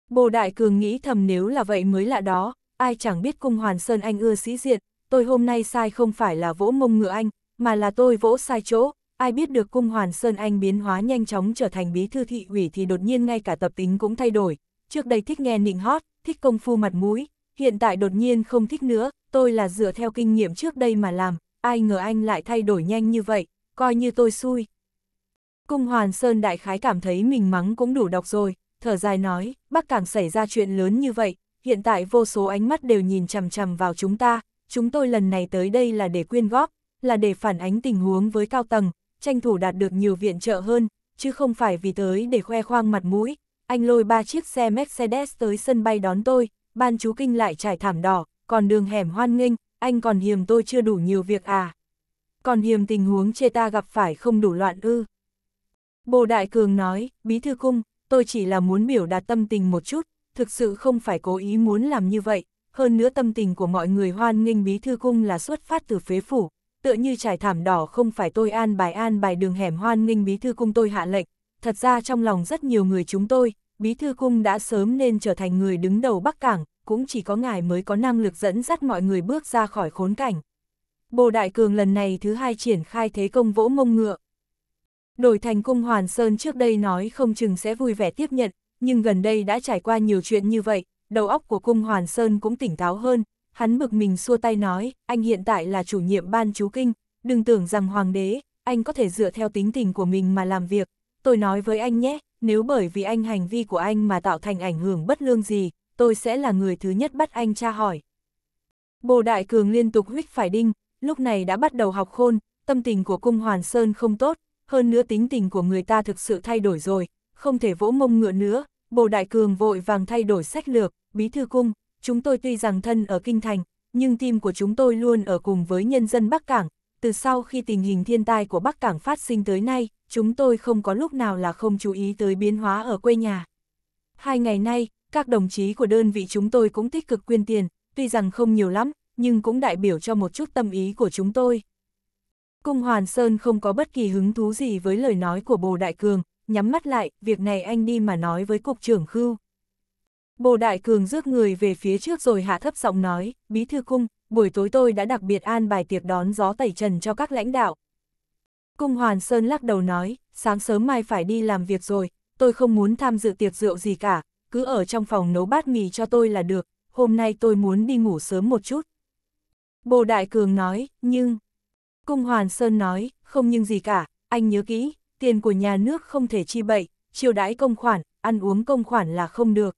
Bồ Đại Cường nghĩ thầm nếu là vậy mới lạ đó, ai chẳng biết Cung Hoàn Sơn anh ưa sĩ diện, tôi hôm nay sai không phải là vỗ mông ngựa anh, mà là tôi vỗ sai chỗ, ai biết được cung hoàn Sơn Anh biến hóa nhanh chóng trở thành bí thư thị ủy thì đột nhiên ngay cả tập tính cũng thay đổi, trước đây thích nghe nịnh hót, thích công phu mặt mũi, hiện tại đột nhiên không thích nữa, tôi là dựa theo kinh nghiệm trước đây mà làm, ai ngờ anh lại thay đổi nhanh như vậy, coi như tôi xui. Cung Hoàn Sơn đại khái cảm thấy mình mắng cũng đủ đọc rồi, thở dài nói, Bắc Cảng xảy ra chuyện lớn như vậy, hiện tại vô số ánh mắt đều nhìn chằm chằm vào chúng ta, chúng tôi lần này tới đây là để quyên góp, là để phản ánh tình huống với cao tầng, tranh thủ đạt được nhiều viện trợ hơn, chứ không phải vì tới để khoe khoang mặt mũi. Anh lôi ba chiếc xe Mercedes tới sân bay đón tôi, ban chú kinh lại trải thảm đỏ, còn đường hẻm hoan nghênh, anh còn hiềm tôi chưa đủ nhiều việc à. Còn hiềm tình huống chê ta gặp phải không đủ loạn ư. Bồ Đại Cường nói, Bí Thư Cung, tôi chỉ là muốn biểu đạt tâm tình một chút, thực sự không phải cố ý muốn làm như vậy, hơn nữa tâm tình của mọi người hoan nghênh Bí Thư Cung là xuất phát từ phế phủ, tựa như trải thảm đỏ không phải tôi an bài an bài đường hẻm hoan nghênh bí thư cung tôi hạ lệnh, thật ra trong lòng rất nhiều người chúng tôi, bí thư cung đã sớm nên trở thành người đứng đầu Bắc Cảng, cũng chỉ có ngài mới có năng lực dẫn dắt mọi người bước ra khỏi khốn cảnh. Bồ Đại Cường lần này thứ hai triển khai thế công vỗ mông ngựa. Đổi thành cung Hoàn Sơn trước đây nói không chừng sẽ vui vẻ tiếp nhận, nhưng gần đây đã trải qua nhiều chuyện như vậy, đầu óc của cung Hoàn Sơn cũng tỉnh táo hơn, Hắn bực mình xua tay nói, anh hiện tại là chủ nhiệm ban chú kinh, đừng tưởng rằng hoàng đế, anh có thể dựa theo tính tình của mình mà làm việc. Tôi nói với anh nhé, nếu bởi vì anh hành vi của anh mà tạo thành ảnh hưởng bất lương gì, tôi sẽ là người thứ nhất bắt anh tra hỏi. Bồ Đại Cường liên tục huyết phải đinh, lúc này đã bắt đầu học khôn, tâm tình của cung Hoàn Sơn không tốt, hơn nữa tính tình của người ta thực sự thay đổi rồi, không thể vỗ mông ngựa nữa, Bồ Đại Cường vội vàng thay đổi sách lược, bí thư cung, chúng tôi tuy rằng thân ở Kinh Thành, nhưng tim của chúng tôi luôn ở cùng với nhân dân Bắc Cảng. Từ sau khi tình hình thiên tai của Bắc Cảng phát sinh tới nay, chúng tôi không có lúc nào là không chú ý tới biến hóa ở quê nhà. Hai ngày nay, các đồng chí của đơn vị chúng tôi cũng tích cực quyên tiền, tuy rằng không nhiều lắm, nhưng cũng đại biểu cho một chút tâm ý của chúng tôi. Cung Hoàn Sơn không có bất kỳ hứng thú gì với lời nói của Bồ Đại Cường, nhắm mắt lại, việc này anh đi mà nói với Cục trưởng Khưu. Bồ Đại Cường rước người về phía trước rồi hạ thấp giọng nói, Bí Thư Cung, buổi tối tôi đã đặc biệt an bài tiệc đón gió tẩy trần cho các lãnh đạo. Cung Hoàn Sơn lắc đầu nói, sáng sớm mai phải đi làm việc rồi, tôi không muốn tham dự tiệc rượu gì cả, cứ ở trong phòng nấu bát mì cho tôi là được, hôm nay tôi muốn đi ngủ sớm một chút. Bồ Đại Cường nói, nhưng... Cung Hoàn Sơn nói, không nhưng gì cả, anh nhớ kỹ, tiền của nhà nước không thể chi bậy, chiêu đãi công khoản, ăn uống công khoản là không được.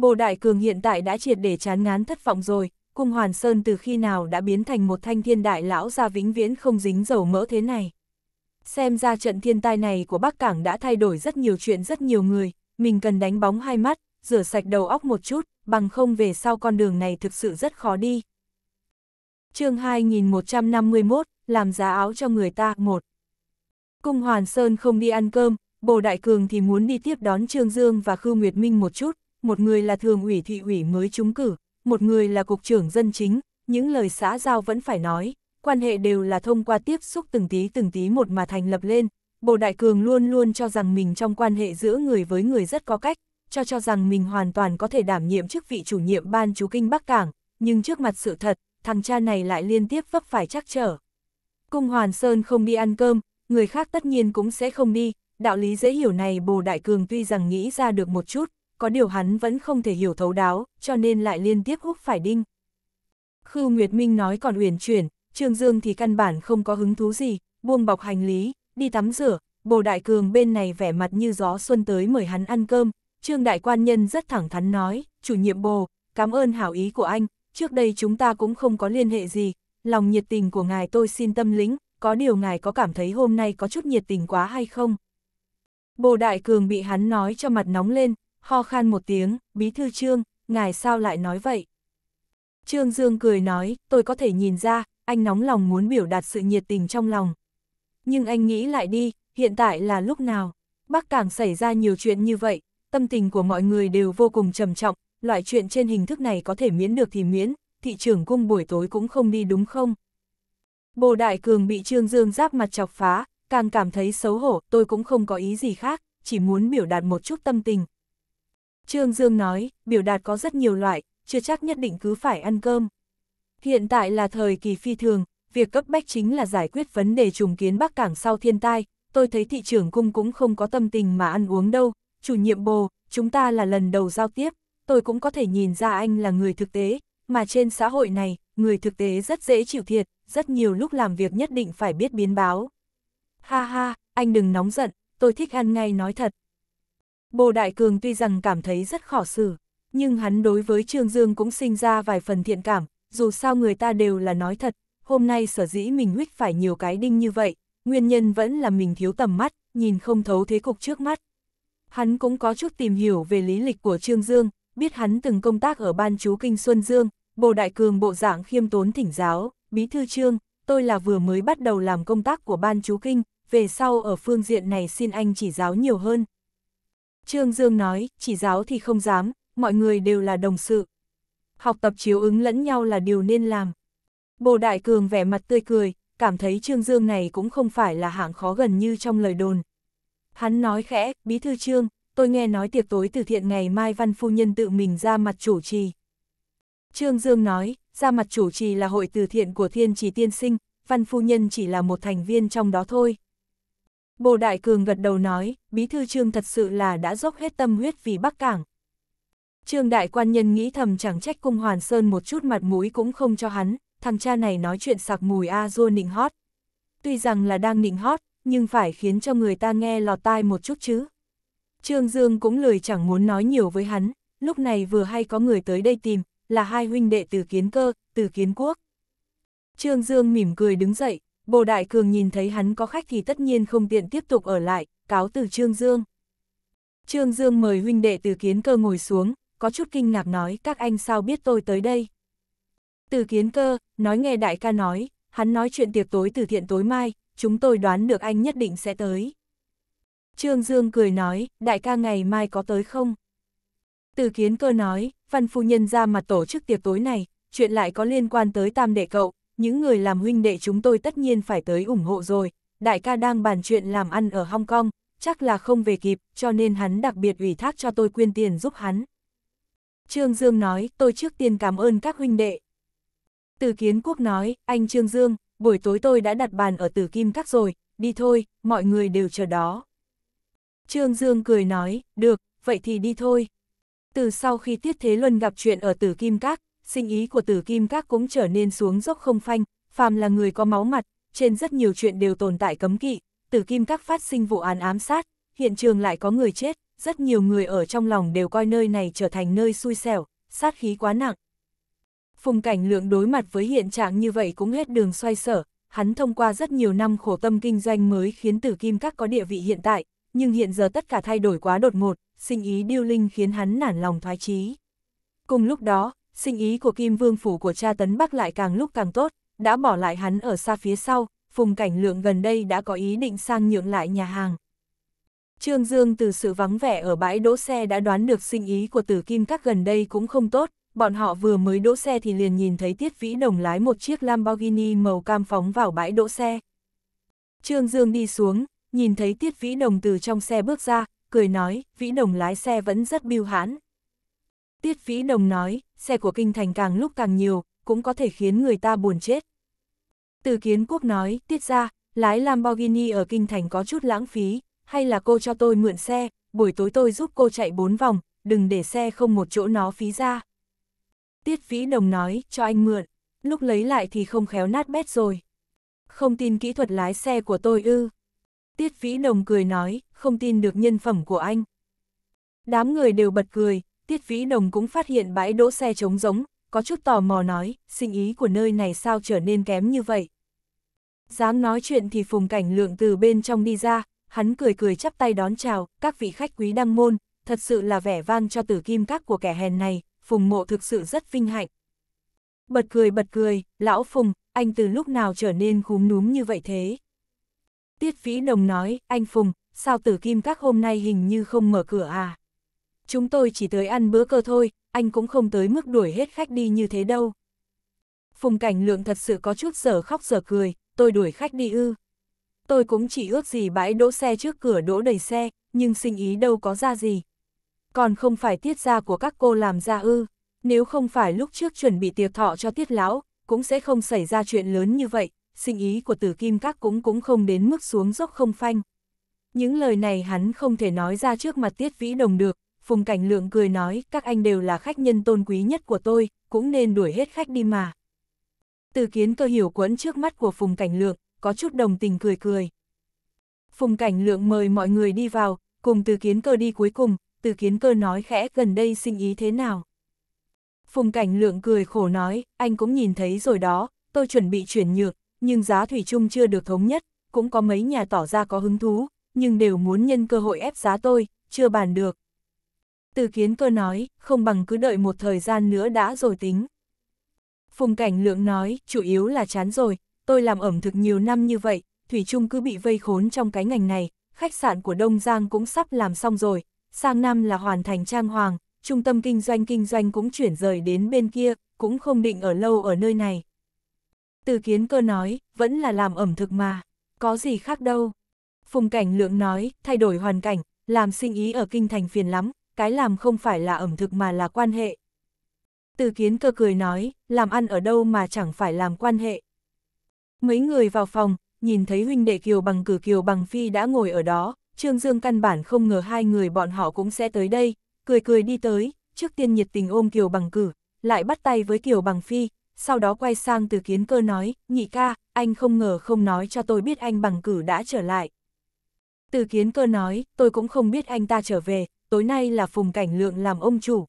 Bồ Đại Cường hiện tại đã triệt để chán ngán thất vọng rồi, cung Hoàn Sơn từ khi nào đã biến thành một thanh thiên đại lão ra vĩnh viễn không dính dầu mỡ thế này. Xem ra trận thiên tai này của Bắc Cảng đã thay đổi rất nhiều chuyện rất nhiều người, mình cần đánh bóng hai mắt, rửa sạch đầu óc một chút, bằng không về sau con đường này thực sự rất khó đi. chương 2151, làm giá áo cho người ta, một Cung Hoàn Sơn không đi ăn cơm, Bồ Đại Cường thì muốn đi tiếp đón Trương Dương và Khư Nguyệt Minh một chút, một người là thường ủy thị ủy mới trúng cử, một người là cục trưởng dân chính, những lời xã giao vẫn phải nói, quan hệ đều là thông qua tiếp xúc từng tí từng tí một mà thành lập lên. Bồ Đại Cường luôn luôn cho rằng mình trong quan hệ giữa người với người rất có cách, cho cho rằng mình hoàn toàn có thể đảm nhiệm chức vị chủ nhiệm ban chú kinh Bắc Cảng, nhưng trước mặt sự thật, thằng cha này lại liên tiếp vấp phải trắc trở. Cung Hoàn Sơn không đi ăn cơm, người khác tất nhiên cũng sẽ không đi, đạo lý dễ hiểu này Bồ Đại Cường tuy rằng nghĩ ra được một chút, có điều hắn vẫn không thể hiểu thấu đáo, cho nên lại liên tiếp húc phải đinh. Khư Nguyệt Minh nói còn uyển chuyển, Trương Dương thì căn bản không có hứng thú gì, buông bọc hành lý, đi tắm rửa, Bồ Đại Cường bên này vẻ mặt như gió xuân tới mời hắn ăn cơm, Trương Đại Quan Nhân rất thẳng thắn nói, chủ nhiệm Bồ, cảm ơn hảo ý của anh, trước đây chúng ta cũng không có liên hệ gì, lòng nhiệt tình của ngài tôi xin tâm lĩnh, có điều ngài có cảm thấy hôm nay có chút nhiệt tình quá hay không? Bồ Đại Cường bị hắn nói cho mặt nóng lên, ho khan một tiếng, bí thư trương, ngài sao lại nói vậy? Trương Dương cười nói, tôi có thể nhìn ra, anh nóng lòng muốn biểu đạt sự nhiệt tình trong lòng. Nhưng anh nghĩ lại đi, hiện tại là lúc nào? Bắc Cảng xảy ra nhiều chuyện như vậy, tâm tình của mọi người đều vô cùng trầm trọng, loại chuyện trên hình thức này có thể miễn được thì miễn, thị trưởng cung buổi tối cũng không đi đúng không? Bồ Đại Cường bị Trương Dương giáp mặt chọc phá, càng cảm thấy xấu hổ, tôi cũng không có ý gì khác, chỉ muốn biểu đạt một chút tâm tình, Trương Dương nói, biểu đạt có rất nhiều loại, chưa chắc nhất định cứ phải ăn cơm. Hiện tại là thời kỳ phi thường, việc cấp bách chính là giải quyết vấn đề trùng kiến Bắc Cảng sau thiên tai, tôi thấy thị trưởng cung cũng không có tâm tình mà ăn uống đâu, chủ nhiệm bồ, chúng ta là lần đầu giao tiếp, tôi cũng có thể nhìn ra anh là người thực tế, mà trên xã hội này, người thực tế rất dễ chịu thiệt, rất nhiều lúc làm việc nhất định phải biết biến báo. Ha ha, anh đừng nóng giận, tôi thích ăn ngay nói thật, Bồ Đại Cường tuy rằng cảm thấy rất khó xử, nhưng hắn đối với Trương Dương cũng sinh ra vài phần thiện cảm, dù sao người ta đều là nói thật, hôm nay sở dĩ mình huyết phải nhiều cái đinh như vậy, nguyên nhân vẫn là mình thiếu tầm mắt, nhìn không thấu thế cục trước mắt. Hắn cũng có chút tìm hiểu về lý lịch của Trương Dương, biết hắn từng công tác ở ban chú Kinh Xuân Dương, Bồ Đại Cường bộ dạng khiêm tốn thỉnh giáo, bí thư Trương, tôi là vừa mới bắt đầu làm công tác của ban chú Kinh, về sau ở phương diện này xin anh chỉ giáo nhiều hơn, Trương Dương nói, chỉ giáo thì không dám, mọi người đều là đồng sự. Học tập chiếu ứng lẫn nhau là điều nên làm. Bồ Đại Cường vẻ mặt tươi cười, cảm thấy Trương Dương này cũng không phải là hạng khó gần như trong lời đồn. Hắn nói khẽ, bí thư Trương, tôi nghe nói tiệc tối từ thiện ngày mai văn phu nhân tự mình ra mặt chủ trì. Trương Dương nói, ra mặt chủ trì là hội từ thiện của thiên trì tiên sinh, văn phu nhân chỉ là một thành viên trong đó thôi, Bồ Đại Cường gật đầu nói, Bí Thư Trương thật sự là đã dốc hết tâm huyết vì Bắc Cảng. Trương Đại Quan Nhân nghĩ thầm chẳng trách cung Hoàn Sơn một chút mặt mũi cũng không cho hắn, thằng cha này nói chuyện sạc mùi a dua nịnh hót. Tuy rằng là đang nịnh hót, nhưng phải khiến cho người ta nghe lọt tai một chút chứ. Trương Dương cũng lười chẳng muốn nói nhiều với hắn, lúc này vừa hay có người tới đây tìm, là hai huynh đệ từ kiến cơ, từ kiến quốc. Trương Dương mỉm cười đứng dậy, Bồ Đại Cường nhìn thấy hắn có khách thì tất nhiên không tiện tiếp tục ở lại, cáo từ Trương Dương. Trương Dương mời huynh đệ từ kiến cơ ngồi xuống, có chút kinh ngạc nói các anh sao biết tôi tới đây. Từ kiến cơ, nói nghe đại ca nói, hắn nói chuyện tiệc tối từ thiện tối mai, chúng tôi đoán được anh nhất định sẽ tới. Trương Dương cười nói, đại ca ngày mai có tới không? Từ kiến cơ nói, văn phu nhân ra mặt tổ chức tiệc tối này, chuyện lại có liên quan tới tam đệ cậu, những người làm huynh đệ chúng tôi tất nhiên phải tới ủng hộ rồi, đại ca đang bàn chuyện làm ăn ở Hong Kong, chắc là không về kịp, cho nên hắn đặc biệt ủy thác cho tôi quyên tiền giúp hắn. Trương Dương nói, tôi trước tiên cảm ơn các huynh đệ. Từ Kiến Quốc nói, anh Trương Dương, buổi tối tôi đã đặt bàn ở Tử Kim Các rồi, đi thôi, mọi người đều chờ đó. Trương Dương cười nói, được, vậy thì đi thôi. Từ sau khi Tiết Thế Luân gặp chuyện ở Tử Kim Các, sinh ý của tử kim các cũng trở nên xuống dốc không phanh, phàm là người có máu mặt, trên rất nhiều chuyện đều tồn tại cấm kỵ, tử kim các phát sinh vụ án ám sát, hiện trường lại có người chết, rất nhiều người ở trong lòng đều coi nơi này trở thành nơi xui xẻo, sát khí quá nặng. Phùng cảnh lượng đối mặt với hiện trạng như vậy cũng hết đường xoay sở, hắn thông qua rất nhiều năm khổ tâm kinh doanh mới khiến tử kim các có địa vị hiện tại, nhưng hiện giờ tất cả thay đổi quá đột ngột, sinh ý điêu linh khiến hắn nản lòng thoái chí. Cùng lúc đó, sinh ý của Kim Vương Phủ của cha Tấn Bắc lại càng lúc càng tốt, đã bỏ lại hắn ở xa phía sau, Phùng Cảnh Lượng gần đây đã có ý định sang nhượng lại nhà hàng. Trương Dương từ sự vắng vẻ ở bãi đỗ xe đã đoán được sinh ý của tử kim các gần đây cũng không tốt, bọn họ vừa mới đỗ xe thì liền nhìn thấy Tiết Vĩ Đồng lái một chiếc Lamborghini màu cam phóng vào bãi đỗ xe. Trương Dương đi xuống, nhìn thấy Tiết Vĩ Đồng từ trong xe bước ra, cười nói, Vĩ Đồng lái xe vẫn rất biêu hãn, Tiết Vĩ Đồng nói, xe của kinh thành càng lúc càng nhiều, cũng có thể khiến người ta buồn chết. Từ kiến quốc nói, tiết ra, lái Lamborghini ở kinh thành có chút lãng phí, hay là cô cho tôi mượn xe, buổi tối tôi giúp cô chạy bốn vòng, đừng để xe không một chỗ nó phí ra. Tiết Vĩ Đồng nói, cho anh mượn, lúc lấy lại thì không khéo nát bét rồi. Không tin kỹ thuật lái xe của tôi ư. Tiết Vĩ Đồng cười nói, không tin được nhân phẩm của anh. Đám người đều bật cười, Tiết Vĩ Đồng cũng phát hiện bãi đỗ xe trống giống, có chút tò mò nói, sinh ý của nơi này sao trở nên kém như vậy. Dám nói chuyện thì Phùng Cảnh Lượng từ bên trong đi ra, hắn cười cười chắp tay đón chào, các vị khách quý đăng môn, thật sự là vẻ vang cho tử kim các của kẻ hèn này, Phùng Mộ thực sự rất vinh hạnh. Bật cười bật cười, lão Phùng, anh từ lúc nào trở nên khúm núm như vậy thế? Tiết Vĩ Đồng nói, anh Phùng, sao tử kim các hôm nay hình như không mở cửa à? chúng tôi chỉ tới ăn bữa cơ thôi, anh cũng không tới mức đuổi hết khách đi như thế đâu. Phùng cảnh lượng thật sự có chút giờ khóc giờ cười, tôi đuổi khách đi ư. Tôi cũng chỉ ước gì bãi đỗ xe trước cửa đỗ đầy xe, nhưng sinh ý đâu có ra gì. Còn không phải tiết ra của các cô làm ra ư, nếu không phải lúc trước chuẩn bị tiệc thọ cho tiết lão, cũng sẽ không xảy ra chuyện lớn như vậy, sinh ý của tử kim các cũng cũng không đến mức xuống dốc không phanh. Những lời này hắn không thể nói ra trước mặt tiết vĩ đồng được, Phùng Cảnh Lượng cười nói, các anh đều là khách nhân tôn quý nhất của tôi, cũng nên đuổi hết khách đi mà. Từ kiến cơ hiểu quẫn trước mắt của Phùng Cảnh Lượng, có chút đồng tình cười cười. Phùng Cảnh Lượng mời mọi người đi vào, cùng từ kiến cơ đi cuối cùng, từ kiến cơ nói khẽ gần đây sinh ý thế nào. Phùng Cảnh Lượng cười khổ nói, anh cũng nhìn thấy rồi đó, tôi chuẩn bị chuyển nhược, nhưng giá thủy chung chưa được thống nhất, cũng có mấy nhà tỏ ra có hứng thú, nhưng đều muốn nhân cơ hội ép giá tôi, chưa bàn được, từ kiến cơ nói, không bằng cứ đợi một thời gian nữa đã rồi tính. Phùng cảnh lượng nói, chủ yếu là chán rồi, tôi làm ẩm thực nhiều năm như vậy, Thủy Trung cứ bị vây khốn trong cái ngành này, khách sạn của Đông Giang cũng sắp làm xong rồi, sang năm là hoàn thành trang hoàng, trung tâm kinh doanh kinh doanh cũng chuyển rời đến bên kia, cũng không định ở lâu ở nơi này. Từ kiến cơ nói, vẫn là làm ẩm thực mà, có gì khác đâu. Phùng cảnh lượng nói, thay đổi hoàn cảnh, làm sinh ý ở kinh thành phiền lắm, cái làm không phải là ẩm thực mà là quan hệ. Từ kiến cơ cười nói, làm ăn ở đâu mà chẳng phải làm quan hệ. Mấy người vào phòng, nhìn thấy huynh đệ Kiều Bằng cử Kiều Bằng Phi đã ngồi ở đó, Trương Dương căn bản không ngờ hai người bọn họ cũng sẽ tới đây, cười cười đi tới, trước tiên nhiệt tình ôm Kiều Bằng cử, lại bắt tay với Kiều Bằng Phi, sau đó quay sang từ kiến cơ nói, nhị ca, anh không ngờ không nói cho tôi biết anh bằng cử đã trở lại. Từ kiến cơ nói, tôi cũng không biết anh ta trở về, tối nay là Phùng Cảnh Lượng làm ông chủ.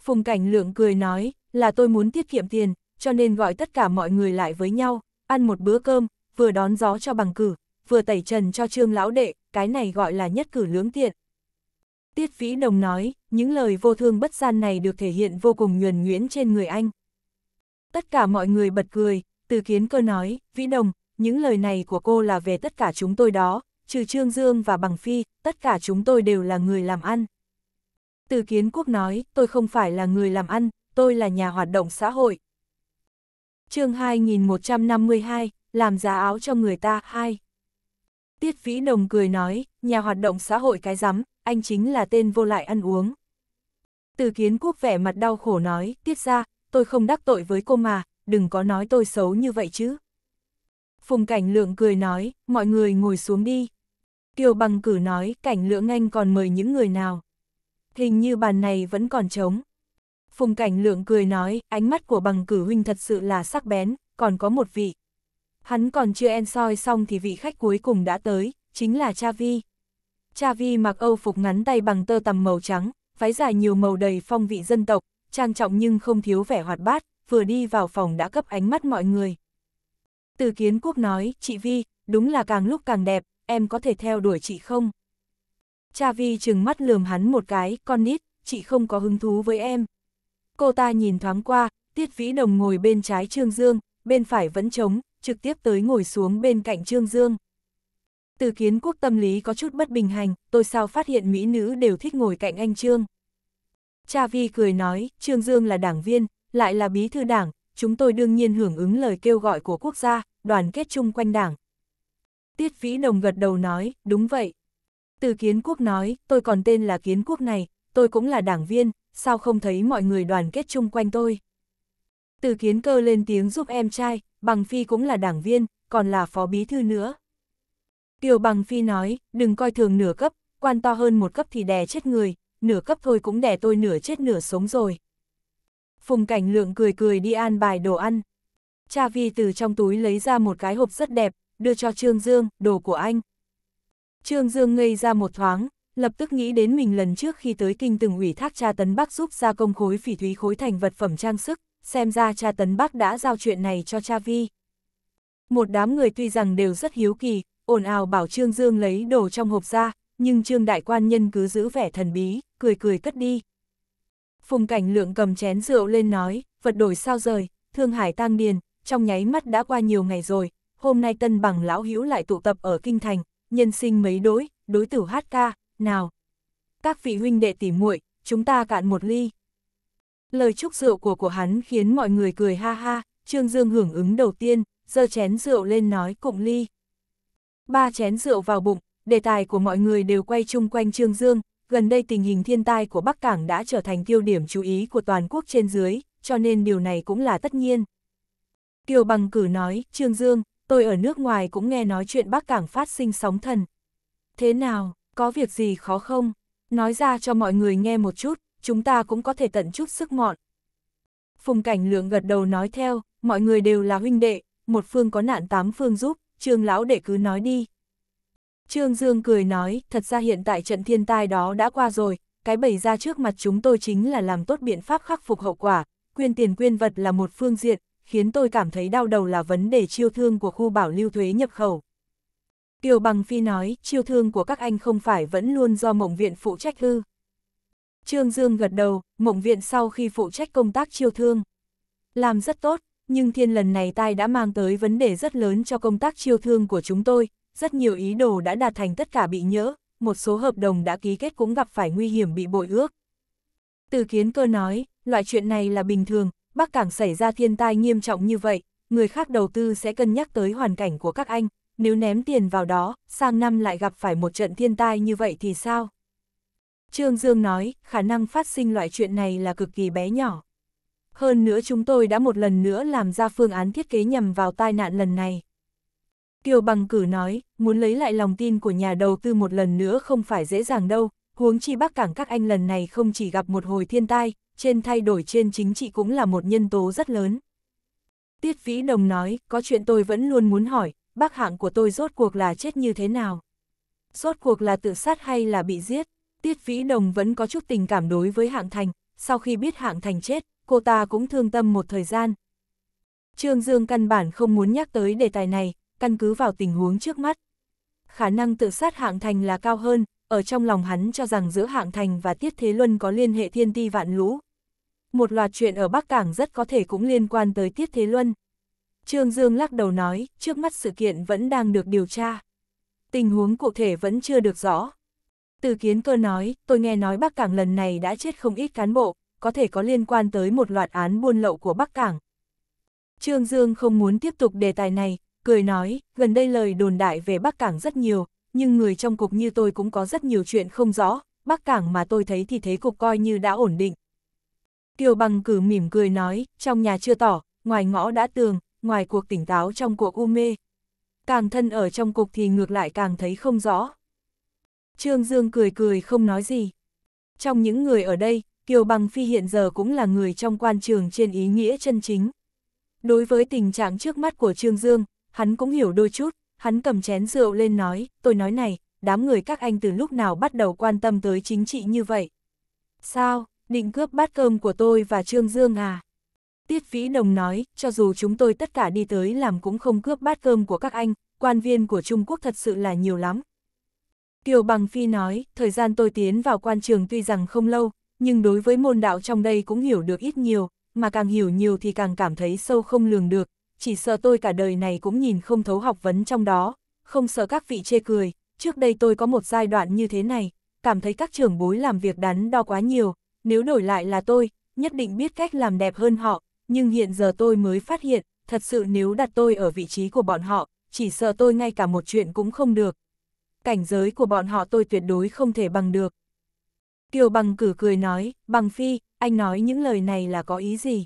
Phùng Cảnh Lượng cười nói, là tôi muốn tiết kiệm tiền, cho nên gọi tất cả mọi người lại với nhau, ăn một bữa cơm, vừa đón gió cho bằng cử, vừa tẩy trần cho trương lão đệ, cái này gọi là nhất cử lưỡng tiện. Tiết Vĩ Đồng nói, những lời vô thương bất gian này được thể hiện vô cùng nhuần nhuyễn trên người anh. Tất cả mọi người bật cười, từ kiến cơ nói, Vĩ Đồng, những lời này của cô là về tất cả chúng tôi đó, trừ Trương Dương và Bằng Phi, tất cả chúng tôi đều là người làm ăn. Từ kiến quốc nói, tôi không phải là người làm ăn, tôi là nhà hoạt động xã hội. chương 2152, làm giá áo cho người ta, 2. Tiết Vĩ Đồng cười nói, nhà hoạt động xã hội cái rắm, anh chính là tên vô lại ăn uống. Từ kiến quốc vẻ mặt đau khổ nói, tiết ra, tôi không đắc tội với cô mà, đừng có nói tôi xấu như vậy chứ. Phùng Cảnh Lượng cười nói, mọi người ngồi xuống đi. Kiều bằng cử nói cảnh lượng anh còn mời những người nào. Hình như bàn này vẫn còn trống. Phùng cảnh lượng cười nói, ánh mắt của bằng cử huynh thật sự là sắc bén, còn có một vị. Hắn còn chưa en soi xong thì vị khách cuối cùng đã tới, chính là Cha Vi. Cha Vi mặc âu phục ngắn tay bằng tơ tằm màu trắng, váy dài nhiều màu đầy phong vị dân tộc, trang trọng nhưng không thiếu vẻ hoạt bát, vừa đi vào phòng đã cấp ánh mắt mọi người. Từ kiến quốc nói, chị Vi, đúng là càng lúc càng đẹp, em có thể theo đuổi chị không? Cha Vi chừng mắt lườm hắn một cái, con nít, chị không có hứng thú với em. Cô ta nhìn thoáng qua, Tiết Vĩ Đồng ngồi bên trái Trương Dương, bên phải vẫn trống, trực tiếp tới ngồi xuống bên cạnh Trương Dương. Từ kiến quốc tâm lý có chút bất bình hành, tôi sao phát hiện mỹ nữ đều thích ngồi cạnh anh Trương. Cha Vi cười nói, Trương Dương là đảng viên, lại là bí thư đảng, chúng tôi đương nhiên hưởng ứng lời kêu gọi của quốc gia, đoàn kết chung quanh đảng. Tiết Vĩ Đồng gật đầu nói, đúng vậy. Từ kiến quốc nói, tôi còn tên là kiến quốc này, tôi cũng là đảng viên, sao không thấy mọi người đoàn kết chung quanh tôi. Từ kiến cơ lên tiếng giúp em trai, bằng phi cũng là đảng viên, còn là phó bí thư nữa. Kiều bằng phi nói, đừng coi thường nửa cấp, quan to hơn một cấp thì đè chết người, nửa cấp thôi cũng đè tôi nửa chết nửa sống rồi. Phùng cảnh lượng cười cười đi an bài đồ ăn. Cha Vi từ trong túi lấy ra một cái hộp rất đẹp, đưa cho Trương Dương, đồ của anh. Trương Dương ngây ra một thoáng, lập tức nghĩ đến mình lần trước khi tới kinh từng ủy thác cha Tấn Bắc giúp ra công khối phỉ thúy khối thành vật phẩm trang sức, xem ra cha Tấn Bắc đã giao chuyện này cho cha Vi. Một đám người tuy rằng đều rất hiếu kỳ, ồn ào bảo Trương Dương lấy đồ trong hộp ra, nhưng Trương Đại Quan Nhân cứ giữ vẻ thần bí, cười cười cất đi. Phùng Cảnh Lượng cầm chén rượu lên nói, vật đổi sao rời, Thương Hải tang điền, trong nháy mắt đã qua nhiều ngày rồi, hôm nay tân bằng lão hữu lại tụ tập ở kinh thành, nhân sinh mấy đối, đối tử hát ca, nào. Các vị huynh đệ tỉ muội, chúng ta cạn một ly. Lời chúc rượu của của hắn khiến mọi người cười ha ha, Trương Dương hưởng ứng đầu tiên, giơ chén rượu lên nói cụng ly. Ba chén rượu vào bụng, đề tài của mọi người đều quay chung quanh Trương Dương, gần đây tình hình thiên tai của Bắc Cảng đã trở thành tiêu điểm chú ý của toàn quốc trên dưới, cho nên điều này cũng là tất nhiên. Kiều Bằng cử nói, Trương Dương, tôi ở nước ngoài cũng nghe nói chuyện Bắc Cảng phát sinh sóng thần. Thế nào, có việc gì khó không? Nói ra cho mọi người nghe một chút, chúng ta cũng có thể tận chút sức mọn. Phùng Cảnh Lượng gật đầu nói theo, mọi người đều là huynh đệ, một phương có nạn tám phương giúp, trương lão đệ cứ nói đi. Trương Dương cười nói, thật ra hiện tại trận thiên tai đó đã qua rồi, cái bày ra trước mặt chúng tôi chính là làm tốt biện pháp khắc phục hậu quả, quyên tiền quyên vật là một phương diện, khiến tôi cảm thấy đau đầu là vấn đề chiêu thương của khu bảo lưu thuế nhập khẩu. Kiều Bằng Phi nói, chiêu thương của các anh không phải vẫn luôn do mộng viện phụ trách hư. Trương Dương gật đầu, mộng viện sau khi phụ trách công tác chiêu thương. Làm rất tốt, nhưng thiên lần này tai đã mang tới vấn đề rất lớn cho công tác chiêu thương của chúng tôi, rất nhiều ý đồ đã đạt thành tất cả bị nhỡ, một số hợp đồng đã ký kết cũng gặp phải nguy hiểm bị bội ước. Từ kiến cơ nói, loại chuyện này là bình thường, Bắc Cảng xảy ra thiên tai nghiêm trọng như vậy, người khác đầu tư sẽ cân nhắc tới hoàn cảnh của các anh, nếu ném tiền vào đó, sang năm lại gặp phải một trận thiên tai như vậy thì sao? Trương Dương nói, khả năng phát sinh loại chuyện này là cực kỳ bé nhỏ. Hơn nữa chúng tôi đã một lần nữa làm ra phương án thiết kế nhằm vào tai nạn lần này. Kiều Bằng Cử nói, muốn lấy lại lòng tin của nhà đầu tư một lần nữa không phải dễ dàng đâu, huống chi Bắc Cảng các anh lần này không chỉ gặp một hồi thiên tai, trên thay đổi trên chính trị cũng là một nhân tố rất lớn. Tiết Vĩ Đồng nói, có chuyện tôi vẫn luôn muốn hỏi, bác hạng của tôi rốt cuộc là chết như thế nào? Rốt cuộc là tự sát hay là bị giết? Tiết Vĩ Đồng vẫn có chút tình cảm đối với hạng thành, sau khi biết hạng thành chết, cô ta cũng thương tâm một thời gian. Trương Dương căn bản không muốn nhắc tới đề tài này, căn cứ vào tình huống trước mắt. Khả năng tự sát hạng thành là cao hơn, ở trong lòng hắn cho rằng giữa hạng thành và Tiết Thế Luân có liên hệ thiên ti vạn lũ, một loạt chuyện ở Bắc Cảng rất có thể cũng liên quan tới Tiết Thế Luân. Trương Dương lắc đầu nói, trước mắt sự kiện vẫn đang được điều tra. Tình huống cụ thể vẫn chưa được rõ. Từ kiến cơ nói, tôi nghe nói Bắc Cảng lần này đã chết không ít cán bộ, có thể có liên quan tới một loạt án buôn lậu của Bắc Cảng. Trương Dương không muốn tiếp tục đề tài này, cười nói, gần đây lời đồn đại về Bắc Cảng rất nhiều, nhưng người trong cục như tôi cũng có rất nhiều chuyện không rõ, Bắc Cảng mà tôi thấy thì thế cục coi như đã ổn định, Tiêu bằng cử mỉm cười nói, trong nhà chưa tỏ, ngoài ngõ đã tường, ngoài cuộc tỉnh táo trong cuộc u mê. Càng thân ở trong cuộc thì ngược lại càng thấy không rõ. Trương Dương cười cười không nói gì. Trong những người ở đây, Kiều Bằng Phi hiện giờ cũng là người trong quan trường trên ý nghĩa chân chính. Đối với tình trạng trước mắt của Trương Dương, hắn cũng hiểu đôi chút, hắn cầm chén rượu lên nói, tôi nói này, đám người các anh từ lúc nào bắt đầu quan tâm tới chính trị như vậy? Sao? định cướp bát cơm của tôi và Trương Dương à. Tiết Vĩ Đồng nói, cho dù chúng tôi tất cả đi tới làm cũng không cướp bát cơm của các anh, quan viên của Trung Quốc thật sự là nhiều lắm. Kiều Bằng Phi nói, thời gian tôi tiến vào quan trường tuy rằng không lâu, nhưng đối với môn đạo trong đây cũng hiểu được ít nhiều, mà càng hiểu nhiều thì càng cảm thấy sâu không lường được, chỉ sợ tôi cả đời này cũng nhìn không thấu học vấn trong đó, không sợ các vị chê cười, trước đây tôi có một giai đoạn như thế này, cảm thấy các trưởng bối làm việc đắn đo quá nhiều, nếu đổi lại là tôi, nhất định biết cách làm đẹp hơn họ, nhưng hiện giờ tôi mới phát hiện, thật sự nếu đặt tôi ở vị trí của bọn họ, chỉ sợ tôi ngay cả một chuyện cũng không được. Cảnh giới của bọn họ tôi tuyệt đối không thể bằng được. Kiều bằng cử cười nói, bằng phi, anh nói những lời này là có ý gì?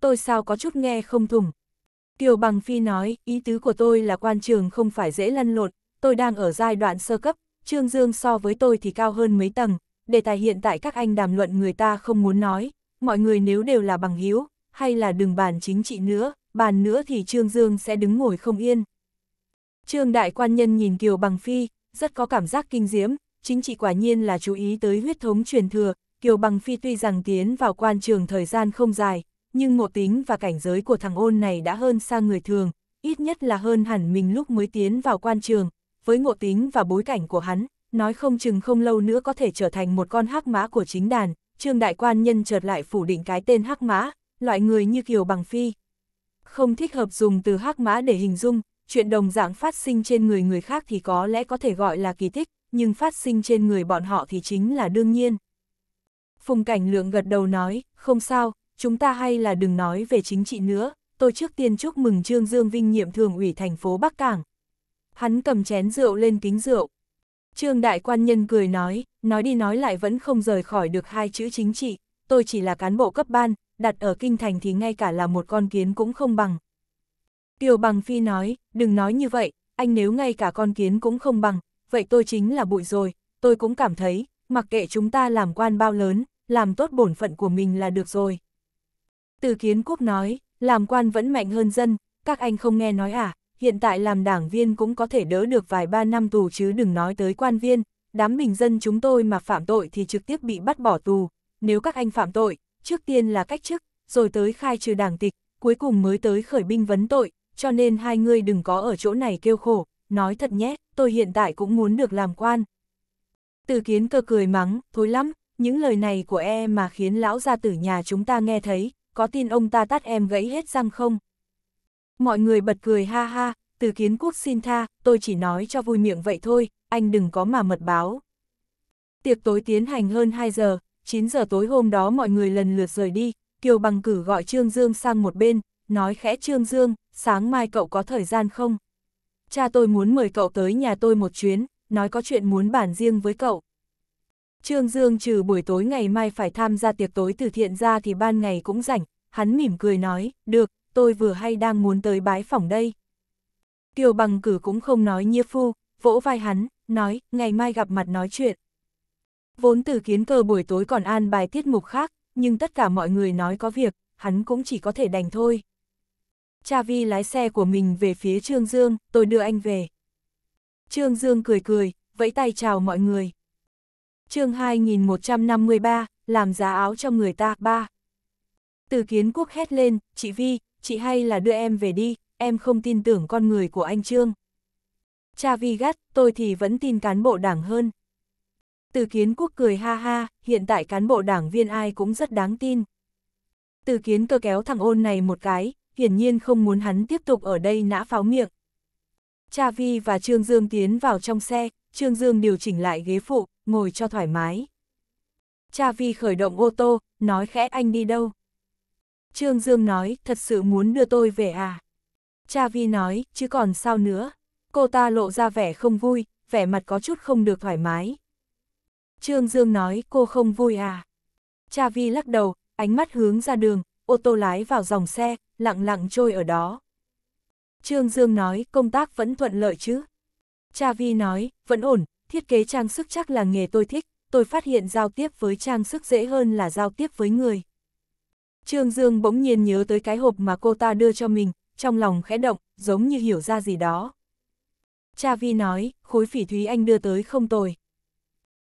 Tôi sao có chút nghe không thủng. Kiều bằng phi nói, ý tứ của tôi là quan trường không phải dễ lăn lộn, tôi đang ở giai đoạn sơ cấp, Trương Dương so với tôi thì cao hơn mấy tầng, đề tài hiện tại các anh đàm luận người ta không muốn nói, mọi người nếu đều là bằng hữu hay là đừng bàn chính trị nữa, bàn nữa thì Trương Dương sẽ đứng ngồi không yên. Trương Đại Quan Nhân nhìn Kiều Bằng Phi, rất có cảm giác kinh diễm, chính trị quả nhiên là chú ý tới huyết thống truyền thừa, Kiều Bằng Phi tuy rằng tiến vào quan trường thời gian không dài, nhưng ngộ tính và cảnh giới của thằng ôn này đã hơn xa người thường, ít nhất là hơn hẳn mình lúc mới tiến vào quan trường, với ngộ tính và bối cảnh của hắn, nói không chừng không lâu nữa có thể trở thành một con hắc mã của chính đàn, Trương Đại Quan Nhân chợt lại phủ định cái tên hắc mã, loại người như Kiều Bằng Phi. Không thích hợp dùng từ hắc mã để hình dung, chuyện đồng dạng phát sinh trên người người khác thì có lẽ có thể gọi là kỳ tích, nhưng phát sinh trên người bọn họ thì chính là đương nhiên. Phùng Cảnh Lượng gật đầu nói, không sao, chúng ta hay là đừng nói về chính trị nữa, tôi trước tiên chúc mừng Trương Dương Vinh nhiệm thường ủy thành phố Bắc Cảng. Hắn cầm chén rượu lên kính rượu, Trương Đại Quan Nhân cười nói, nói đi nói lại vẫn không rời khỏi được hai chữ chính trị, tôi chỉ là cán bộ cấp ban, đặt ở kinh thành thì ngay cả là một con kiến cũng không bằng. Tiêu Bằng Phi nói, đừng nói như vậy, anh nếu ngay cả con kiến cũng không bằng, vậy tôi chính là bụi rồi, tôi cũng cảm thấy, mặc kệ chúng ta làm quan bao lớn, làm tốt bổn phận của mình là được rồi. Từ kiến quốc nói, làm quan vẫn mạnh hơn dân, các anh không nghe nói à, hiện tại làm đảng viên cũng có thể đỡ được vài ba năm tù chứ đừng nói tới quan viên, đám bình dân chúng tôi mà phạm tội thì trực tiếp bị bắt bỏ tù, nếu các anh phạm tội, trước tiên là cách chức, rồi tới khai trừ đảng tịch, cuối cùng mới tới khởi binh vấn tội, cho nên hai người đừng có ở chỗ này kêu khổ, nói thật nhé, tôi hiện tại cũng muốn được làm quan. Từ kiến cơ cười mắng, thối lắm, những lời này của e mà khiến lão gia tử nhà chúng ta nghe thấy, có tin ông ta tắt em gãy hết răng không? Mọi người bật cười ha ha, từ kiến quốc xin tha, tôi chỉ nói cho vui miệng vậy thôi, anh đừng có mà mật báo. Tiệc tối tiến hành hơn 2 giờ, 9 giờ tối hôm đó mọi người lần lượt rời đi, Kiều Bằng Cử gọi Trương Dương sang một bên, nói khẽ Trương Dương, sáng mai cậu có thời gian không? Cha tôi muốn mời cậu tới nhà tôi một chuyến, nói có chuyện muốn bàn riêng với cậu. Trương Dương trừ buổi tối ngày mai phải tham gia tiệc tối từ thiện ra thì ban ngày cũng rảnh, hắn mỉm cười nói, được, tôi vừa hay đang muốn tới bái phỏng đây. Kiều bằng cử cũng không nói nhia phu, vỗ vai hắn, nói, ngày mai gặp mặt nói chuyện. Vốn từ kiến cơ buổi tối còn an bài tiết mục khác, nhưng tất cả mọi người nói có việc, hắn cũng chỉ có thể đành thôi. Cha Vi lái xe của mình về phía Trương Dương, tôi đưa anh về. Trương Dương cười cười, vẫy tay chào mọi người. chương 2153, làm giá áo cho người ta, ba. Từ kiến quốc hét lên, chị Vi, chị hay là đưa em về đi, em không tin tưởng con người của anh Trương. Cha vi gắt, tôi thì vẫn tin cán bộ đảng hơn. Từ kiến quốc cười ha ha, hiện tại cán bộ đảng viên ai cũng rất đáng tin. Từ kiến cơ kéo thằng ôn này một cái, hiển nhiên không muốn hắn tiếp tục ở đây nã pháo miệng. Cha Vi và Trương Dương tiến vào trong xe, Trương Dương điều chỉnh lại ghế phụ, ngồi cho thoải mái. Cha Vi khởi động ô tô, nói khẽ anh đi đâu. Trương Dương nói, thật sự muốn đưa tôi về à? Cha Vi nói, chứ còn sao nữa? Cô ta lộ ra vẻ không vui, vẻ mặt có chút không được thoải mái. Trương Dương nói, cô không vui à? Cha Vi lắc đầu, ánh mắt hướng ra đường, ô tô lái vào dòng xe, lặng lặng trôi ở đó. Trương Dương nói, công tác vẫn thuận lợi chứ? Cha Vi nói, vẫn ổn, thiết kế trang sức chắc là nghề tôi thích, tôi phát hiện giao tiếp với trang sức dễ hơn là giao tiếp với người. Trương Dương bỗng nhiên nhớ tới cái hộp mà cô ta đưa cho mình, trong lòng khẽ động, giống như hiểu ra gì đó. Cha Vi nói, khối phỉ thúy anh đưa tới không tồi.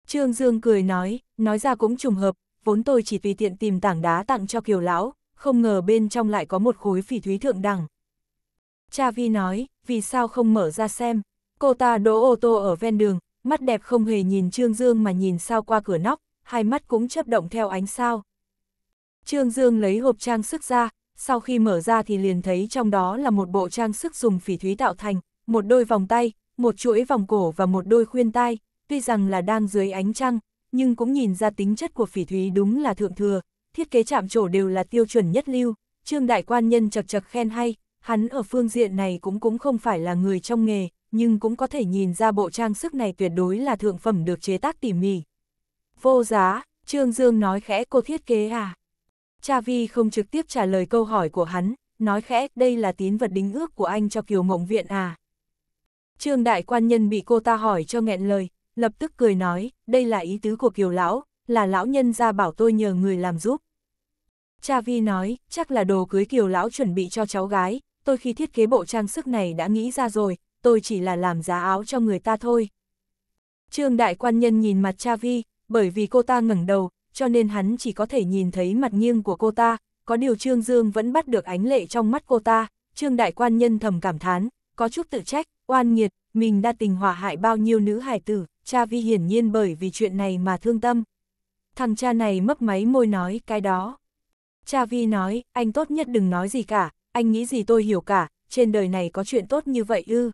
Trương Dương cười nói, nói ra cũng trùng hợp, vốn tôi chỉ vì tiện tìm tảng đá tặng cho kiều lão, không ngờ bên trong lại có một khối phỉ thúy thượng đẳng. Cha Vi nói, vì sao không mở ra xem, cô ta đỗ ô tô ở ven đường, mắt đẹp không hề nhìn Trương Dương mà nhìn sao qua cửa nóc, hai mắt cũng chấp động theo ánh sao. Trương Dương lấy hộp trang sức ra, sau khi mở ra thì liền thấy trong đó là một bộ trang sức dùng phỉ thúy tạo thành, một đôi vòng tay, một chuỗi vòng cổ và một đôi khuyên tai, tuy rằng là đang dưới ánh trăng, nhưng cũng nhìn ra tính chất của phỉ thúy đúng là thượng thừa, thiết kế chạm trổ đều là tiêu chuẩn nhất lưu, Trương Đại Quan Nhân chật chật khen hay, hắn ở phương diện này cũng cũng không phải là người trong nghề, nhưng cũng có thể nhìn ra bộ trang sức này tuyệt đối là thượng phẩm được chế tác tỉ mỉ. Vô giá, Trương Dương nói khẽ cô thiết kế à? Cha Vi không trực tiếp trả lời câu hỏi của hắn, nói khẽ đây là tín vật đính ước của anh cho Kiều Mộng Viện à. Trương đại quan nhân bị cô ta hỏi cho nghẹn lời, lập tức cười nói, đây là ý tứ của Kiều Lão, là Lão nhân ra bảo tôi nhờ người làm giúp. Cha Vi nói, chắc là đồ cưới Kiều Lão chuẩn bị cho cháu gái, tôi khi thiết kế bộ trang sức này đã nghĩ ra rồi, tôi chỉ là làm giá áo cho người ta thôi. Trương đại quan nhân nhìn mặt Cha Vi, bởi vì cô ta ngẩng đầu, cho nên hắn chỉ có thể nhìn thấy mặt nghiêng của cô ta, có điều Trương Dương vẫn bắt được ánh lệ trong mắt cô ta, Trương Đại Quan Nhân thầm cảm thán, có chút tự trách, oan nghiệt, mình đã tình hỏa hại bao nhiêu nữ hài tử, cha vi hiển nhiên bởi vì chuyện này mà thương tâm. Thằng cha này mấp máy môi nói cái đó. Cha vi nói, anh tốt nhất đừng nói gì cả, anh nghĩ gì tôi hiểu cả, trên đời này có chuyện tốt như vậy ư.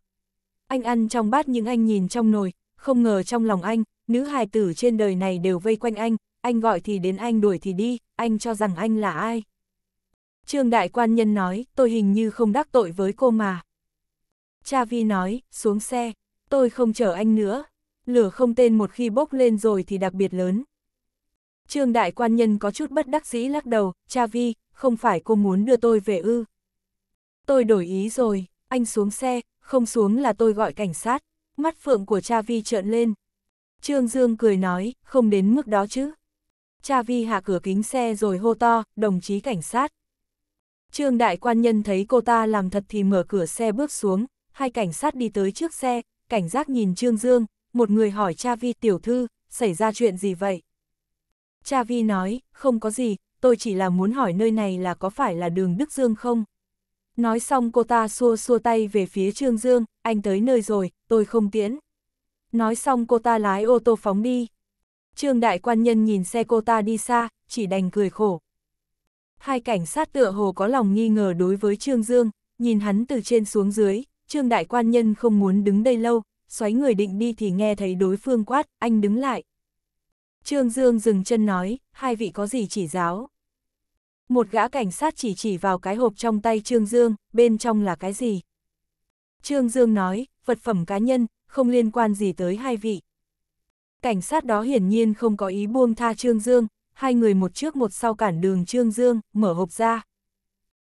Anh ăn trong bát nhưng anh nhìn trong nồi, không ngờ trong lòng anh, nữ hài tử trên đời này đều vây quanh anh, anh gọi thì đến anh đuổi thì đi, anh cho rằng anh là ai. Trương đại quan nhân nói, tôi hình như không đắc tội với cô mà. Cha Vi nói, xuống xe, tôi không chở anh nữa. Lửa không tên một khi bốc lên rồi thì đặc biệt lớn. Trương đại quan nhân có chút bất đắc dĩ lắc đầu, cha Vi, không phải cô muốn đưa tôi về ư. Tôi đổi ý rồi, anh xuống xe, không xuống là tôi gọi cảnh sát. Mắt phượng của cha Vi trợn lên. Trương Dương cười nói, không đến mức đó chứ cha vi hạ cửa kính xe rồi hô to, đồng chí cảnh sát. Trương đại quan nhân thấy cô ta làm thật thì mở cửa xe bước xuống, hai cảnh sát đi tới trước xe, cảnh giác nhìn Trương Dương, một người hỏi cha vi tiểu thư, xảy ra chuyện gì vậy? Cha vi nói, không có gì, tôi chỉ là muốn hỏi nơi này là có phải là đường Đức Dương không? Nói xong cô ta xua xua tay về phía Trương Dương, anh tới nơi rồi, tôi không tiễn. Nói xong cô ta lái ô tô phóng đi. Trương đại quan nhân nhìn xe cô ta đi xa, chỉ đành cười khổ. Hai cảnh sát tựa hồ có lòng nghi ngờ đối với Trương Dương, nhìn hắn từ trên xuống dưới, Trương đại quan nhân không muốn đứng đây lâu, xoáy người định đi thì nghe thấy đối phương quát, anh đứng lại. Trương Dương dừng chân nói, hai vị có gì chỉ giáo. Một gã cảnh sát chỉ chỉ vào cái hộp trong tay Trương Dương, bên trong là cái gì? Trương Dương nói, vật phẩm cá nhân, không liên quan gì tới hai vị cảnh sát đó hiển nhiên không có ý buông tha Trương Dương, hai người một trước một sau cản đường Trương Dương, mở hộp ra.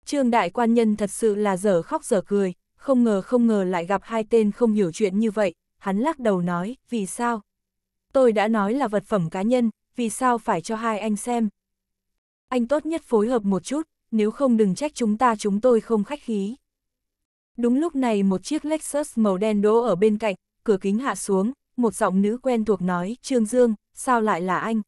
Trương Đại Quan Nhân thật sự là dở khóc dở cười, không ngờ không ngờ lại gặp hai tên không hiểu chuyện như vậy, hắn lắc đầu nói, vì sao? Tôi đã nói là vật phẩm cá nhân, vì sao phải cho hai anh xem? Anh tốt nhất phối hợp một chút, nếu không đừng trách chúng ta chúng tôi không khách khí. Đúng lúc này một chiếc Lexus màu đen đỗ ở bên cạnh, cửa kính hạ xuống, một giọng nữ quen thuộc nói, Trương Dương, sao lại là anh?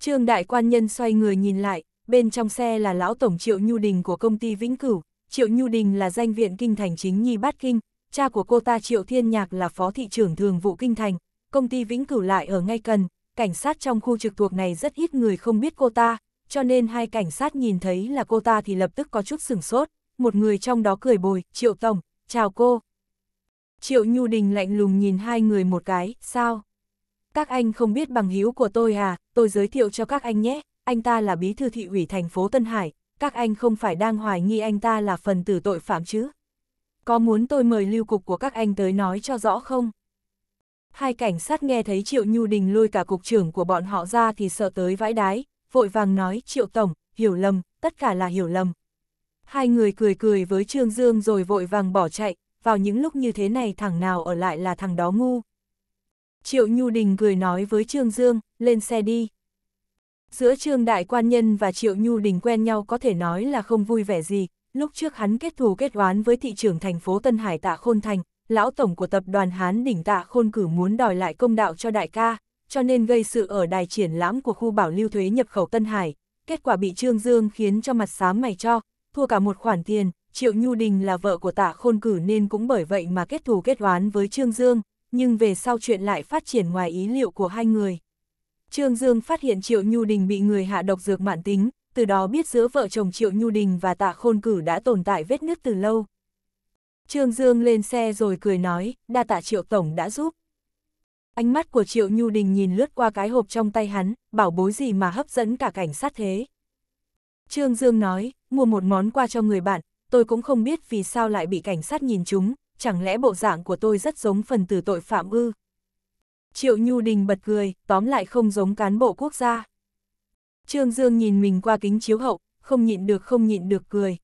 Trương đại quan nhân xoay người nhìn lại, bên trong xe là lão tổng Triệu Nhu Đình của công ty Vĩnh Cửu, Triệu Nhu Đình là danh viện kinh thành chính nhi bát kinh, cha của cô ta Triệu Thiên Nhạc là phó thị trưởng thường vụ kinh thành, công ty Vĩnh Cửu lại ở ngay cần, cảnh sát trong khu trực thuộc này rất ít người không biết cô ta, cho nên hai cảnh sát nhìn thấy là cô ta thì lập tức có chút sửng sốt, một người trong đó cười bồi, Triệu Tổng, chào cô, Triệu Nhu Đình lạnh lùng nhìn hai người một cái, sao? Các anh không biết bằng hữu của tôi à, tôi giới thiệu cho các anh nhé, anh ta là bí thư thị ủy thành phố Tân Hải, các anh không phải đang hoài nghi anh ta là phần tử tội phạm chứ? Có muốn tôi mời lưu cục của các anh tới nói cho rõ không? Hai cảnh sát nghe thấy Triệu Nhu Đình lôi cả cục trưởng của bọn họ ra thì sợ tới vãi đái, vội vàng nói Triệu Tổng, hiểu lầm, tất cả là hiểu lầm. Hai người cười cười với Trương Dương rồi vội vàng bỏ chạy, vào những lúc như thế này thằng nào ở lại là thằng đó ngu. Triệu Nhu Đình cười nói với Trương Dương, lên xe đi. Giữa Trương Đại Quan Nhân và Triệu Nhu Đình quen nhau có thể nói là không vui vẻ gì, lúc trước hắn kết thù kết oán với thị trưởng thành phố Tân Hải Tạ Khôn Thành, lão tổng của tập đoàn Hán Đỉnh Tạ Khôn cử muốn đòi lại công đạo cho đại ca, cho nên gây sự ở đài triển lãm của khu bảo lưu thuế nhập khẩu Tân Hải, kết quả bị Trương Dương khiến cho mặt xám mày cho, thua cả một khoản tiền, Triệu Nhu Đình là vợ của Tả Khôn Cử nên cũng bởi vậy mà kết thù kết oán với Trương Dương, nhưng về sau chuyện lại phát triển ngoài ý liệu của hai người. Trương Dương phát hiện Triệu Nhu Đình bị người hạ độc dược mạn tính, từ đó biết giữa vợ chồng Triệu Nhu Đình và Tạ Khôn Cử đã tồn tại vết nứt từ lâu. Trương Dương lên xe rồi cười nói, đa tạ Triệu Tổng đã giúp. Ánh mắt của Triệu Nhu Đình nhìn lướt qua cái hộp trong tay hắn, bảo bối gì mà hấp dẫn cả cảnh sát thế. Trương Dương nói, mua một món qua cho người bạn, tôi cũng không biết vì sao lại bị cảnh sát nhìn chúng, chẳng lẽ bộ dạng của tôi rất giống phần tử tội phạm ư? Triệu Nhu Đình bật cười, tóm lại không giống cán bộ quốc gia. Trương Dương nhìn mình qua kính chiếu hậu, không nhịn được không nhịn được cười.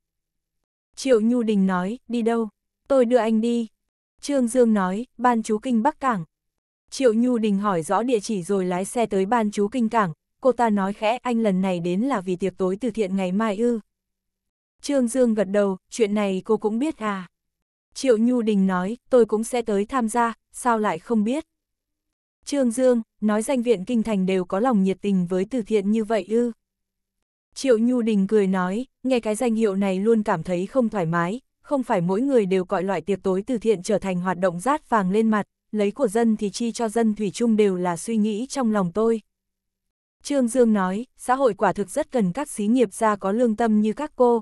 Triệu Nhu Đình nói, đi đâu? Tôi đưa anh đi. Trương Dương nói, ban chú kinh Bắc Cảng. Triệu Nhu Đình hỏi rõ địa chỉ rồi lái xe tới ban chú kinh Cảng, cô ta nói khẽ anh lần này đến là vì tiệc tối từ thiện ngày mai ư. Trương Dương gật đầu, chuyện này cô cũng biết à. Triệu Nhu Đình nói, tôi cũng sẽ tới tham gia, sao lại không biết. Trương Dương, nói danh viện kinh thành đều có lòng nhiệt tình với từ thiện như vậy ư. Triệu Nhu Đình cười nói, nghe cái danh hiệu này luôn cảm thấy không thoải mái, không phải mỗi người đều gọi loại tiệc tối từ thiện trở thành hoạt động rát vàng lên mặt, lấy của dân thì chi cho dân thủy chung đều là suy nghĩ trong lòng tôi. Trương Dương nói, xã hội quả thực rất cần các xí nghiệp gia có lương tâm như các cô,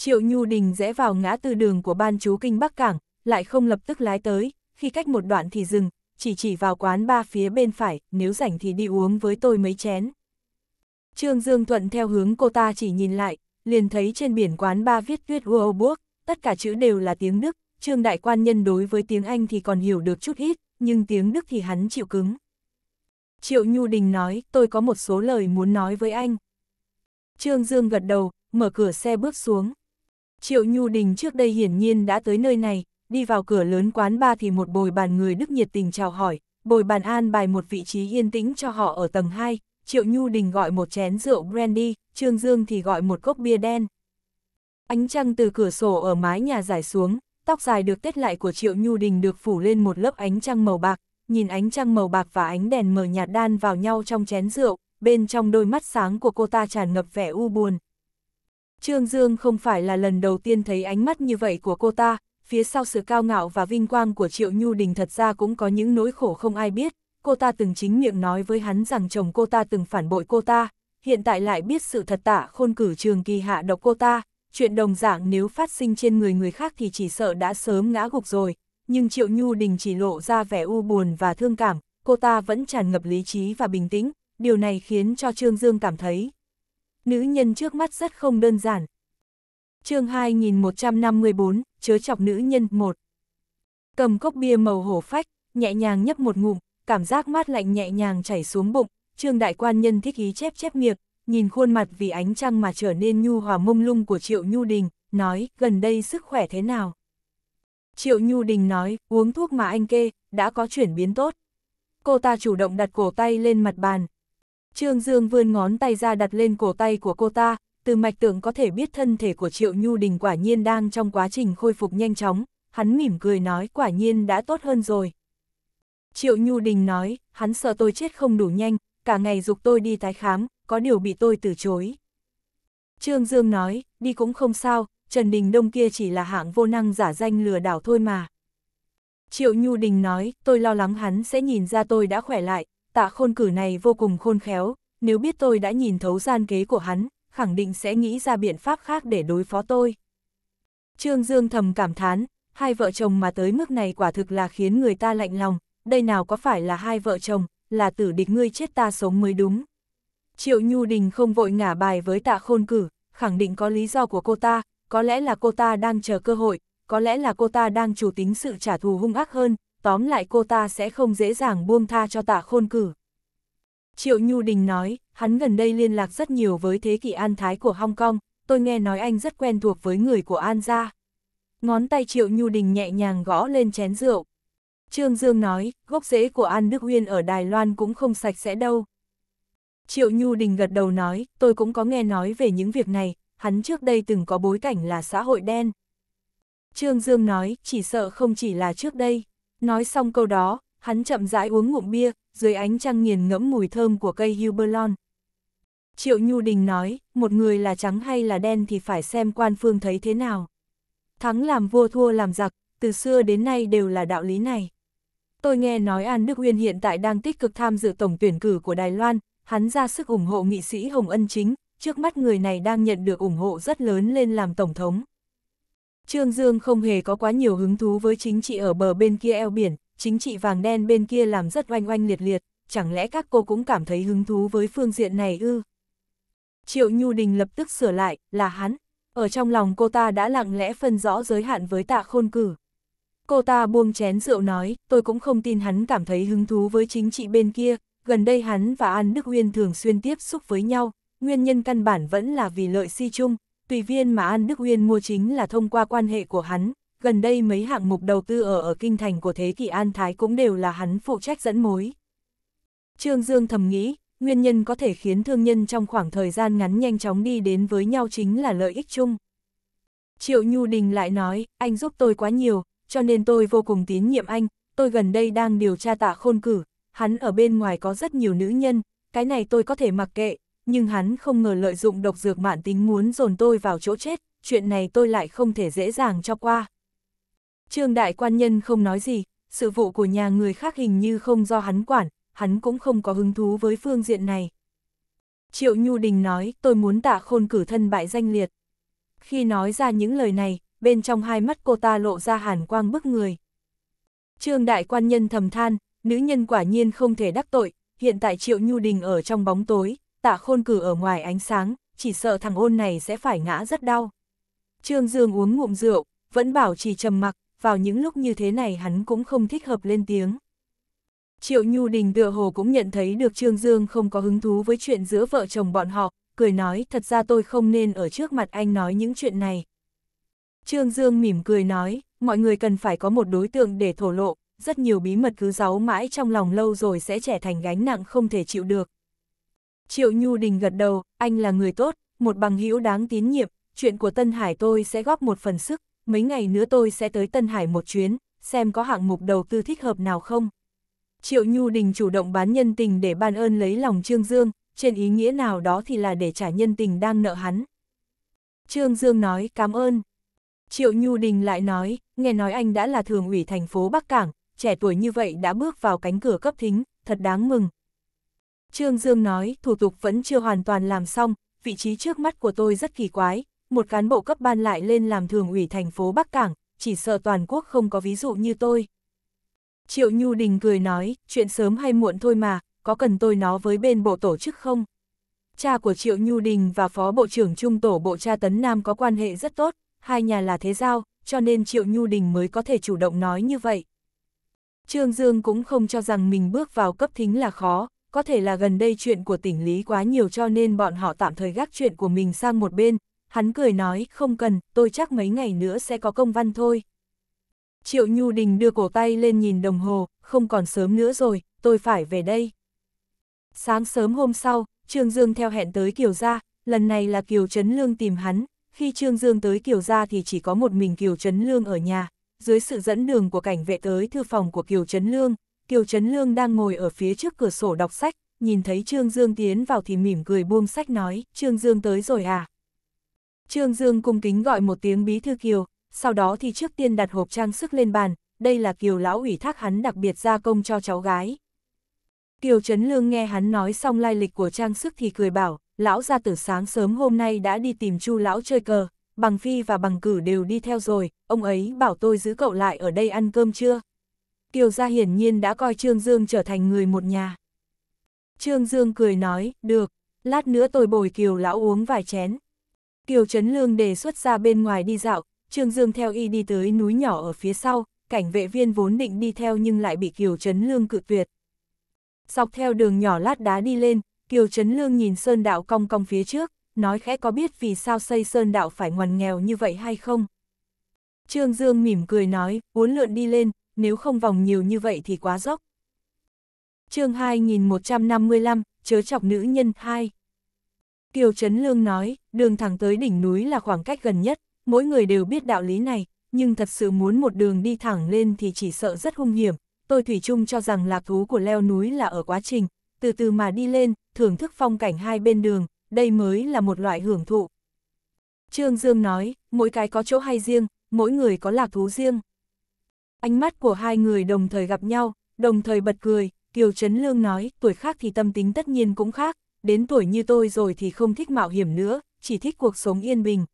Triệu Nhu Đình rẽ vào ngã tư đường của ban chú kinh Bắc Cảng, lại không lập tức lái tới, khi cách một đoạn thì dừng, chỉ chỉ vào quán ba phía bên phải, nếu rảnh thì đi uống với tôi mấy chén. Trương Dương Thuận theo hướng cô ta chỉ nhìn lại, liền thấy trên biển quán ba viết tuyết Warburg, tất cả chữ đều là tiếng Đức, Trương Đại Quan Nhân đối với tiếng Anh thì còn hiểu được chút ít, nhưng tiếng Đức thì hắn chịu cứng. Triệu Nhu Đình nói, tôi có một số lời muốn nói với anh. Trương Dương gật đầu, mở cửa xe bước xuống. Triệu Nhu Đình trước đây hiển nhiên đã tới nơi này, đi vào cửa lớn quán ba thì một bồi bàn người Đức nhiệt tình chào hỏi, bồi bàn an bài một vị trí yên tĩnh cho họ ở tầng 2, Triệu Nhu Đình gọi một chén rượu brandy, Trương Dương thì gọi một cốc bia đen. Ánh trăng từ cửa sổ ở mái nhà giải xuống, tóc dài được tết lại của Triệu Nhu Đình được phủ lên một lớp ánh trăng màu bạc, nhìn ánh trăng màu bạc và ánh đèn mờ nhạt đan vào nhau trong chén rượu, bên trong đôi mắt sáng của cô ta tràn ngập vẻ u buồn, Trương Dương không phải là lần đầu tiên thấy ánh mắt như vậy của cô ta, phía sau sự cao ngạo và vinh quang của Triệu Nhu Đình thật ra cũng có những nỗi khổ không ai biết, cô ta từng chính miệng nói với hắn rằng chồng cô ta từng phản bội cô ta, hiện tại lại biết sự thật tả khôn cử trường kỳ hạ độc cô ta, chuyện đồng dạng nếu phát sinh trên người người khác thì chỉ sợ đã sớm ngã gục rồi, nhưng Triệu Nhu Đình chỉ lộ ra vẻ u buồn và thương cảm, cô ta vẫn tràn ngập lý trí và bình tĩnh, điều này khiến cho Trương Dương cảm thấy nữ nhân trước mắt rất không đơn giản. chương 2154, chớ chọc nữ nhân 1. Cầm cốc bia màu hổ phách, nhẹ nhàng nhấp một ngụm, cảm giác mát lạnh nhẹ nhàng chảy xuống bụng, trương đại quan nhân thích ý chép chép miệng, nhìn khuôn mặt vì ánh trăng mà trở nên nhu hòa mông lung của Triệu Nhu Đình, nói, gần đây sức khỏe thế nào? Triệu Nhu Đình nói, uống thuốc mà anh kê, đã có chuyển biến tốt. Cô ta chủ động đặt cổ tay lên mặt bàn, Trương Dương vươn ngón tay ra đặt lên cổ tay của cô ta, từ mạch tượng có thể biết thân thể của Triệu Nhu Đình quả nhiên đang trong quá trình khôi phục nhanh chóng, hắn mỉm cười nói quả nhiên đã tốt hơn rồi. Triệu Nhu Đình nói, hắn sợ tôi chết không đủ nhanh, cả ngày dục tôi đi tái khám, có điều bị tôi từ chối. Trương Dương nói, đi cũng không sao, Trần Đình Đông kia chỉ là hạng vô năng giả danh lừa đảo thôi mà. Triệu Nhu Đình nói, tôi lo lắng hắn sẽ nhìn ra tôi đã khỏe lại, tạ khôn cử này vô cùng khôn khéo, nếu biết tôi đã nhìn thấu gian kế của hắn, khẳng định sẽ nghĩ ra biện pháp khác để đối phó tôi. Trương Dương thầm cảm thán, hai vợ chồng mà tới mức này quả thực là khiến người ta lạnh lòng, đây nào có phải là hai vợ chồng, là tử địch ngươi chết ta sống mới đúng. Triệu Nhu Đình không vội ngả bài với tạ khôn cử, khẳng định có lý do của cô ta, có lẽ là cô ta đang chờ cơ hội, có lẽ là cô ta đang chủ tính sự trả thù hung ác hơn, tóm lại cô ta sẽ không dễ dàng buông tha cho tạ khôn cử. Triệu Nhu Đình nói, hắn gần đây liên lạc rất nhiều với thế kỷ an thái của Hong Kong, tôi nghe nói anh rất quen thuộc với người của An gia. Ngón tay Triệu Nhu Đình nhẹ nhàng gõ lên chén rượu. Trương Dương nói, gốc rễ của An Đức Huyên ở Đài Loan cũng không sạch sẽ đâu. Triệu Nhu Đình gật đầu nói, tôi cũng có nghe nói về những việc này, hắn trước đây từng có bối cảnh là xã hội đen. Trương Dương nói, chỉ sợ không chỉ là trước đây. Nói xong câu đó, hắn chậm rãi uống ngụm bia, dưới ánh trăng nghiền ngẫm mùi thơm của cây Huberlon. Triệu Nhu Đình nói, một người là trắng hay là đen thì phải xem quan phương thấy thế nào. Thắng làm vua thua làm giặc, từ xưa đến nay đều là đạo lý này. Tôi nghe nói An Đức Uyên hiện tại đang tích cực tham dự tổng tuyển cử của Đài Loan, hắn ra sức ủng hộ nghị sĩ Hồng Ân Chính, trước mắt người này đang nhận được ủng hộ rất lớn lên làm tổng thống. Trương Dương không hề có quá nhiều hứng thú với chính trị ở bờ bên kia eo biển, chính trị vàng đen bên kia làm rất oanh oanh liệt liệt, chẳng lẽ các cô cũng cảm thấy hứng thú với phương diện này ư? Triệu Nhu Đình lập tức sửa lại, là hắn. Ở trong lòng cô ta đã lặng lẽ phân rõ giới hạn với tạ khôn cử. Cô ta buông chén rượu nói, tôi cũng không tin hắn cảm thấy hứng thú với chính trị bên kia, gần đây hắn và An Đức Uyên thường xuyên tiếp xúc với nhau, nguyên nhân căn bản vẫn là vì lợi si chung, Tùy viên mà An Đức Uyên mua chính là thông qua quan hệ của hắn, gần đây mấy hạng mục đầu tư ở ở kinh thành của thế kỷ An Thái cũng đều là hắn phụ trách dẫn mối. Trương Dương thầm nghĩ, nguyên nhân có thể khiến thương nhân trong khoảng thời gian ngắn nhanh chóng đi đến với nhau chính là lợi ích chung. Triệu Nhu Đình lại nói, anh giúp tôi quá nhiều, cho nên tôi vô cùng tín nhiệm anh, tôi gần đây đang điều tra tạ khôn cử, hắn ở bên ngoài có rất nhiều nữ nhân, cái này tôi có thể mặc kệ, nhưng hắn không ngờ lợi dụng độc dược mạn tính muốn dồn tôi vào chỗ chết, chuyện này tôi lại không thể dễ dàng cho qua. Trương đại quan nhân không nói gì, sự vụ của nhà người khác hình như không do hắn quản, hắn cũng không có hứng thú với phương diện này. Triệu Nhu Đình nói, tôi muốn tạ khôn cử thân bại danh liệt. Khi nói ra những lời này, bên trong hai mắt cô ta lộ ra hàn quang bức người. Trương đại quan nhân thầm than, nữ nhân quả nhiên không thể đắc tội, hiện tại Triệu Nhu Đình ở trong bóng tối, tạ khôn cử ở ngoài ánh sáng, chỉ sợ thằng ôn này sẽ phải ngã rất đau. Trương Dương uống ngụm rượu, vẫn bảo trì trầm mặc, vào những lúc như thế này hắn cũng không thích hợp lên tiếng. Triệu Nhu Đình tựa hồ cũng nhận thấy được Trương Dương không có hứng thú với chuyện giữa vợ chồng bọn họ, cười nói thật ra tôi không nên ở trước mặt anh nói những chuyện này. Trương Dương mỉm cười nói, mọi người cần phải có một đối tượng để thổ lộ, rất nhiều bí mật cứ giấu mãi trong lòng lâu rồi sẽ trở thành gánh nặng không thể chịu được. Triệu Nhu Đình gật đầu, anh là người tốt, một bằng hữu đáng tín nhiệm, chuyện của Tân Hải tôi sẽ góp một phần sức, mấy ngày nữa tôi sẽ tới Tân Hải một chuyến, xem có hạng mục đầu tư thích hợp nào không. Triệu Nhu Đình chủ động bán nhân tình để ban ơn lấy lòng Trương Dương, trên ý nghĩa nào đó thì là để trả nhân tình đang nợ hắn. Trương Dương nói cảm ơn. Triệu Nhu Đình lại nói, nghe nói anh đã là thường ủy thành phố Bắc Cảng, trẻ tuổi như vậy đã bước vào cánh cửa cấp thính, thật đáng mừng, Trương Dương nói, thủ tục vẫn chưa hoàn toàn làm xong, vị trí trước mắt của tôi rất kỳ quái, một cán bộ cấp ban lại lên làm thường ủy thành phố Bắc Cảng, chỉ sợ toàn quốc không có ví dụ như tôi. Triệu Nhu Đình cười nói, chuyện sớm hay muộn thôi mà, có cần tôi nó với bên bộ tổ chức không? Cha của Triệu Nhu Đình và Phó Bộ trưởng Trung Tổ Bộ Cha Tấn Nam có quan hệ rất tốt, hai nhà là thế giao, cho nên Triệu Nhu Đình mới có thể chủ động nói như vậy. Trương Dương cũng không cho rằng mình bước vào cấp thính là khó, có thể là gần đây chuyện của tỉnh Lý quá nhiều cho nên bọn họ tạm thời gác chuyện của mình sang một bên, hắn cười nói, không cần, tôi chắc mấy ngày nữa sẽ có công văn thôi. Triệu Nhu Đình đưa cổ tay lên nhìn đồng hồ, không còn sớm nữa rồi, tôi phải về đây. Sáng sớm hôm sau, Trương Dương theo hẹn tới Kiều Gia, lần này là Kiều Trấn Lương tìm hắn, khi Trương Dương tới Kiều Gia thì chỉ có một mình Kiều Trấn Lương ở nhà, dưới sự dẫn đường của cảnh vệ tới thư phòng của Kiều Trấn Lương, Kiều Trấn Lương đang ngồi ở phía trước cửa sổ đọc sách, nhìn thấy Trương Dương tiến vào thì mỉm cười buông sách nói, Trương Dương tới rồi à? Trương Dương cung kính gọi một tiếng bí thư Kiều, sau đó thì trước tiên đặt hộp trang sức lên bàn, đây là Kiều lão ủy thác hắn đặc biệt gia công cho cháu gái. Kiều Trấn Lương nghe hắn nói xong lai lịch của trang sức thì cười bảo, lão ra từ sáng sớm hôm nay đã đi tìm chu lão chơi cờ, bằng phi và bằng cử đều đi theo rồi, ông ấy bảo tôi giữ cậu lại ở đây ăn cơm trưa." Kiều Gia hiển nhiên đã coi Trương Dương trở thành người một nhà. Trương Dương cười nói, được, lát nữa tôi bồi Kiều lão uống vài chén. Kiều Trấn Lương đề xuất ra bên ngoài đi dạo, Trương Dương theo y đi tới núi nhỏ ở phía sau, cảnh vệ viên vốn định đi theo nhưng lại bị Kiều Trấn Lương cự tuyệt. Dọc theo đường nhỏ lát đá đi lên, Kiều Trấn Lương nhìn sơn đạo cong cong phía trước, nói khẽ có biết vì sao xây sơn đạo phải ngoằn nghèo như vậy hay không. Trương Dương mỉm cười nói, uốn lượn đi lên, nếu không vòng nhiều như vậy thì quá dốc. chương 2155, chớ chọc nữ nhân 2. Kiều Trấn Lương nói, đường thẳng tới đỉnh núi là khoảng cách gần nhất, mỗi người đều biết đạo lý này, nhưng thật sự muốn một đường đi thẳng lên thì chỉ sợ rất hung hiểm. Tôi Thủy chung cho rằng lạc thú của leo núi là ở quá trình, từ từ mà đi lên, thưởng thức phong cảnh hai bên đường, đây mới là một loại hưởng thụ. Trương Dương nói, mỗi cái có chỗ hay riêng, mỗi người có lạc thú riêng. Ánh mắt của hai người đồng thời gặp nhau, đồng thời bật cười, Kiều Trấn Lương nói, tuổi khác thì tâm tính tất nhiên cũng khác, đến tuổi như tôi rồi thì không thích mạo hiểm nữa, chỉ thích cuộc sống yên bình.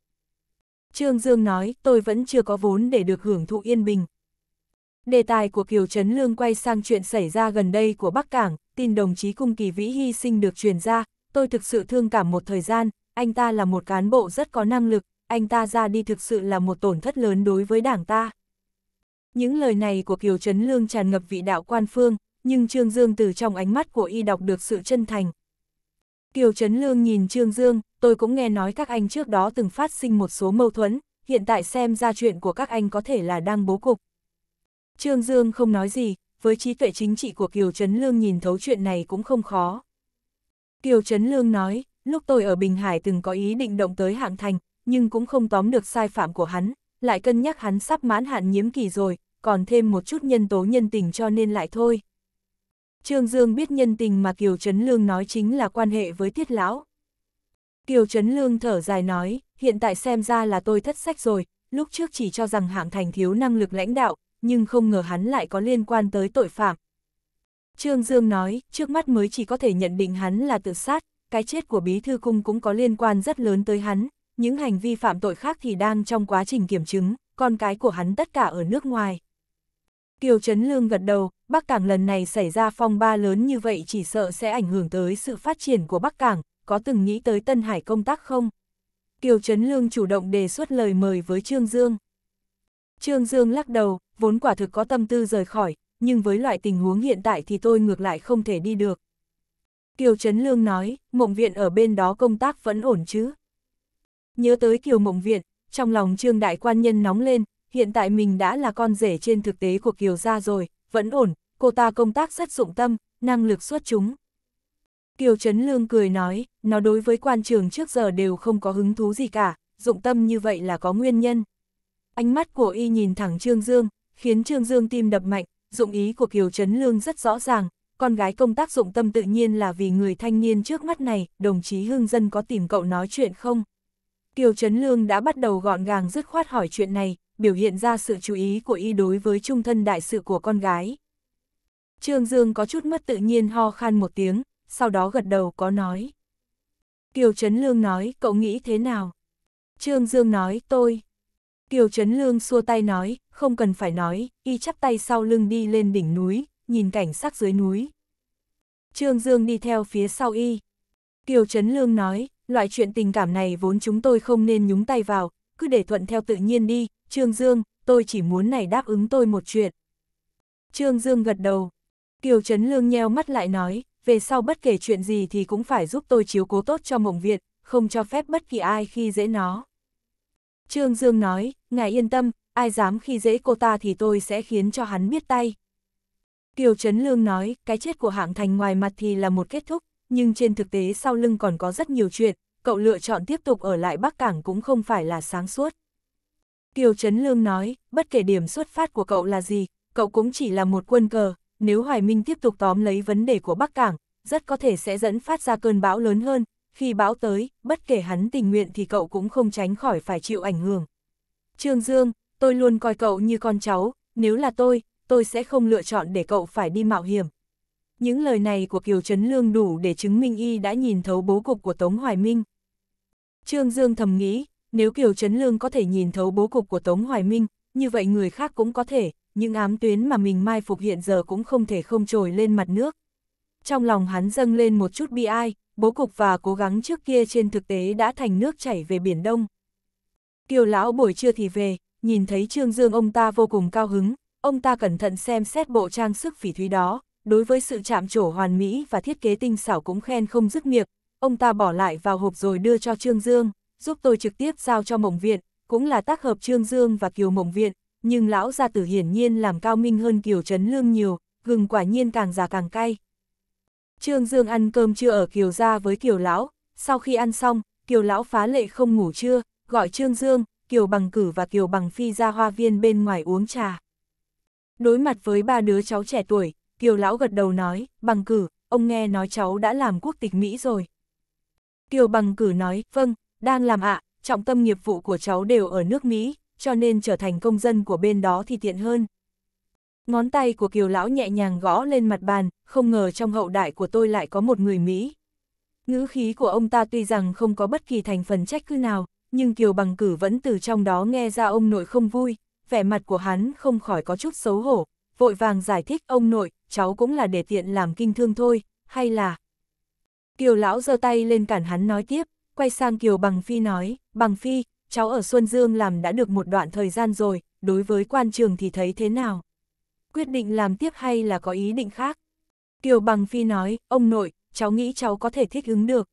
Trương Dương nói, tôi vẫn chưa có vốn để được hưởng thụ yên bình. Đề tài của Kiều Trấn Lương quay sang chuyện xảy ra gần đây của Bắc Cảng, tin đồng chí Cung Kỳ Vĩ hy sinh được truyền ra, tôi thực sự thương cảm một thời gian, anh ta là một cán bộ rất có năng lực, anh ta ra đi thực sự là một tổn thất lớn đối với đảng ta. Những lời này của Kiều Trấn Lương tràn ngập vị đạo quan phương, nhưng Trương Dương từ trong ánh mắt của y đọc được sự chân thành. Kiều Trấn Lương nhìn Trương Dương, tôi cũng nghe nói các anh trước đó từng phát sinh một số mâu thuẫn, hiện tại xem ra chuyện của các anh có thể là đang bố cục. Trương Dương không nói gì, với trí tuệ chính trị của Kiều Trấn Lương nhìn thấu chuyện này cũng không khó. Kiều Trấn Lương nói, lúc tôi ở Bình Hải từng có ý định động tới hạng thành, nhưng cũng không tóm được sai phạm của hắn, lại cân nhắc hắn sắp mãn hạn nhiễm kỳ rồi, còn thêm một chút nhân tố nhân tình cho nên lại thôi. Trương Dương biết nhân tình mà Kiều Trấn Lương nói chính là quan hệ với Tiết Lão. Kiều Trấn Lương thở dài nói, hiện tại xem ra là tôi thất sách rồi, lúc trước chỉ cho rằng hạng thành thiếu năng lực lãnh đạo, nhưng không ngờ hắn lại có liên quan tới tội phạm. Trương Dương nói, trước mắt mới chỉ có thể nhận định hắn là tự sát, cái chết của bí thư cung cũng có liên quan rất lớn tới hắn, những hành vi phạm tội khác thì đang trong quá trình kiểm chứng, con cái của hắn tất cả ở nước ngoài. Kiều Trấn Lương gật đầu, Bắc Cảng lần này xảy ra phong ba lớn như vậy chỉ sợ sẽ ảnh hưởng tới sự phát triển của Bắc Cảng, có từng nghĩ tới Tân Hải công tác không? Kiều Trấn Lương chủ động đề xuất lời mời với Trương Dương. Trương Dương lắc đầu, vốn quả thực có tâm tư rời khỏi, nhưng với loại tình huống hiện tại thì tôi ngược lại không thể đi được. Kiều Trấn Lương nói, mộng viện ở bên đó công tác vẫn ổn chứ? Nhớ tới Kiều Mộng Viện, trong lòng Trương Đại Quan Nhân nóng lên, hiện tại mình đã là con rể trên thực tế của Kiều gia rồi, vẫn ổn, cô ta công tác rất dụng tâm, năng lực xuất chúng. Kiều Trấn Lương cười nói, nó đối với quan trường trước giờ đều không có hứng thú gì cả, dụng tâm như vậy là có nguyên nhân. Ánh mắt của y nhìn thẳng Trương Dương, khiến Trương Dương tim đập mạnh, dụng ý của Kiều Trấn Lương rất rõ ràng, con gái công tác dụng tâm tự nhiên là vì người thanh niên trước mắt này, đồng chí Hương Dân có tìm cậu nói chuyện không? Kiều Trấn Lương đã bắt đầu gọn gàng dứt khoát hỏi chuyện này, biểu hiện ra sự chú ý của y đối với trung thân đại sự của con gái. Trương Dương có chút mất tự nhiên ho khan một tiếng, sau đó gật đầu có nói. Kiều Trấn Lương nói, cậu nghĩ thế nào? Trương Dương nói, tôi. Kiều Trấn Lương xua tay nói, không cần phải nói, y chắp tay sau lưng đi lên đỉnh núi, nhìn cảnh sắc dưới núi. Trương Dương đi theo phía sau y. Kiều Trấn Lương nói, loại chuyện tình cảm này vốn chúng tôi không nên nhúng tay vào, cứ để thuận theo tự nhiên đi, Trương Dương, tôi chỉ muốn này đáp ứng tôi một chuyện. Trương Dương gật đầu. Kiều Trấn Lương nheo mắt lại nói, về sau bất kể chuyện gì thì cũng phải giúp tôi chiếu cố tốt cho mộng Việt, không cho phép bất kỳ ai khi dễ nó. Trương Dương nói, ngài yên tâm, ai dám khi dễ cô ta thì tôi sẽ khiến cho hắn biết tay. Kiều Trấn Lương nói, cái chết của hạng thành ngoài mặt thì là một kết thúc, nhưng trên thực tế sau lưng còn có rất nhiều chuyện, cậu lựa chọn tiếp tục ở lại Bắc Cảng cũng không phải là sáng suốt. Kiều Trấn Lương nói, bất kể điểm xuất phát của cậu là gì, cậu cũng chỉ là một quân cờ, nếu Hoài Minh tiếp tục tóm lấy vấn đề của Bắc Cảng, rất có thể sẽ dẫn phát ra cơn bão lớn hơn, khi bão tới, bất kể hắn tình nguyện thì cậu cũng không tránh khỏi phải chịu ảnh hưởng. Trương Dương, tôi luôn coi cậu như con cháu, nếu là tôi, tôi sẽ không lựa chọn để cậu phải đi mạo hiểm. Những lời này của Kiều Trấn Lương đủ để chứng minh y đã nhìn thấu bố cục của Tống Hoài Minh. Trương Dương thầm nghĩ, nếu Kiều Trấn Lương có thể nhìn thấu bố cục của Tống Hoài Minh, như vậy người khác cũng có thể, những ám tuyến mà mình mai phục hiện giờ cũng không thể không trồi lên mặt nước. Trong lòng hắn dâng lên một chút bi ai, bố cục và cố gắng trước kia trên thực tế đã thành nước chảy về Biển Đông. Kiều Lão buổi trưa thì về, nhìn thấy Trương Dương ông ta vô cùng cao hứng, ông ta cẩn thận xem xét bộ trang sức phỉ thúy đó, đối với sự chạm trổ hoàn mỹ và thiết kế tinh xảo cũng khen không dứt miệng, ông ta bỏ lại vào hộp rồi đưa cho Trương Dương, giúp tôi trực tiếp giao cho Mộng Viện, cũng là tác hợp Trương Dương và Kiều Mộng Viện, nhưng lão gia tử hiển nhiên làm cao minh hơn Kiều Trấn Lương nhiều, gừng quả nhiên càng già càng cay. Trương Dương ăn cơm chưa ở Kiều gia với Kiều lão, sau khi ăn xong, Kiều lão phá lệ không ngủ trưa, gọi Trương Dương, Kiều Bằng Cử và Kiều Bằng Phi ra hoa viên bên ngoài uống trà. Đối mặt với ba đứa cháu trẻ tuổi, Kiều Lão gật đầu nói, bằng cử, ông nghe nói cháu đã làm quốc tịch Mỹ rồi. Kiều bằng cử nói, vâng, đang làm ạ, trọng tâm nghiệp vụ của cháu đều ở nước Mỹ, cho nên trở thành công dân của bên đó thì tiện hơn. Ngón tay của Kiều Lão nhẹ nhàng gõ lên mặt bàn, không ngờ trong hậu đại của tôi lại có một người Mỹ. Ngữ khí của ông ta tuy rằng không có bất kỳ thành phần trách cứ nào, nhưng Kiều Bằng Cử vẫn từ trong đó nghe ra ông nội không vui, vẻ mặt của hắn không khỏi có chút xấu hổ, vội vàng giải thích ông nội, cháu cũng là để tiện làm kinh thương thôi, hay là... Kiều lão giơ tay lên cản hắn nói tiếp, quay sang Kiều Bằng Phi nói, Bằng Phi, cháu ở Xuân Dương làm đã được một đoạn thời gian rồi, đối với quan trường thì thấy thế nào? Quyết định làm tiếp hay là có ý định khác? Kiều Bằng Phi nói, ông nội, cháu nghĩ cháu có thể thích ứng được.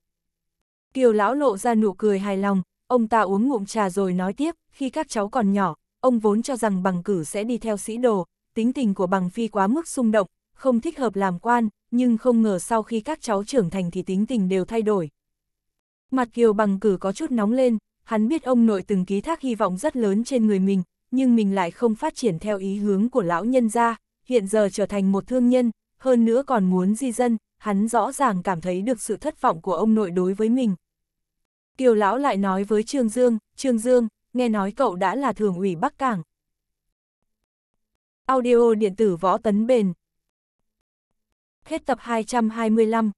Kiều lão lộ ra nụ cười hài lòng, ông ta uống ngụm trà rồi nói tiếp, khi các cháu còn nhỏ, ông vốn cho rằng bằng cử sẽ đi theo sĩ đồ, tính tình của bằng phi quá mức xung động, không thích hợp làm quan, nhưng không ngờ sau khi các cháu trưởng thành thì tính tình đều thay đổi. Mặt Kiều bằng cử có chút nóng lên, hắn biết ông nội từng ký thác hy vọng rất lớn trên người mình, nhưng mình lại không phát triển theo ý hướng của lão nhân gia, hiện giờ trở thành một thương nhân, hơn nữa còn muốn di dân, hắn rõ ràng cảm thấy được sự thất vọng của ông nội đối với mình. Kiều lão lại nói với Trương Dương, Trương Dương, nghe nói cậu đã là thường ủy Bắc Cảng. Audio điện tử võ tấn bền Hết tập 225